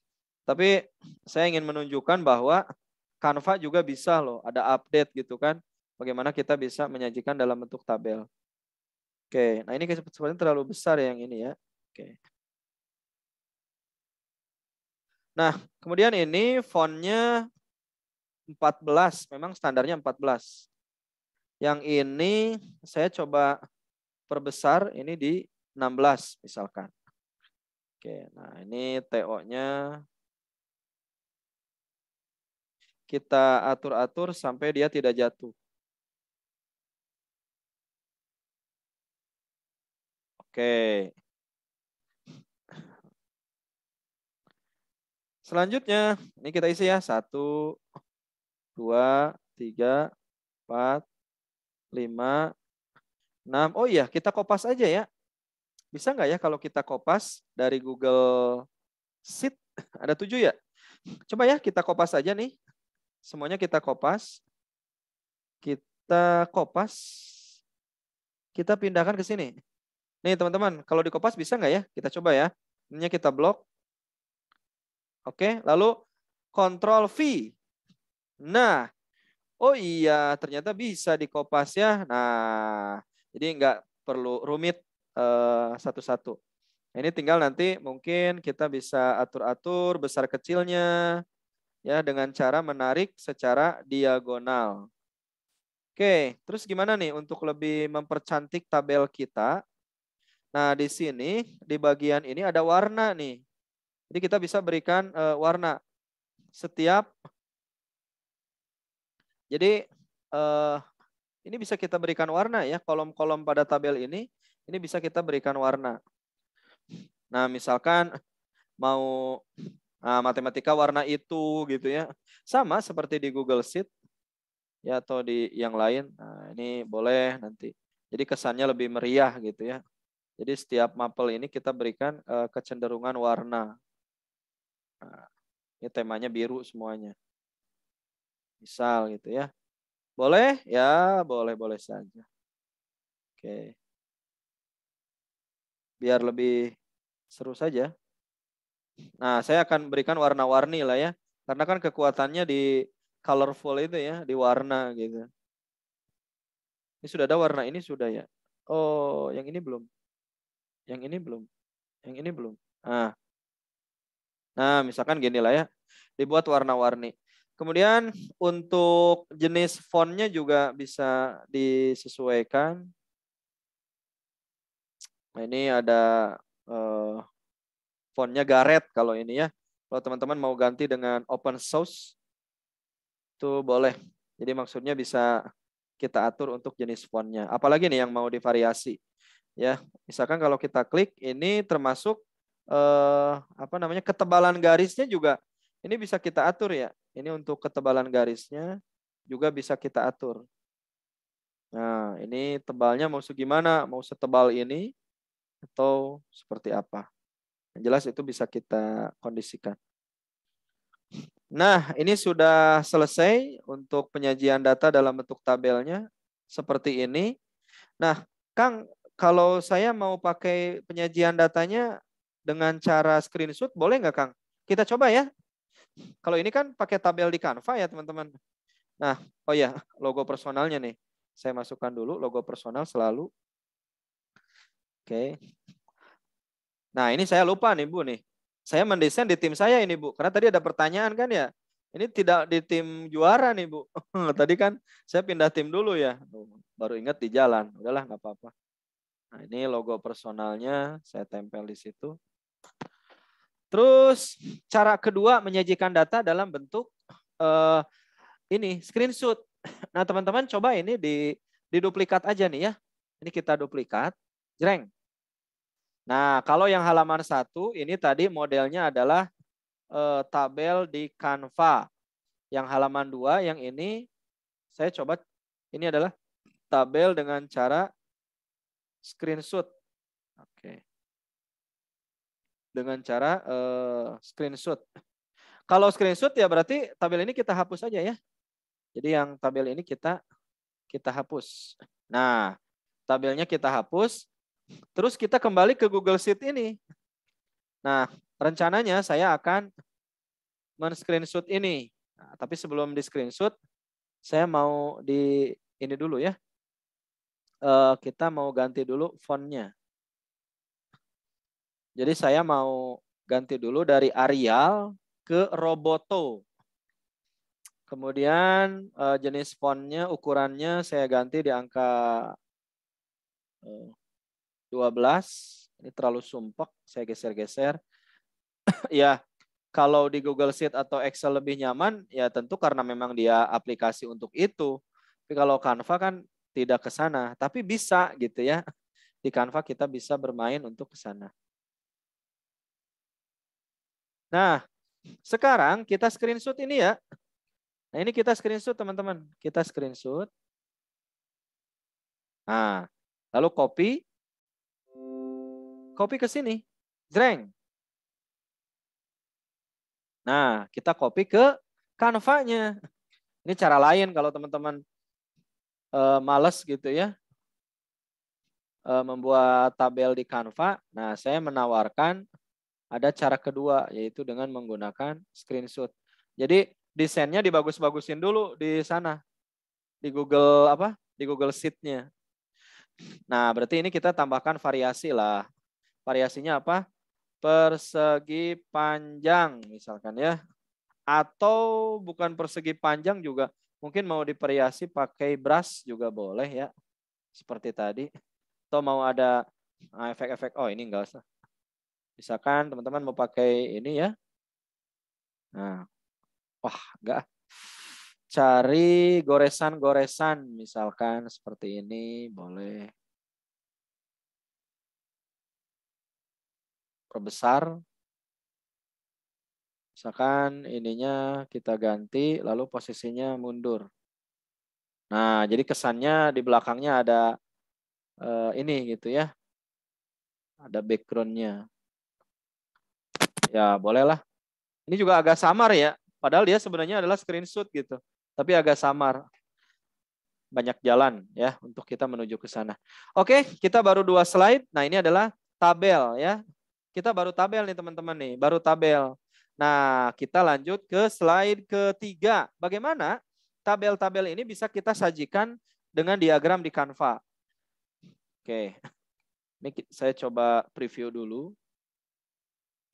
tapi saya ingin menunjukkan bahwa Canva juga bisa loh ada update gitu kan bagaimana kita bisa menyajikan dalam bentuk tabel oke nah ini kecepatan terlalu besar yang ini ya oke nah kemudian ini fontnya 14 memang standarnya 14 yang ini saya coba perbesar ini di 16 misalkan. Oke, nah ini TO-nya kita atur-atur sampai dia tidak jatuh. Oke. Selanjutnya, ini kita isi ya. Satu, dua, tiga, empat, lima, enam. Oh iya, kita kopas aja ya. Bisa nggak ya kalau kita kopas dari Google Sheet? Ada tujuh ya? Coba ya kita kopas aja nih. Semuanya kita kopas. Kita kopas. Kita pindahkan ke sini. Nih teman-teman, kalau dikopas bisa nggak ya? Kita coba ya. Ini kita blok. Oke, lalu control V. Nah, Oh iya, ternyata bisa dikopas ya. Nah, jadi nggak perlu rumit eh, satu-satu. Uh, ini tinggal nanti mungkin kita bisa atur-atur besar kecilnya ya dengan cara menarik secara diagonal. Oke, terus gimana nih untuk lebih mempercantik tabel kita? Nah, di sini di bagian ini ada warna nih. Jadi kita bisa berikan uh, warna. Setiap jadi eh, ini bisa kita berikan warna ya, kolom-kolom pada tabel ini, ini bisa kita berikan warna. Nah, misalkan mau nah, matematika warna itu gitu ya. Sama seperti di Google Sheet ya atau di yang lain. Nah, ini boleh nanti. Jadi kesannya lebih meriah gitu ya. Jadi setiap mapel ini kita berikan eh, kecenderungan warna. Nah, ini temanya biru semuanya misal gitu ya. Boleh? Ya, boleh-boleh saja. Oke. Biar lebih seru saja. Nah, saya akan berikan warna-warni lah ya. Karena kan kekuatannya di colorful itu ya, di warna gitu. Ini sudah ada warna ini sudah ya. Oh, yang ini belum. Yang ini belum. Yang ini belum. Nah. Nah, misalkan gini lah ya. Dibuat warna-warni. Kemudian untuk jenis fontnya juga bisa disesuaikan. Nah, ini ada eh, fontnya Garet kalau ini ya. Kalau teman-teman mau ganti dengan open source itu boleh. Jadi maksudnya bisa kita atur untuk jenis fontnya. Apalagi nih yang mau divariasi. Ya, misalkan kalau kita klik ini termasuk eh, apa namanya ketebalan garisnya juga ini bisa kita atur ya ini untuk ketebalan garisnya juga bisa kita atur. Nah, ini tebalnya mau segimana? Mau setebal ini atau seperti apa? Yang jelas itu bisa kita kondisikan. Nah, ini sudah selesai untuk penyajian data dalam bentuk tabelnya seperti ini. Nah, Kang, kalau saya mau pakai penyajian datanya dengan cara screenshot, boleh nggak, Kang? Kita coba ya kalau ini kan pakai tabel di Canva ya teman-teman. Nah, oh ya logo personalnya nih. Saya masukkan dulu logo personal selalu. Oke. Nah ini saya lupa nih Bu nih. Saya mendesain di tim saya ini Bu. Karena tadi ada pertanyaan kan ya. Ini tidak di tim juara nih Bu. tadi kan saya pindah tim dulu ya. Baru ingat di jalan. Udahlah nggak apa-apa. Nah ini logo personalnya saya tempel di situ. Terus cara kedua menyajikan data dalam bentuk uh, ini screenshot. Nah teman-teman coba ini di diduplikat aja nih ya. Ini kita duplikat, jreng. Nah kalau yang halaman satu ini tadi modelnya adalah uh, tabel di Canva. Yang halaman dua yang ini saya coba ini adalah tabel dengan cara screenshot. Oke. Okay dengan cara uh, screenshot. Kalau screenshot ya berarti tabel ini kita hapus aja ya. Jadi yang tabel ini kita kita hapus. Nah, tabelnya kita hapus. Terus kita kembali ke Google Sheet ini. Nah, rencananya saya akan men-screenshot ini. Nah, tapi sebelum di-screenshot, saya mau di ini dulu ya. Eh, kita mau ganti dulu fontnya. Jadi saya mau ganti dulu dari Arial ke Roboto. Kemudian eh, jenis fontnya, ukurannya saya ganti di angka 12. Eh, Ini terlalu sumpek, saya geser-geser. ya, kalau di Google Sheet atau Excel lebih nyaman, ya tentu karena memang dia aplikasi untuk itu. Tapi kalau Canva kan tidak ke sana, tapi bisa gitu ya. Di Canva kita bisa bermain untuk ke sana. Nah, sekarang kita screenshot ini ya. Nah, ini kita screenshot teman-teman. Kita screenshot. Nah, lalu copy. Copy ke sini. Jreng. Nah, kita copy ke kanvanya. Ini cara lain kalau teman-teman e, males gitu ya. E, membuat tabel di Canva. Nah, saya menawarkan ada cara kedua yaitu dengan menggunakan screenshot. Jadi desainnya dibagus-bagusin dulu di sana di Google apa di Google Sheet-nya. Nah, berarti ini kita tambahkan variasi lah. Variasinya apa? Persegi panjang misalkan ya. Atau bukan persegi panjang juga. Mungkin mau diperiasi pakai brush juga boleh ya. Seperti tadi. Atau mau ada ah, efek-efek. Oh ini enggak usah. Misalkan teman-teman mau pakai ini ya. Nah, wah enggak. Cari goresan-goresan misalkan seperti ini boleh. Perbesar. Misalkan ininya kita ganti lalu posisinya mundur. Nah, jadi kesannya di belakangnya ada uh, ini gitu ya. Ada backgroundnya. Ya, bolehlah. Ini juga agak samar ya. Padahal dia sebenarnya adalah screenshot gitu. Tapi agak samar. Banyak jalan ya untuk kita menuju ke sana. Oke, kita baru dua slide. Nah, ini adalah tabel ya. Kita baru tabel nih teman-teman nih, baru tabel. Nah, kita lanjut ke slide ketiga. Bagaimana tabel-tabel ini bisa kita sajikan dengan diagram di Canva? Oke. Ini saya coba preview dulu.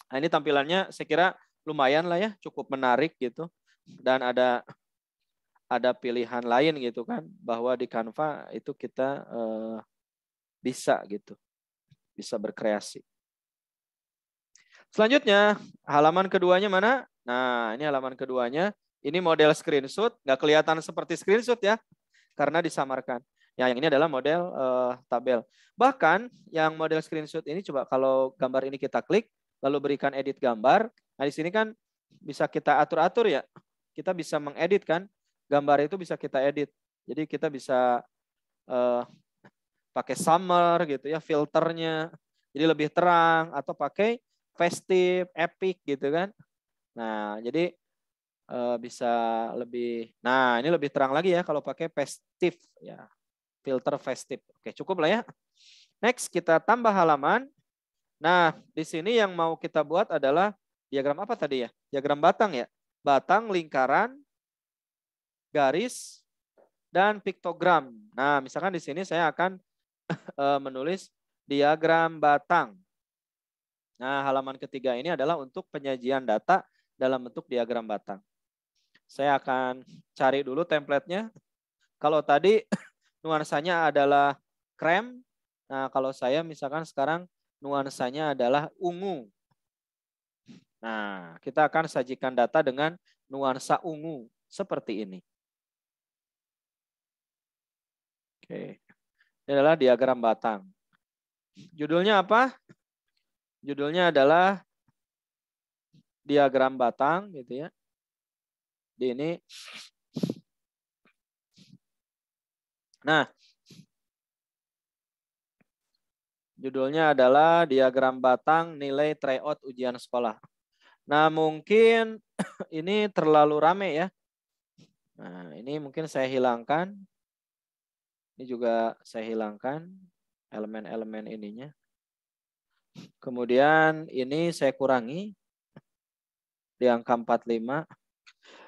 Nah, ini tampilannya saya kira lumayan lah ya, cukup menarik gitu. Dan ada ada pilihan lain gitu kan bahwa di Canva itu kita eh, bisa gitu. Bisa berkreasi. Selanjutnya, halaman keduanya mana? Nah, ini halaman keduanya. Ini model screenshot, nggak kelihatan seperti screenshot ya, karena disamarkan. Ya, yang ini adalah model uh, tabel. Bahkan yang model screenshot ini coba kalau gambar ini kita klik, lalu berikan edit gambar. Nah, di sini kan bisa kita atur-atur ya. Kita bisa mengedit kan. Gambar itu bisa kita edit. Jadi kita bisa uh, pakai summer gitu ya, filternya. Jadi lebih terang atau pakai festive, epic gitu kan. Nah, jadi uh, bisa lebih Nah, ini lebih terang lagi ya kalau pakai festive ya. Filter festive. Oke, cukup lah ya. Next kita tambah halaman Nah, di sini yang mau kita buat adalah diagram apa tadi ya? Diagram batang ya. Batang, lingkaran, garis, dan piktogram. Nah, misalkan di sini saya akan eh, menulis diagram batang. Nah, halaman ketiga ini adalah untuk penyajian data dalam bentuk diagram batang. Saya akan cari dulu templatenya. Kalau tadi nuansanya adalah krem, nah kalau saya misalkan sekarang nuansanya adalah ungu. Nah, kita akan sajikan data dengan nuansa ungu seperti ini. Oke. Ini adalah diagram batang. Judulnya apa? Judulnya adalah diagram batang gitu ya. Di ini. Nah, Judulnya adalah diagram batang nilai tryout ujian sekolah. Nah, mungkin ini terlalu rame ya. Nah, ini mungkin saya hilangkan. Ini juga saya hilangkan elemen-elemen ininya. Kemudian ini saya kurangi di angka 45.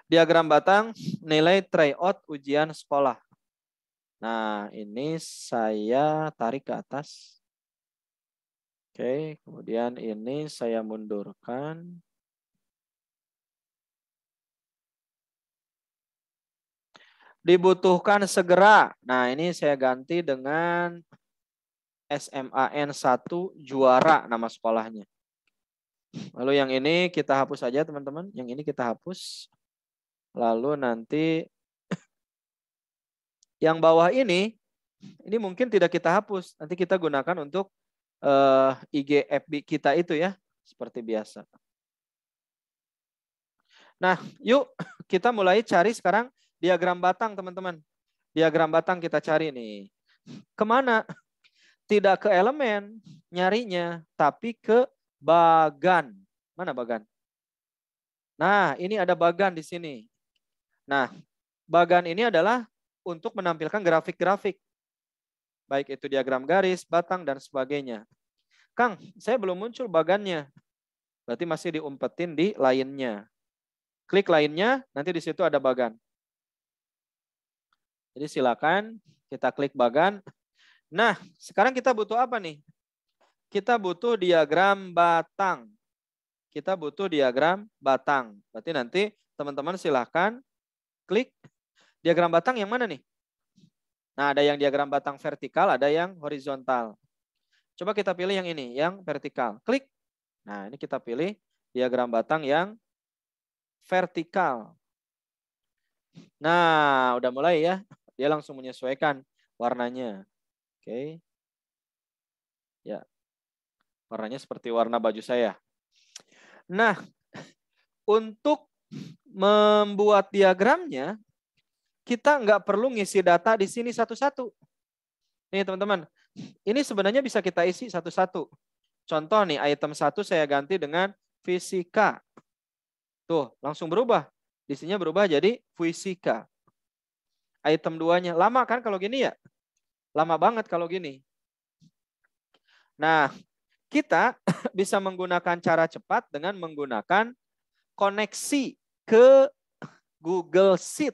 Diagram batang nilai tryout ujian sekolah. Nah, ini saya tarik ke atas. Oke, kemudian ini saya mundurkan. Dibutuhkan segera. Nah, ini saya ganti dengan SMAN 1 juara nama sekolahnya. Lalu yang ini kita hapus saja teman-teman. Yang ini kita hapus. Lalu nanti yang bawah ini, ini mungkin tidak kita hapus. Nanti kita gunakan untuk uh, eh, IG FB kita itu ya seperti biasa. Nah, yuk kita mulai cari sekarang diagram batang teman-teman. Diagram batang kita cari nih. Kemana? Tidak ke elemen nyarinya, tapi ke bagan. Mana bagan? Nah, ini ada bagan di sini. Nah, bagan ini adalah untuk menampilkan grafik-grafik baik itu diagram garis, batang, dan sebagainya. Kang, saya belum muncul bagannya. Berarti masih diumpetin di lainnya. Klik lainnya, nanti di situ ada bagan. Jadi silakan kita klik bagan. Nah, sekarang kita butuh apa nih? Kita butuh diagram batang. Kita butuh diagram batang. Berarti nanti teman-teman silakan klik diagram batang yang mana nih? Nah, ada yang diagram batang vertikal, ada yang horizontal. Coba kita pilih yang ini, yang vertikal. Klik. Nah, ini kita pilih diagram batang yang vertikal. Nah, udah mulai ya. Dia langsung menyesuaikan warnanya. Oke. Ya. Warnanya seperti warna baju saya. Nah, untuk membuat diagramnya, kita nggak perlu ngisi data di sini satu-satu. Nih teman-teman, ini sebenarnya bisa kita isi satu-satu. Contoh nih, item satu saya ganti dengan fisika. Tuh, langsung berubah. sini berubah jadi fisika. Item duanya. Lama kan kalau gini ya? Lama banget kalau gini. Nah, kita bisa menggunakan cara cepat dengan menggunakan koneksi ke Google Sheet.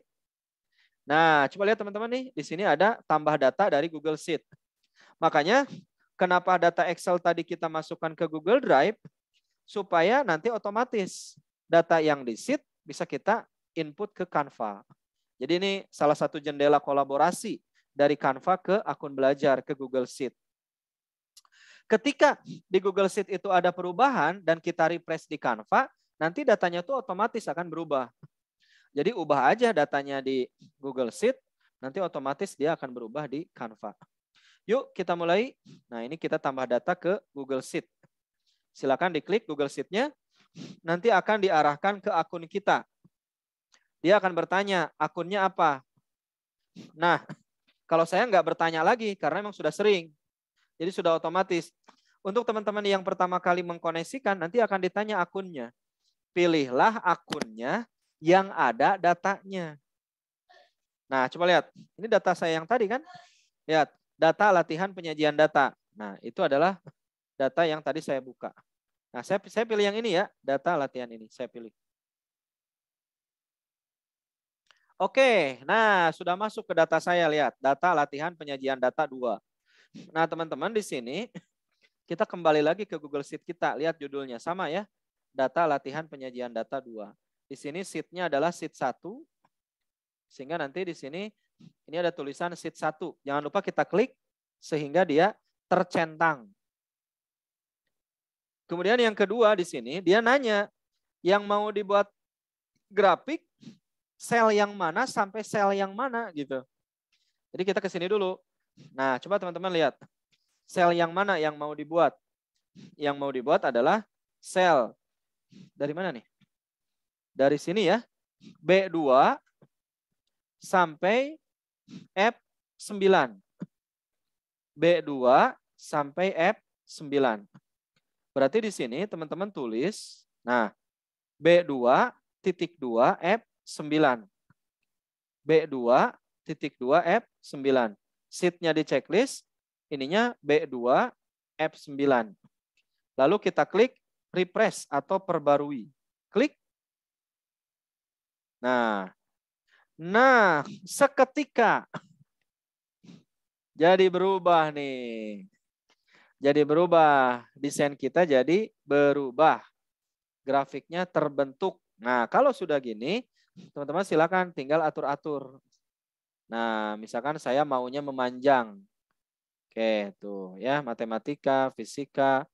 Nah, coba lihat teman-teman nih, di sini ada tambah data dari Google Sheet. Makanya kenapa data Excel tadi kita masukkan ke Google Drive supaya nanti otomatis data yang di Sheet bisa kita input ke Canva. Jadi ini salah satu jendela kolaborasi dari Canva ke akun belajar ke Google Sheet. Ketika di Google Sheet itu ada perubahan dan kita refresh di Canva, nanti datanya itu otomatis akan berubah. Jadi ubah aja datanya di Google Sheet, nanti otomatis dia akan berubah di Canva. Yuk kita mulai. Nah ini kita tambah data ke Google Sheet. Silakan diklik Google Sheet-nya. Nanti akan diarahkan ke akun kita. Dia akan bertanya, akunnya apa? Nah, kalau saya nggak bertanya lagi, karena memang sudah sering. Jadi sudah otomatis. Untuk teman-teman yang pertama kali mengkoneksikan, nanti akan ditanya akunnya. Pilihlah akunnya yang ada datanya. Nah, coba lihat. Ini data saya yang tadi kan? Lihat, data latihan penyajian data. Nah, itu adalah data yang tadi saya buka. Nah, saya saya pilih yang ini ya, data latihan ini saya pilih. Oke, nah sudah masuk ke data saya lihat, data latihan penyajian data 2. Nah, teman-teman di sini kita kembali lagi ke Google Sheet kita, lihat judulnya sama ya. Data latihan penyajian data 2. Di sini seatnya adalah seat 1. Sehingga nanti di sini ini ada tulisan seat 1. Jangan lupa kita klik sehingga dia tercentang. Kemudian yang kedua di sini dia nanya yang mau dibuat grafik sel yang mana sampai sel yang mana gitu. Jadi kita ke sini dulu. Nah, coba teman-teman lihat. Sel yang mana yang mau dibuat? Yang mau dibuat adalah sel dari mana nih? dari sini ya B2 sampai F9. B2 sampai F9. Berarti di sini teman-teman tulis, nah B2 titik 2 F9. B2 titik 2 F9. Sheetnya di checklist, ininya B2 F9. Lalu kita klik refresh atau perbarui. Klik Nah, nah seketika jadi berubah nih. Jadi berubah desain kita jadi berubah. Grafiknya terbentuk. Nah, kalau sudah gini, teman-teman silakan tinggal atur-atur. Nah, misalkan saya maunya memanjang. Oke, tuh ya, matematika, fisika.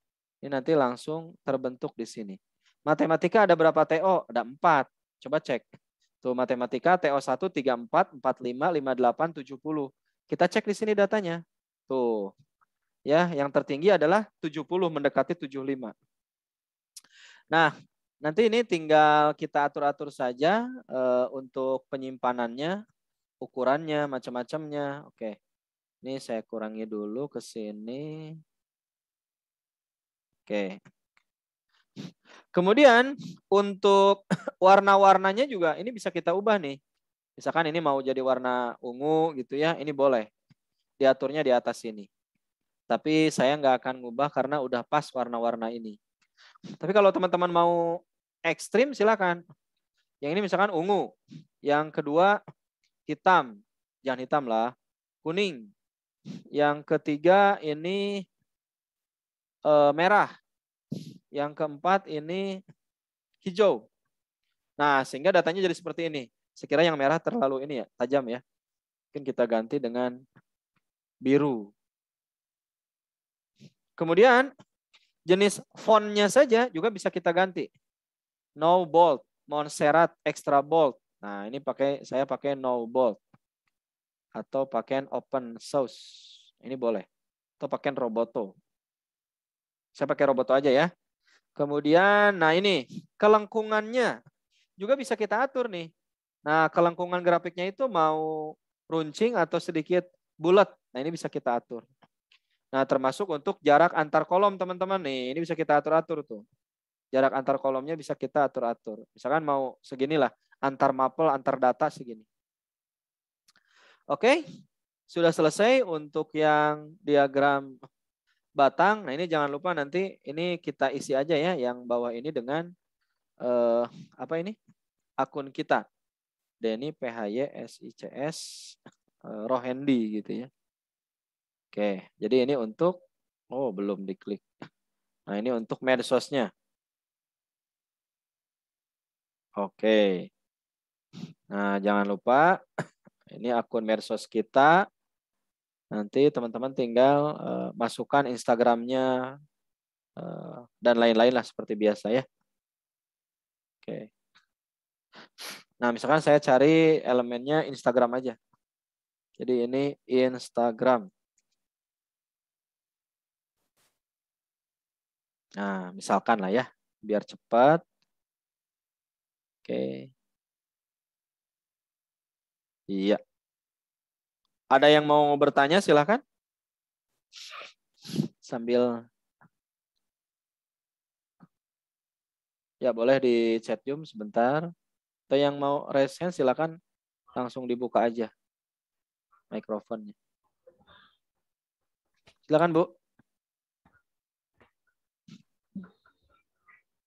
Ini nanti langsung terbentuk di sini. Matematika ada berapa TO? Ada empat. Coba cek. Tuh matematika TO1 34 45 58 70. Kita cek di sini datanya. Tuh. Ya, yang tertinggi adalah 70 mendekati 75. Nah, nanti ini tinggal kita atur-atur saja e, untuk penyimpanannya, ukurannya, macam-macamnya. Oke. Ini saya kurangi dulu ke sini. Oke. Kemudian untuk warna-warnanya juga ini bisa kita ubah nih. Misalkan ini mau jadi warna ungu gitu ya, ini boleh. Diaturnya di atas sini. Tapi saya nggak akan ngubah karena udah pas warna-warna ini. Tapi kalau teman-teman mau ekstrim silakan. Yang ini misalkan ungu. Yang kedua hitam. Jangan hitam lah. Kuning. Yang ketiga ini e, merah. Yang keempat ini hijau. Nah, sehingga datanya jadi seperti ini. Sekiranya yang merah terlalu ini ya, tajam ya. Mungkin kita ganti dengan biru. Kemudian jenis fontnya saja juga bisa kita ganti. No bold, Montserrat extra bold. Nah, ini pakai saya pakai no bold atau pakai open source. Ini boleh. Atau pakai Roboto. Saya pakai Roboto aja ya. Kemudian, nah ini kelengkungannya juga bisa kita atur nih. Nah, kelengkungan grafiknya itu mau runcing atau sedikit bulat. Nah, ini bisa kita atur. Nah, termasuk untuk jarak antar kolom, teman-teman. Nih, ini bisa kita atur-atur tuh. Jarak antar kolomnya bisa kita atur-atur. Misalkan mau seginilah, antar mapel, antar data segini. Oke, sudah selesai untuk yang diagram batang. Nah, ini jangan lupa nanti ini kita isi aja ya yang bawah ini dengan eh, apa ini? akun kita. Denny PHY SICS eh, Rohendi gitu ya. Oke, jadi ini untuk oh belum diklik. Nah, ini untuk medsosnya. Oke. Nah, jangan lupa ini akun medsos kita Nanti teman-teman tinggal uh, masukkan Instagramnya uh, dan lain-lain lah seperti biasa ya. Oke. Nah misalkan saya cari elemennya Instagram aja. Jadi ini Instagram. Nah misalkan lah ya, biar cepat. Oke. Iya. Ada yang mau bertanya silahkan. Sambil Ya boleh di chat Zoom sebentar. Atau yang mau raise hand silakan langsung dibuka aja mikrofonnya. Silakan Bu.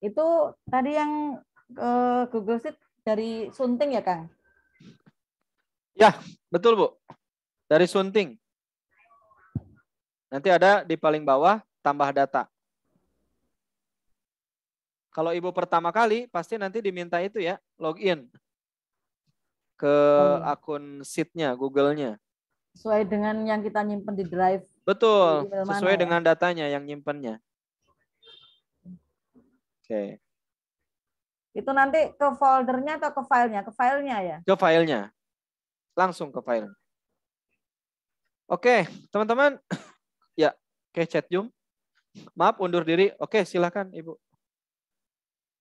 Itu tadi yang ke Google Sheet dari Sunting ya Kang? Ya betul Bu dari sunting. Nanti ada di paling bawah tambah data. Kalau ibu pertama kali pasti nanti diminta itu ya, login ke hmm. akun sitnya, Google-nya. Sesuai dengan yang kita nyimpen di drive. Betul, di sesuai ya? dengan datanya yang nyimpennya. Oke. Okay. Itu nanti ke foldernya atau ke filenya? Ke filenya ya? Ke filenya. Langsung ke file. Oke, teman-teman. Ya, oke chat Zoom. Maaf undur diri. Oke, silakan Ibu.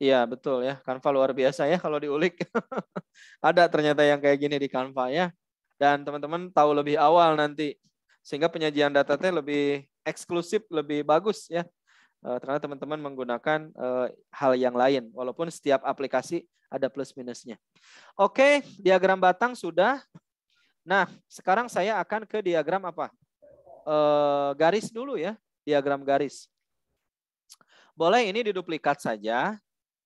Iya, betul ya. Canva luar biasa ya kalau diulik. Ada ternyata yang kayak gini di Canva ya. Dan teman-teman tahu lebih awal nanti sehingga penyajian datanya lebih eksklusif, lebih bagus ya. Eh, karena teman-teman menggunakan eh, hal yang lain walaupun setiap aplikasi ada plus minusnya. Oke, diagram batang sudah. Nah, sekarang saya akan ke diagram apa? E, garis dulu ya, diagram garis. Boleh ini diduplikat saja,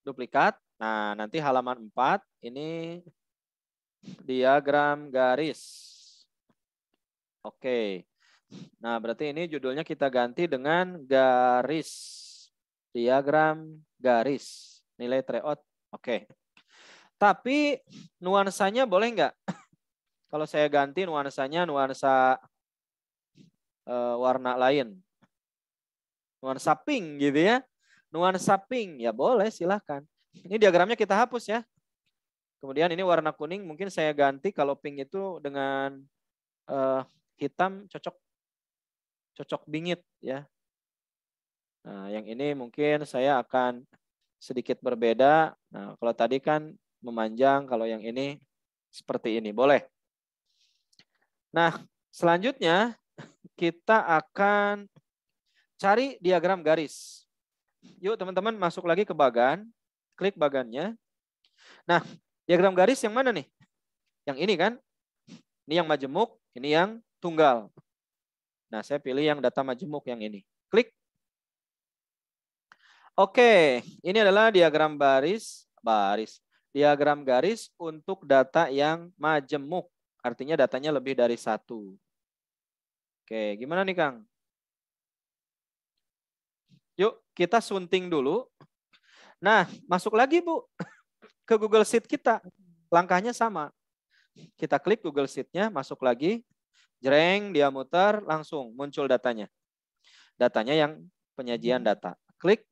duplikat. Nah, nanti halaman 4 ini diagram garis. Oke. Nah, berarti ini judulnya kita ganti dengan garis. Diagram garis, nilai tryout. Oke. Tapi nuansanya boleh nggak? Kalau saya ganti nuansanya nuansa e, warna lain. Nuansa pink gitu ya. Nuansa pink, ya boleh silahkan. Ini diagramnya kita hapus ya. Kemudian ini warna kuning mungkin saya ganti kalau pink itu dengan e, hitam cocok cocok bingit ya. Nah, yang ini mungkin saya akan sedikit berbeda. Nah, kalau tadi kan memanjang, kalau yang ini seperti ini. Boleh. Nah, selanjutnya kita akan cari diagram garis. Yuk teman-teman masuk lagi ke bagan, klik bagannya. Nah, diagram garis yang mana nih? Yang ini kan? Ini yang majemuk, ini yang tunggal. Nah, saya pilih yang data majemuk yang ini. Klik. Oke, ini adalah diagram baris, baris. Diagram garis untuk data yang majemuk. Artinya datanya lebih dari satu. Oke, gimana nih Kang? Yuk, kita sunting dulu. Nah, masuk lagi Bu ke Google Sheet kita. Langkahnya sama. Kita klik Google Sheet-nya, masuk lagi. Jreng, dia muter, langsung muncul datanya. Datanya yang penyajian hmm. data. Klik.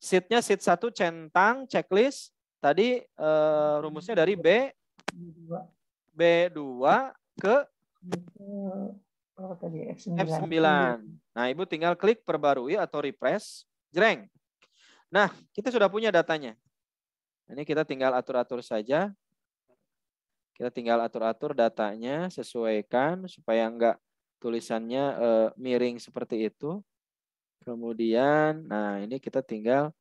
Sheet-nya sheet 1 centang, checklist. Tadi eh, rumusnya dari B. B2 ke F9. Nah, Ibu tinggal klik perbarui atau refresh. Jreng. Nah, kita sudah punya datanya. Ini kita tinggal atur-atur saja. Kita tinggal atur-atur datanya, sesuaikan supaya enggak tulisannya eh, miring seperti itu. Kemudian, nah ini kita tinggal, oke,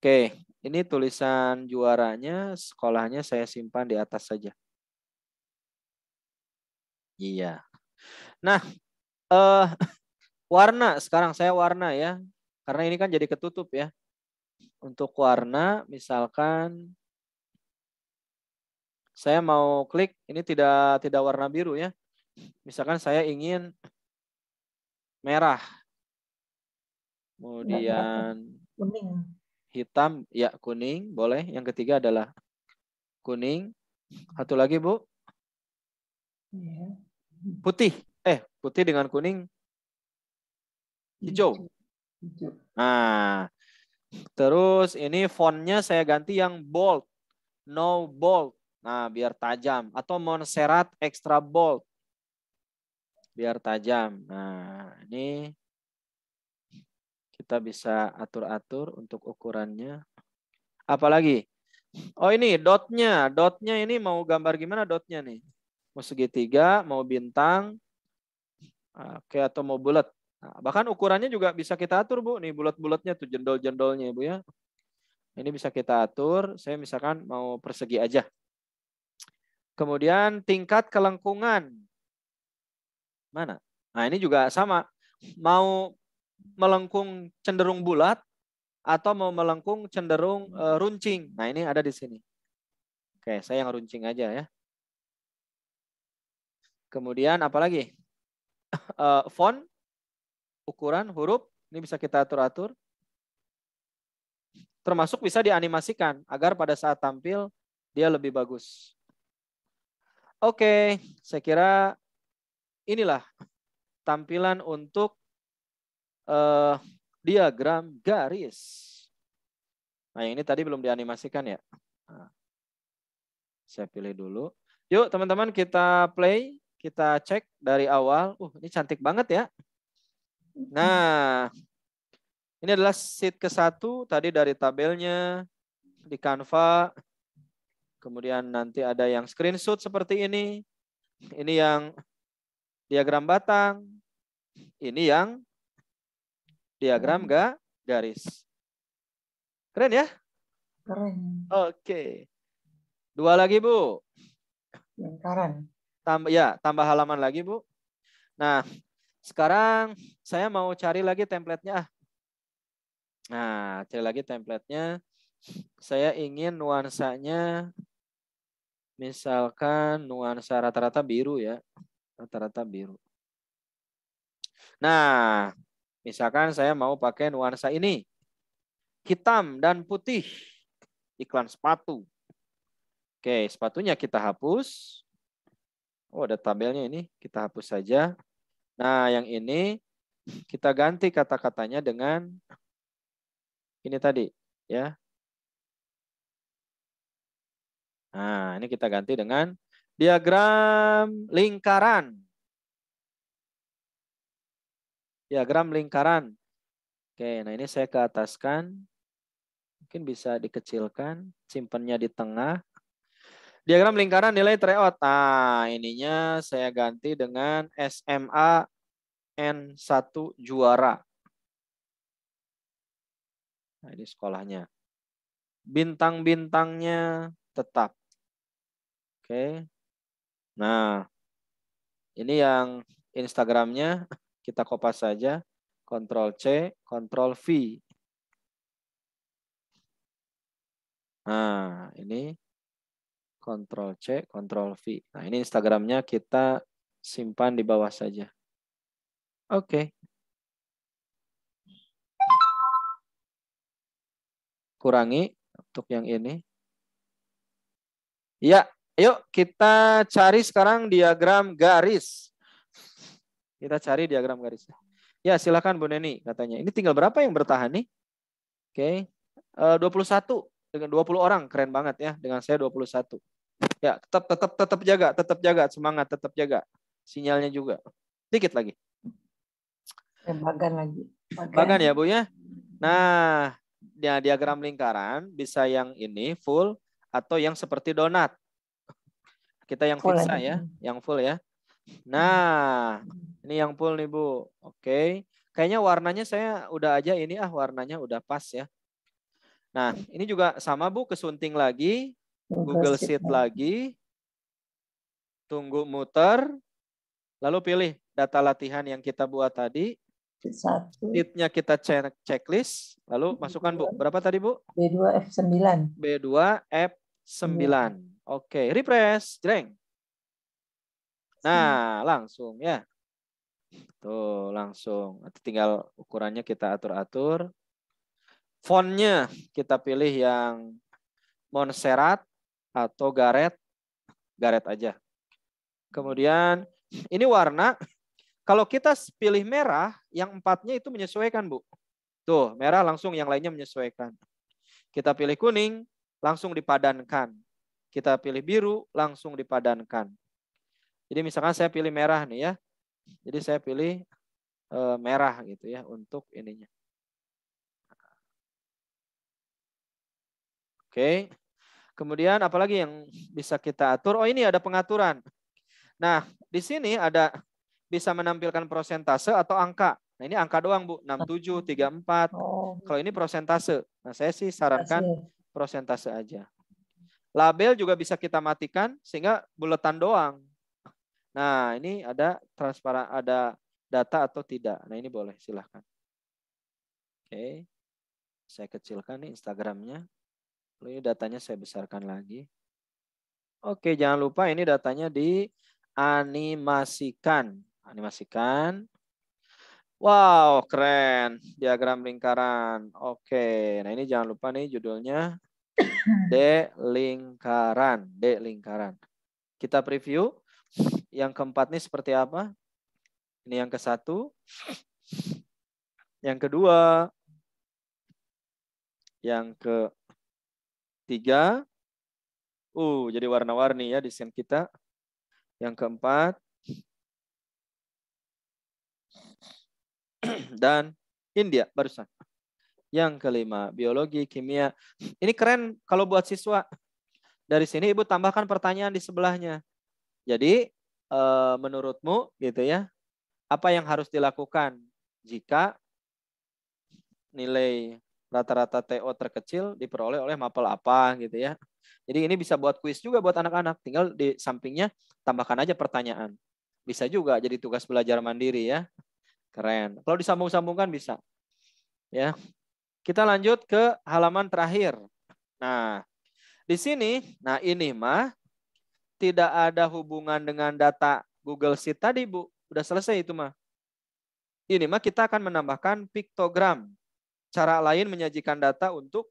okay, ini tulisan juaranya, sekolahnya saya simpan di atas saja. Iya. Nah, eh warna sekarang saya warna ya. Karena ini kan jadi ketutup ya. Untuk warna misalkan saya mau klik ini tidak tidak warna biru ya. Misalkan saya ingin merah. Iya, Kemudian kuning. Hitam, ya kuning boleh. Yang ketiga adalah kuning. Satu lagi, Bu. Iya putih. Eh, putih dengan kuning hijau. Nah, terus ini fontnya saya ganti yang bold. No bold. Nah, biar tajam. Atau serat extra bold. Biar tajam. Nah, ini kita bisa atur-atur untuk ukurannya. Apalagi? Oh ini dotnya, dotnya ini mau gambar gimana dotnya nih? mau segitiga, mau bintang, oke ah, atau mau bulat. Nah, bahkan ukurannya juga bisa kita atur bu, nih bulat-bulatnya tuh jendol-jendolnya ibu ya. Ini bisa kita atur. Saya misalkan mau persegi aja. Kemudian tingkat kelengkungan mana? Nah ini juga sama. Mau melengkung cenderung bulat atau mau melengkung cenderung eh, runcing. Nah ini ada di sini. Oke, saya yang runcing aja ya. Kemudian apalagi? Uh, eh, font, ukuran huruf, ini bisa kita atur-atur. Termasuk bisa dianimasikan agar pada saat tampil dia lebih bagus. Oke, saya kira inilah tampilan untuk uh, diagram garis. Nah, ini tadi belum dianimasikan ya. Nah, saya pilih dulu. Yuk, teman-teman kita play kita cek dari awal. Uh, ini cantik banget ya. Nah, ini adalah sheet ke-1 tadi dari tabelnya di Canva. Kemudian nanti ada yang screenshot seperti ini. Ini yang diagram batang. Ini yang diagram ga garis. Keren ya? Keren. Oke. Dua lagi, Bu. Lingkaran. Tambah ya, tambah halaman lagi, Bu. Nah, sekarang saya mau cari lagi templatenya nya Nah, cari lagi templatenya Saya ingin nuansanya misalkan nuansa rata-rata biru ya. Rata-rata biru. Nah, misalkan saya mau pakai nuansa ini. Hitam dan putih. Iklan sepatu. Oke, sepatunya kita hapus. Oh, ada tabelnya ini. Kita hapus saja. Nah, yang ini kita ganti kata-katanya dengan ini tadi, ya. Nah, ini kita ganti dengan diagram lingkaran. Diagram lingkaran. Oke, nah ini saya ke ataskan. Mungkin bisa dikecilkan, simpannya di tengah. Diagram lingkaran nilai tryout. Nah, ininya saya ganti dengan SMA N1 juara. Nah, ini sekolahnya. Bintang-bintangnya tetap. Oke. Nah, ini yang Instagramnya kita kopas saja. Ctrl C, Ctrl V. Nah, ini Ctrl C, Ctrl V. Nah, ini Instagramnya kita simpan di bawah saja. Oke. Okay. Kurangi untuk yang ini. Ya, yuk kita cari sekarang diagram garis. Kita cari diagram garis. Ya, silakan Bu Neni katanya. Ini tinggal berapa yang bertahan nih? Oke. Okay. Eh, puluh 21 dengan 20 orang keren banget ya dengan saya 21 ya tetap tetap tetap jaga tetap jaga semangat tetap jaga sinyalnya juga sedikit lagi ya, bagan lagi bagan, bagan ya bu ya nah ya, diagram lingkaran bisa yang ini full atau yang seperti donat kita yang full pizza ya yang full ya nah ini yang full nih bu oke kayaknya warnanya saya udah aja ini ah warnanya udah pas ya Nah, ini juga sama Bu, kesunting lagi, Google, Google Sheet lagi, tunggu muter, lalu pilih data latihan yang kita buat tadi. Satu. Sheetnya kita cek checklist, lalu B2. masukkan Bu. Berapa tadi Bu? B2 F9. B2 F9. Hmm. Oke, refresh, jreng. Nah, langsung ya. Tuh, langsung. Tinggal ukurannya kita atur-atur. Fontnya kita pilih yang Montserrat atau Garet. Garet aja. Kemudian ini warna. Kalau kita pilih merah, yang empatnya itu menyesuaikan, Bu. Tuh, merah langsung yang lainnya menyesuaikan. Kita pilih kuning, langsung dipadankan. Kita pilih biru, langsung dipadankan. Jadi misalkan saya pilih merah nih ya. Jadi saya pilih e, merah gitu ya untuk ininya. Oke. Kemudian apalagi yang bisa kita atur? Oh ini ada pengaturan. Nah di sini ada bisa menampilkan prosentase atau angka. Nah ini angka doang bu, 67, 34. Oh. Kalau ini prosentase. Nah saya sih sarankan prosentase aja. Label juga bisa kita matikan sehingga buletan doang. Nah ini ada transparan, ada data atau tidak. Nah ini boleh silahkan. Oke, saya kecilkan nih Instagramnya ini datanya saya besarkan lagi. Oke, jangan lupa ini datanya dianimasikan. Animasikan. Wow, keren. Diagram lingkaran. Oke, nah ini jangan lupa nih judulnya D lingkaran. D lingkaran. Kita preview. Yang keempat nih seperti apa? Ini yang ke satu. Yang kedua. Yang ke Tiga. Uh, jadi warna-warni ya di desain kita. Yang keempat. Dan India barusan. Yang kelima, biologi, kimia. Ini keren kalau buat siswa. Dari sini Ibu tambahkan pertanyaan di sebelahnya. Jadi eh, menurutmu gitu ya, apa yang harus dilakukan jika nilai rata-rata TO terkecil diperoleh oleh mapel apa gitu ya. Jadi ini bisa buat kuis juga buat anak-anak. Tinggal di sampingnya tambahkan aja pertanyaan. Bisa juga jadi tugas belajar mandiri ya. Keren. Kalau disambung-sambungkan bisa. Ya. Kita lanjut ke halaman terakhir. Nah, di sini, nah ini mah tidak ada hubungan dengan data Google Sheet tadi, Bu. Udah selesai itu mah. Ini mah kita akan menambahkan piktogram cara lain menyajikan data untuk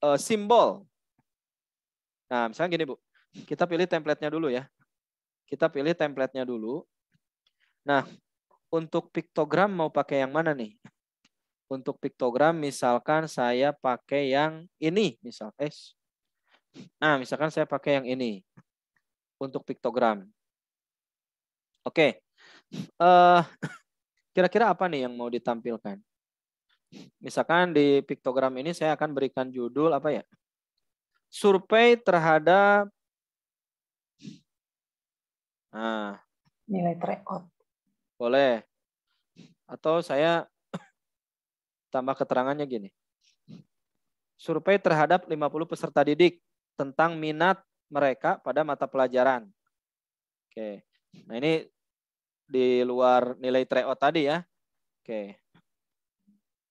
uh, simbol. Nah, misalnya gini Bu, kita pilih template-nya dulu ya. Kita pilih template-nya dulu. Nah, untuk piktogram mau pakai yang mana nih? Untuk piktogram misalkan saya pakai yang ini, misal eh, S Nah, misalkan saya pakai yang ini untuk piktogram. Oke. Okay. Uh, eh, kira-kira apa nih yang mau ditampilkan? Misalkan di piktogram ini saya akan berikan judul apa ya? Survei terhadap nah, nilai terekod. Boleh. Atau saya tambah keterangannya gini. Survei terhadap 50 peserta didik tentang minat mereka pada mata pelajaran. Oke. Nah, ini di luar nilai tryout tadi ya. Oke.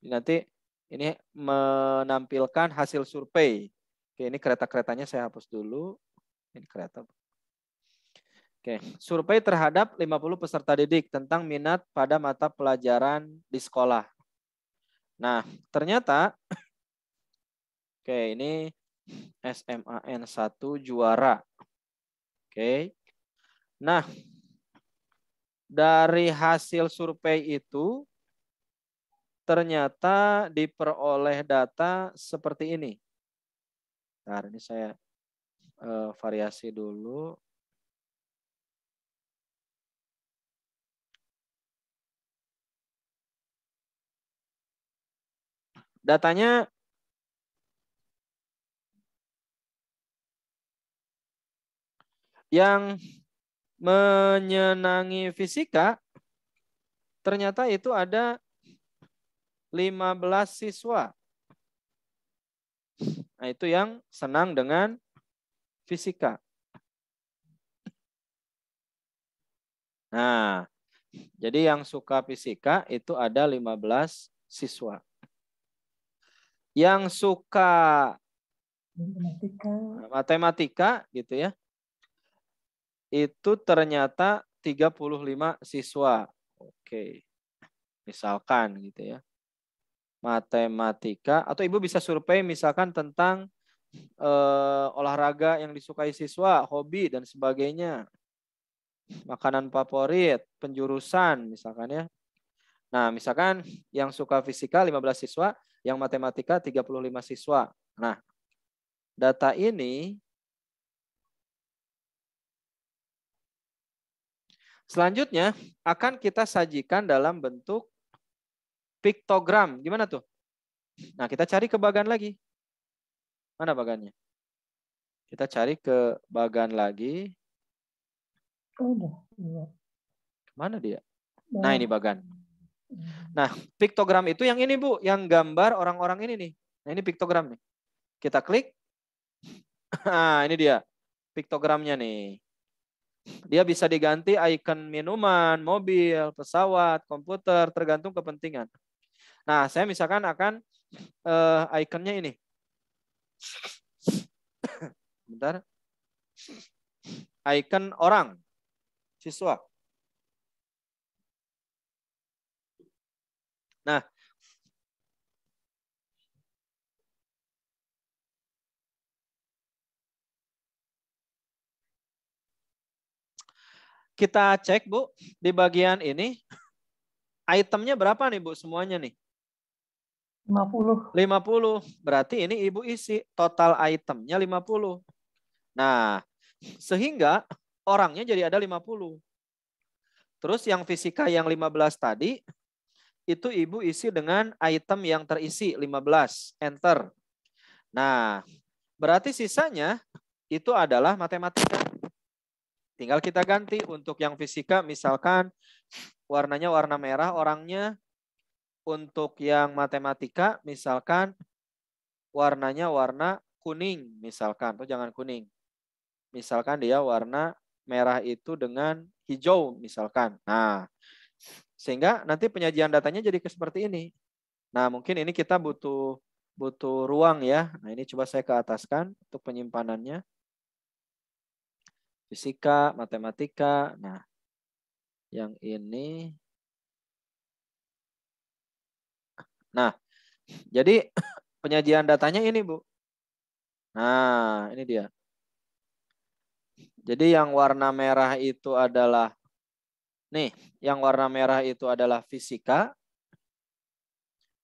Nanti ini menampilkan hasil survei. Oke, ini kereta-keretanya saya hapus dulu. Ini kereta. Oke, survei terhadap 50 peserta didik tentang minat pada mata pelajaran di sekolah. Nah, ternyata Oke, ini SMAN 1 juara. Oke. Nah, dari hasil survei itu ternyata diperoleh data seperti ini. Nah, ini saya uh, variasi dulu. Datanya yang menyenangi fisika ternyata itu ada 15 siswa. Nah, itu yang senang dengan fisika. Nah, jadi yang suka fisika itu ada 15 siswa. Yang suka matematika, matematika gitu ya. Itu ternyata 35 siswa. Oke. Misalkan gitu ya matematika atau ibu bisa survei misalkan tentang eh, olahraga yang disukai siswa, hobi dan sebagainya. Makanan favorit, penjurusan misalkan ya. Nah, misalkan yang suka fisika 15 siswa, yang matematika 35 siswa. Nah, data ini selanjutnya akan kita sajikan dalam bentuk piktogram. Gimana tuh? Nah, kita cari ke bagan lagi. Mana bagannya? Kita cari ke bagan lagi. Mana dia? Nah, ini bagan. Nah, piktogram itu yang ini, Bu. Yang gambar orang-orang ini nih. Nah, ini piktogram nih. Kita klik. Nah, ini dia. Piktogramnya nih. Dia bisa diganti icon minuman, mobil, pesawat, komputer, tergantung kepentingan. Nah, saya misalkan akan uh, ikonnya ini. Bentar. Icon orang siswa. Nah, kita cek Bu di bagian ini itemnya berapa nih Bu semuanya nih? 50. 50. Berarti ini Ibu isi total itemnya 50. Nah, sehingga orangnya jadi ada 50. Terus yang fisika yang 15 tadi itu Ibu isi dengan item yang terisi 15, enter. Nah, berarti sisanya itu adalah matematika. Tinggal kita ganti untuk yang fisika misalkan warnanya warna merah, orangnya untuk yang matematika misalkan warnanya warna kuning misalkan tuh oh, jangan kuning. Misalkan dia warna merah itu dengan hijau misalkan. Nah, sehingga nanti penyajian datanya jadi seperti ini. Nah, mungkin ini kita butuh butuh ruang ya. Nah, ini coba saya ke ataskan untuk penyimpanannya. Fisika, matematika. Nah, yang ini Nah, jadi penyajian datanya ini, Bu. Nah, ini dia. Jadi yang warna merah itu adalah nih, yang warna merah itu adalah fisika.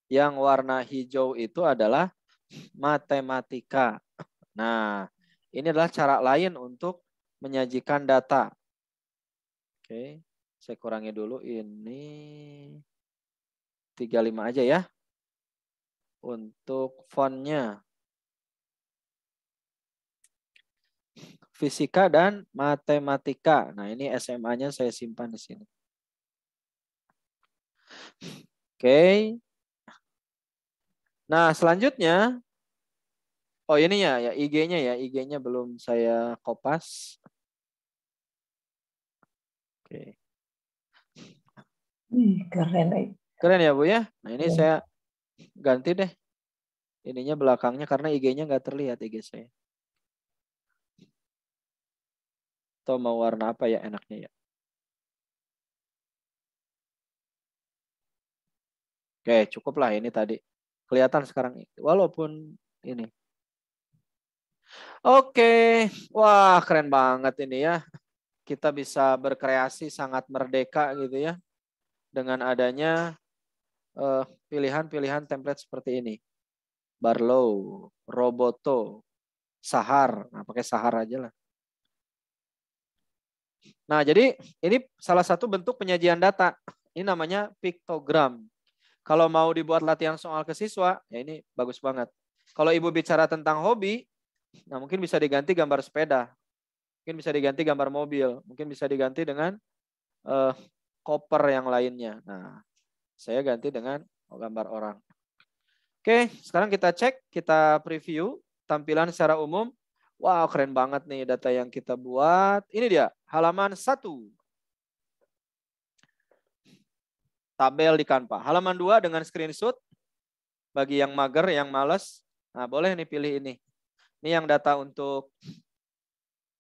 Yang warna hijau itu adalah matematika. Nah, ini adalah cara lain untuk menyajikan data. Oke, saya kurangi dulu ini 35 aja ya untuk fontnya. Fisika dan matematika. Nah, ini SMA-nya saya simpan di sini. Oke. Nah, selanjutnya Oh, ini ya, ya IG-nya ya, IG-nya belum saya kopas. Oke. Keren. Eh. Keren ya, Bu ya. Nah, ini ya. saya ganti deh ininya belakangnya karena IG-nya nggak terlihat IG saya. Atau mau warna apa ya enaknya ya? Oke, cukup lah ini tadi. Kelihatan sekarang walaupun ini. Oke, wah keren banget ini ya. Kita bisa berkreasi sangat merdeka gitu ya. Dengan adanya Eh, pilihan-pilihan uh, template seperti ini. Barlow, Roboto, Sahar. Nah, pakai Sahar aja lah. Nah, jadi ini salah satu bentuk penyajian data. Ini namanya piktogram. Kalau mau dibuat latihan soal ke siswa, ya ini bagus banget. Kalau ibu bicara tentang hobi, nah mungkin bisa diganti gambar sepeda. Mungkin bisa diganti gambar mobil. Mungkin bisa diganti dengan uh, koper yang lainnya. Nah, saya ganti dengan gambar orang. Oke, sekarang kita cek, kita preview tampilan secara umum. Wow, keren banget nih data yang kita buat. Ini dia, halaman 1. Tabel di kanpa. Halaman 2 dengan screenshot. Bagi yang mager, yang males, nah boleh nih pilih ini. Ini yang data untuk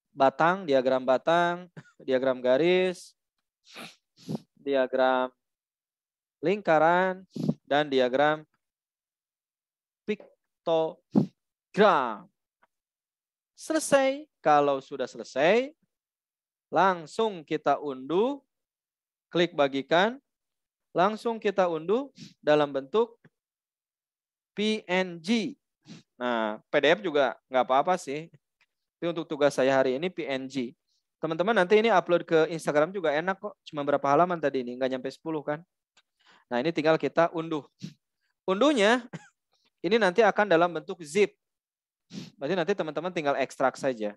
batang, diagram batang, diagram garis, diagram lingkaran, dan diagram piktogram. Selesai. Kalau sudah selesai, langsung kita unduh, klik bagikan, langsung kita unduh dalam bentuk PNG. Nah, PDF juga nggak apa-apa sih. Tapi untuk tugas saya hari ini PNG. Teman-teman nanti ini upload ke Instagram juga enak kok. Cuma berapa halaman tadi ini? Nggak nyampe 10 kan? Nah ini tinggal kita unduh. Unduhnya ini nanti akan dalam bentuk zip. Berarti nanti teman-teman tinggal ekstrak saja.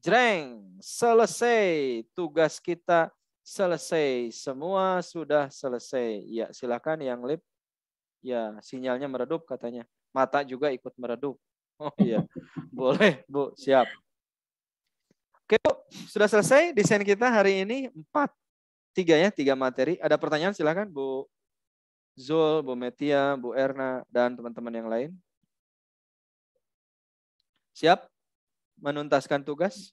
Jreng, selesai tugas kita selesai semua sudah selesai. Ya silakan yang lip. Ya sinyalnya meredup katanya. Mata juga ikut meredup. Oh iya, boleh bu, siap. Oke bu, sudah selesai desain kita hari ini empat tiga ya, tiga materi. Ada pertanyaan silahkan Bu Zul, Bu Metia, Bu Erna, dan teman-teman yang lain. Siap menuntaskan tugas?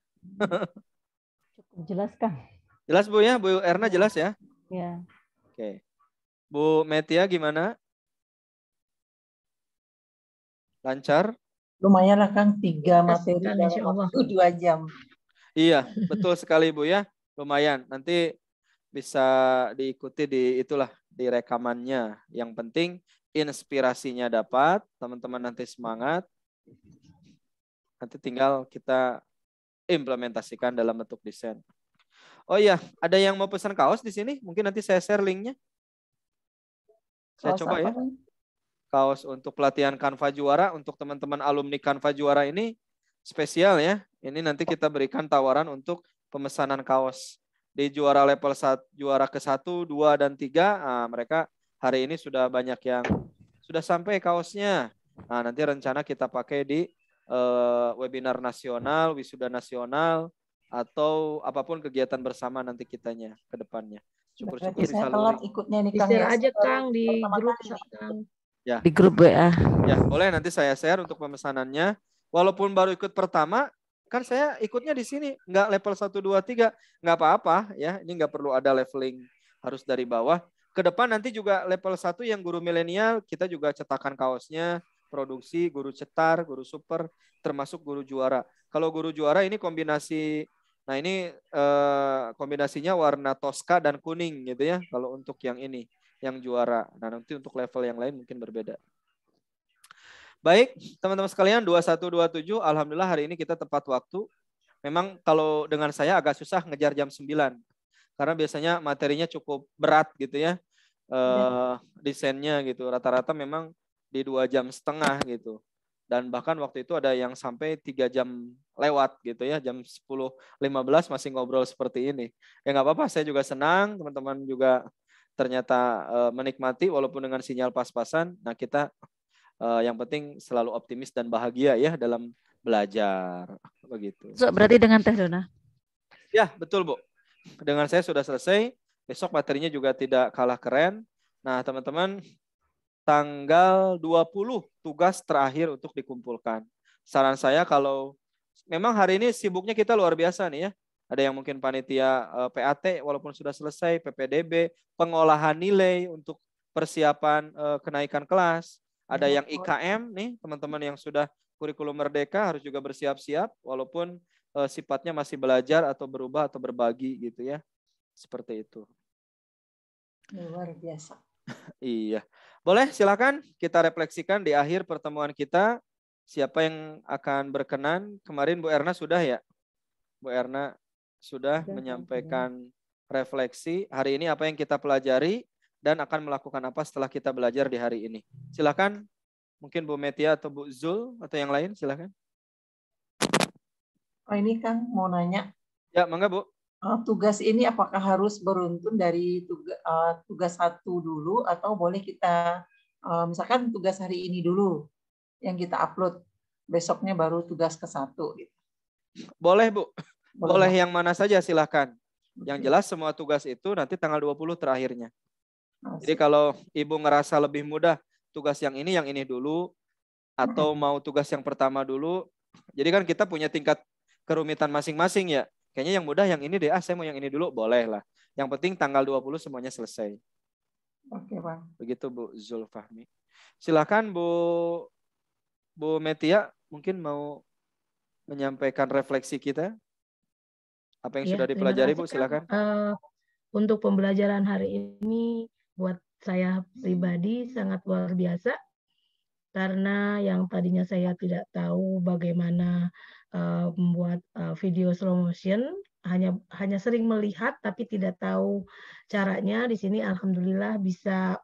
Cukup jelas, Kang. Jelas, Bu ya? Bu Erna jelas ya? Iya. Oke. Bu Metia gimana? Lancar? Lumayan lah, Kang. Tiga materi dalam waktu dua jam. Iya, betul sekali, Bu ya. Lumayan. Nanti bisa diikuti di itulah di rekamannya. Yang penting inspirasinya dapat, teman-teman nanti semangat. Nanti tinggal kita implementasikan dalam bentuk desain. Oh iya, ada yang mau pesan kaos di sini? Mungkin nanti saya share linknya. Saya kaos coba apa? ya. Kaos untuk pelatihan Canva Juara untuk teman-teman alumni Canva Juara ini spesial ya. Ini nanti kita berikan tawaran untuk pemesanan kaos di juara level satu, juara ke satu, dua dan tiga, nah, mereka hari ini sudah banyak yang sudah sampai kaosnya. Nah, nanti rencana kita pakai di uh, webinar nasional, wisuda nasional atau apapun kegiatan bersama nanti kitanya ke depannya. Syukur-syukur bisa telat ikutnya nih Kang. Share ya. aja Kang di grup Ya. Di grup WA. Ya, boleh nanti saya share untuk pemesanannya. Walaupun baru ikut pertama, kan saya ikutnya di sini nggak level 1 2 3 nggak apa-apa ya ini nggak perlu ada leveling harus dari bawah ke depan nanti juga level 1 yang guru milenial kita juga cetakan kaosnya produksi guru cetar guru super termasuk guru juara kalau guru juara ini kombinasi nah ini eh, kombinasinya warna toska dan kuning gitu ya kalau untuk yang ini yang juara nah nanti untuk level yang lain mungkin berbeda Baik, teman-teman sekalian 2127 alhamdulillah hari ini kita tepat waktu. Memang kalau dengan saya agak susah ngejar jam 9. Karena biasanya materinya cukup berat gitu ya. Uh, desainnya gitu. Rata-rata memang di dua jam setengah gitu. Dan bahkan waktu itu ada yang sampai tiga jam lewat gitu ya. Jam 10.15 masih ngobrol seperti ini. Ya nggak apa-apa, saya juga senang. Teman-teman juga ternyata eh, menikmati walaupun dengan sinyal pas-pasan. Nah kita uh, yang penting selalu optimis dan bahagia ya dalam belajar begitu. So, berarti dengan Teh Dona? Ya betul Bu. Dengan saya sudah selesai. Besok materinya juga tidak kalah keren. Nah teman-teman tanggal 20 tugas terakhir untuk dikumpulkan. Saran saya kalau memang hari ini sibuknya kita luar biasa nih ya. Ada yang mungkin panitia eh, PAT walaupun sudah selesai, PPDB, pengolahan nilai untuk persiapan eh, kenaikan kelas. Ada iya, yang IKM nih, teman-teman yang sudah kurikulum merdeka harus juga bersiap-siap walaupun uh, sifatnya masih belajar atau berubah atau berbagi gitu ya. Seperti itu. Luar biasa. iya. Boleh silakan kita refleksikan di akhir pertemuan kita siapa yang akan berkenan? Kemarin Bu Erna sudah ya? Bu Erna sudah, sudah menyampaikan ya. refleksi. Hari ini apa yang kita pelajari? dan akan melakukan apa setelah kita belajar di hari ini. Silakan mungkin Bu Metia atau Bu Zul atau yang lain silakan. Oh ini kan mau nanya. Ya, mangga Bu. Eh, tugas ini apakah harus beruntun dari tugas, eh, tugas satu dulu atau boleh kita eh, misalkan tugas hari ini dulu yang kita upload besoknya baru tugas ke satu gitu? Boleh Bu. Boleh, boleh yang mana saja silahkan. Yang jelas semua tugas itu nanti tanggal 20 terakhirnya. Jadi kalau ibu ngerasa lebih mudah tugas yang ini, yang ini dulu, atau hmm. mau tugas yang pertama dulu. Jadi kan kita punya tingkat kerumitan masing-masing ya. Kayaknya yang mudah yang ini deh, ah saya mau yang ini dulu, boleh lah. Yang penting tanggal 20 semuanya selesai. Oke pak. Begitu Bu Zulfahmi. Silahkan Bu Bu Metia mungkin mau menyampaikan refleksi kita. Apa yang ya, sudah dipelajari Bu, silakan. Uh, untuk pembelajaran hari ini buat saya pribadi sangat luar biasa karena yang tadinya saya tidak tahu bagaimana uh, membuat uh, video slow motion hanya hanya sering melihat tapi tidak tahu caranya di sini alhamdulillah bisa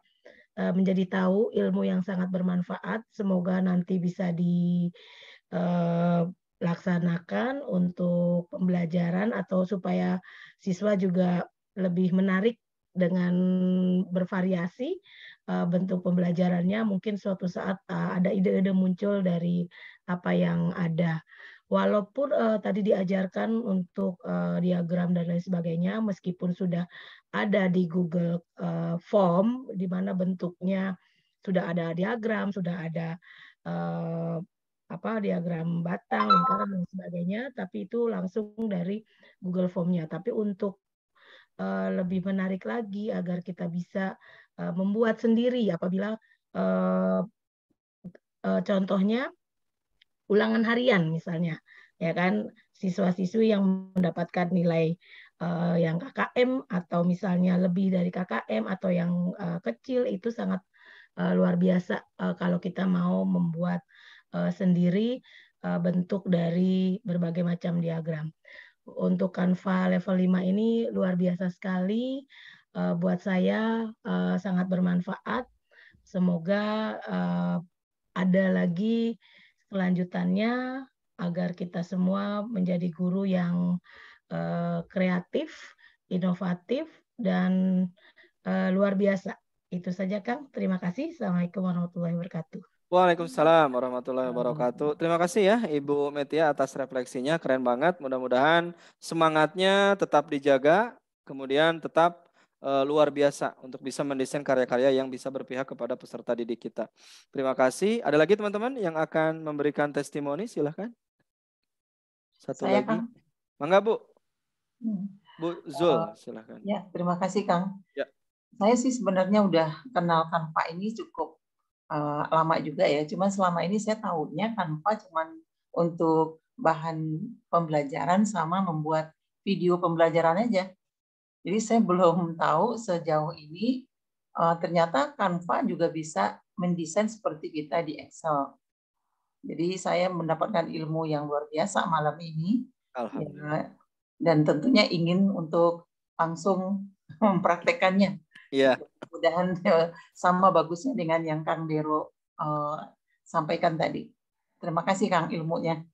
uh, menjadi tahu ilmu yang sangat bermanfaat semoga nanti bisa dilaksanakan uh, untuk pembelajaran atau supaya siswa juga lebih menarik dengan bervariasi uh, bentuk pembelajarannya mungkin suatu saat uh, ada ide-ide muncul dari apa yang ada walaupun uh, tadi diajarkan untuk uh, diagram dan lain sebagainya meskipun sudah ada di Google uh, Form di mana bentuknya sudah ada diagram sudah ada uh, apa diagram batang lingkaran dan sebagainya tapi itu langsung dari Google Formnya tapi untuk Eh, lebih menarik lagi agar kita bisa eh, membuat sendiri apabila eh, contohnya ulangan harian misalnya ya kan siswa-siswi yang mendapatkan nilai yang KKM atau misalnya lebih dari KKM atau yang kecil itu sangat luar biasa kalau kita mau membuat sendiri bentuk dari berbagai macam diagram untuk kanva level 5 ini luar biasa sekali uh, buat saya uh, sangat bermanfaat. Semoga uh, ada lagi kelanjutannya agar kita semua menjadi guru yang uh, kreatif, inovatif dan uh, luar biasa. Itu saja Kang. Terima kasih. Assalamualaikum warahmatullahi wabarakatuh. Waalaikumsalam warahmatullahi wabarakatuh. Terima kasih ya Ibu Metia atas refleksinya, keren banget. Mudah-mudahan semangatnya tetap dijaga, kemudian tetap uh, luar biasa untuk bisa mendesain karya-karya yang bisa berpihak kepada peserta didik kita. Terima kasih. Ada lagi teman-teman yang akan memberikan testimoni, silahkan. Satu Saya lagi. Kang. Mangga Bu. Hmm. Bu Zul, eh, silahkan. Ya, terima kasih Kang. Ya. Saya sih sebenarnya udah kenal Kang Pak ini cukup Eh, lama juga ya. Cuman selama ini saya tahunya tanpa cuman untuk bahan pembelajaran sama membuat video pembelajaran aja. Jadi saya belum tahu sejauh ini uh, ternyata Canva juga bisa mendesain seperti kita di Excel. Jadi saya mendapatkan ilmu yang luar biasa malam ini. Alhamdulillah. Ya, dan tentunya ingin untuk langsung mempraktekannya. Yeah. mudah Mudahan eh, sama bagusnya dengan yang Kang Dero uh, sampaikan tadi. Terima kasih Kang ilmunya.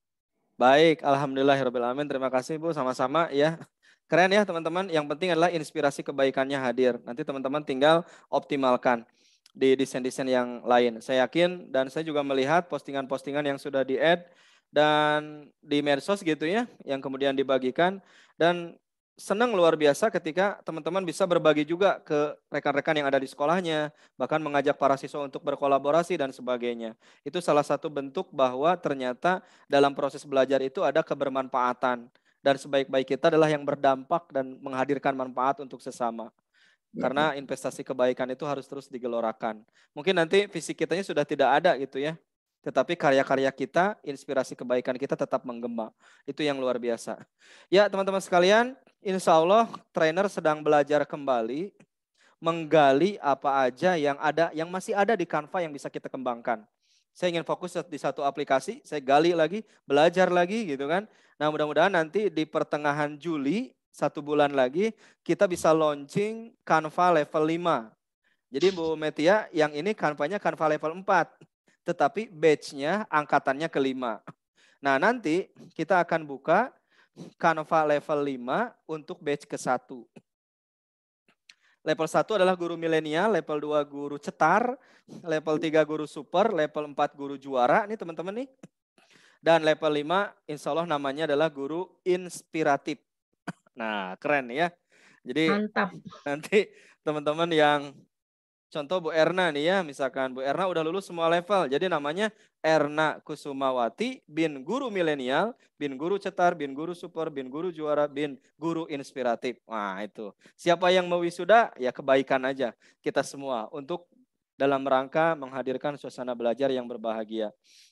Baik, alhamdulillah amin. Terima kasih Bu sama-sama ya. Keren ya teman-teman. Yang penting adalah inspirasi kebaikannya hadir. Nanti teman-teman tinggal optimalkan di desain-desain yang lain. Saya yakin dan saya juga melihat postingan-postingan yang sudah di-add dan di medsos gitu ya, yang kemudian dibagikan. Dan senang luar biasa ketika teman-teman bisa berbagi juga ke rekan-rekan yang ada di sekolahnya, bahkan mengajak para siswa untuk berkolaborasi dan sebagainya. Itu salah satu bentuk bahwa ternyata dalam proses belajar itu ada kebermanfaatan dan sebaik-baik kita adalah yang berdampak dan menghadirkan manfaat untuk sesama. Karena investasi kebaikan itu harus terus digelorakan. Mungkin nanti fisik kitanya sudah tidak ada gitu ya. Tetapi karya-karya kita, inspirasi kebaikan kita tetap menggema. Itu yang luar biasa. Ya, teman-teman sekalian, Insya Allah trainer sedang belajar kembali menggali apa aja yang ada yang masih ada di Canva yang bisa kita kembangkan. Saya ingin fokus di satu aplikasi, saya gali lagi, belajar lagi gitu kan. Nah, mudah-mudahan nanti di pertengahan Juli satu bulan lagi kita bisa launching Canva level 5. Jadi Bu Metia, yang ini Canva-nya Canva level 4, tetapi batch-nya angkatannya kelima. Nah, nanti kita akan buka Canva level 5 untuk batch ke-1. Level 1 adalah guru milenial, level 2 guru cetar, level 3 guru super, level 4 guru juara nih teman-teman nih. Dan level 5 insya Allah namanya adalah guru inspiratif. Nah keren ya. Jadi Mantap. nanti teman-teman yang Contoh Bu Erna nih ya, misalkan Bu Erna udah lulus semua level. Jadi namanya Erna Kusumawati bin guru milenial, bin guru cetar, bin guru super, bin guru juara, bin guru inspiratif. Wah, itu. Siapa yang mau wisuda ya kebaikan aja kita semua untuk dalam rangka menghadirkan suasana belajar yang berbahagia.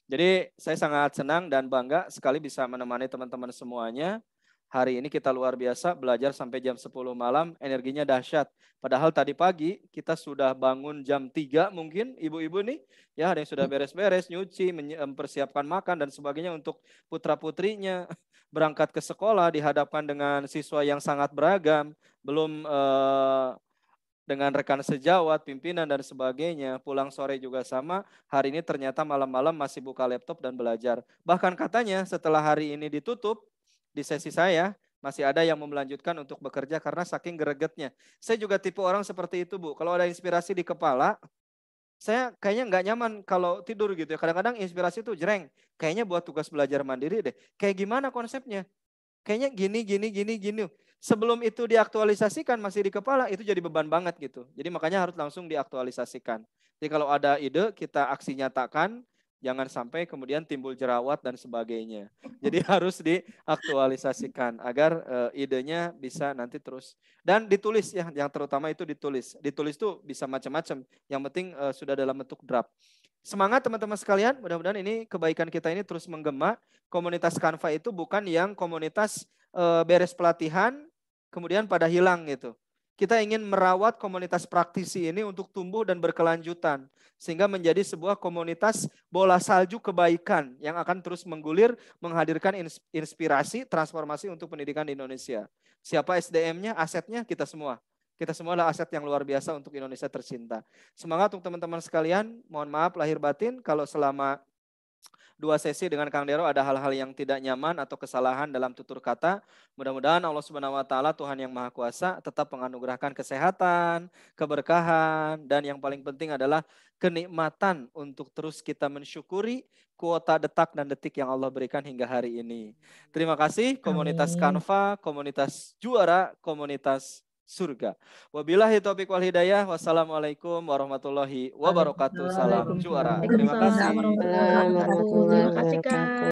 Jadi saya sangat senang dan bangga sekali bisa menemani teman-teman semuanya Hari ini kita luar biasa belajar sampai jam 10 malam, energinya dahsyat. Padahal tadi pagi kita sudah bangun jam 3 mungkin ibu-ibu nih, ya ada yang sudah beres-beres, nyuci, mempersiapkan makan dan sebagainya untuk putra-putrinya berangkat ke sekolah dihadapkan dengan siswa yang sangat beragam, belum eh, dengan rekan sejawat, pimpinan dan sebagainya. Pulang sore juga sama. Hari ini ternyata malam-malam masih buka laptop dan belajar. Bahkan katanya setelah hari ini ditutup, di sesi saya masih ada yang mau melanjutkan untuk bekerja karena saking geregetnya Saya juga tipe orang seperti itu, Bu. Kalau ada inspirasi di kepala, saya kayaknya nggak nyaman kalau tidur gitu ya. Kadang-kadang inspirasi itu jereng. Kayaknya buat tugas belajar mandiri deh. Kayak gimana konsepnya? Kayaknya gini, gini, gini, gini. Sebelum itu diaktualisasikan masih di kepala, itu jadi beban banget gitu. Jadi makanya harus langsung diaktualisasikan. Jadi kalau ada ide, kita aksi nyatakan jangan sampai kemudian timbul jerawat dan sebagainya. Jadi harus diaktualisasikan agar uh, idenya bisa nanti terus dan ditulis ya, yang terutama itu ditulis. Ditulis tuh bisa macam-macam. Yang penting uh, sudah dalam bentuk draft. Semangat teman-teman sekalian, mudah-mudahan ini kebaikan kita ini terus menggema. Komunitas Canva itu bukan yang komunitas uh, beres pelatihan kemudian pada hilang gitu kita ingin merawat komunitas praktisi ini untuk tumbuh dan berkelanjutan sehingga menjadi sebuah komunitas bola salju kebaikan yang akan terus menggulir menghadirkan inspirasi transformasi untuk pendidikan di Indonesia. Siapa SDM-nya, asetnya kita semua. Kita semua adalah aset yang luar biasa untuk Indonesia tercinta. Semangat untuk teman-teman sekalian. Mohon maaf lahir batin kalau selama dua sesi dengan Kang Dero ada hal-hal yang tidak nyaman atau kesalahan dalam tutur kata. Mudah-mudahan Allah Subhanahu wa taala Tuhan yang Maha Kuasa tetap menganugerahkan kesehatan, keberkahan dan yang paling penting adalah kenikmatan untuk terus kita mensyukuri kuota detak dan detik yang Allah berikan hingga hari ini. Terima kasih komunitas Kanva, komunitas Juara, komunitas surga. Wabillahi taufik wal hidayah. Wassalamualaikum warahmatullahi wabarakatuh. Salam juara. Terima kasih. Terima kasih.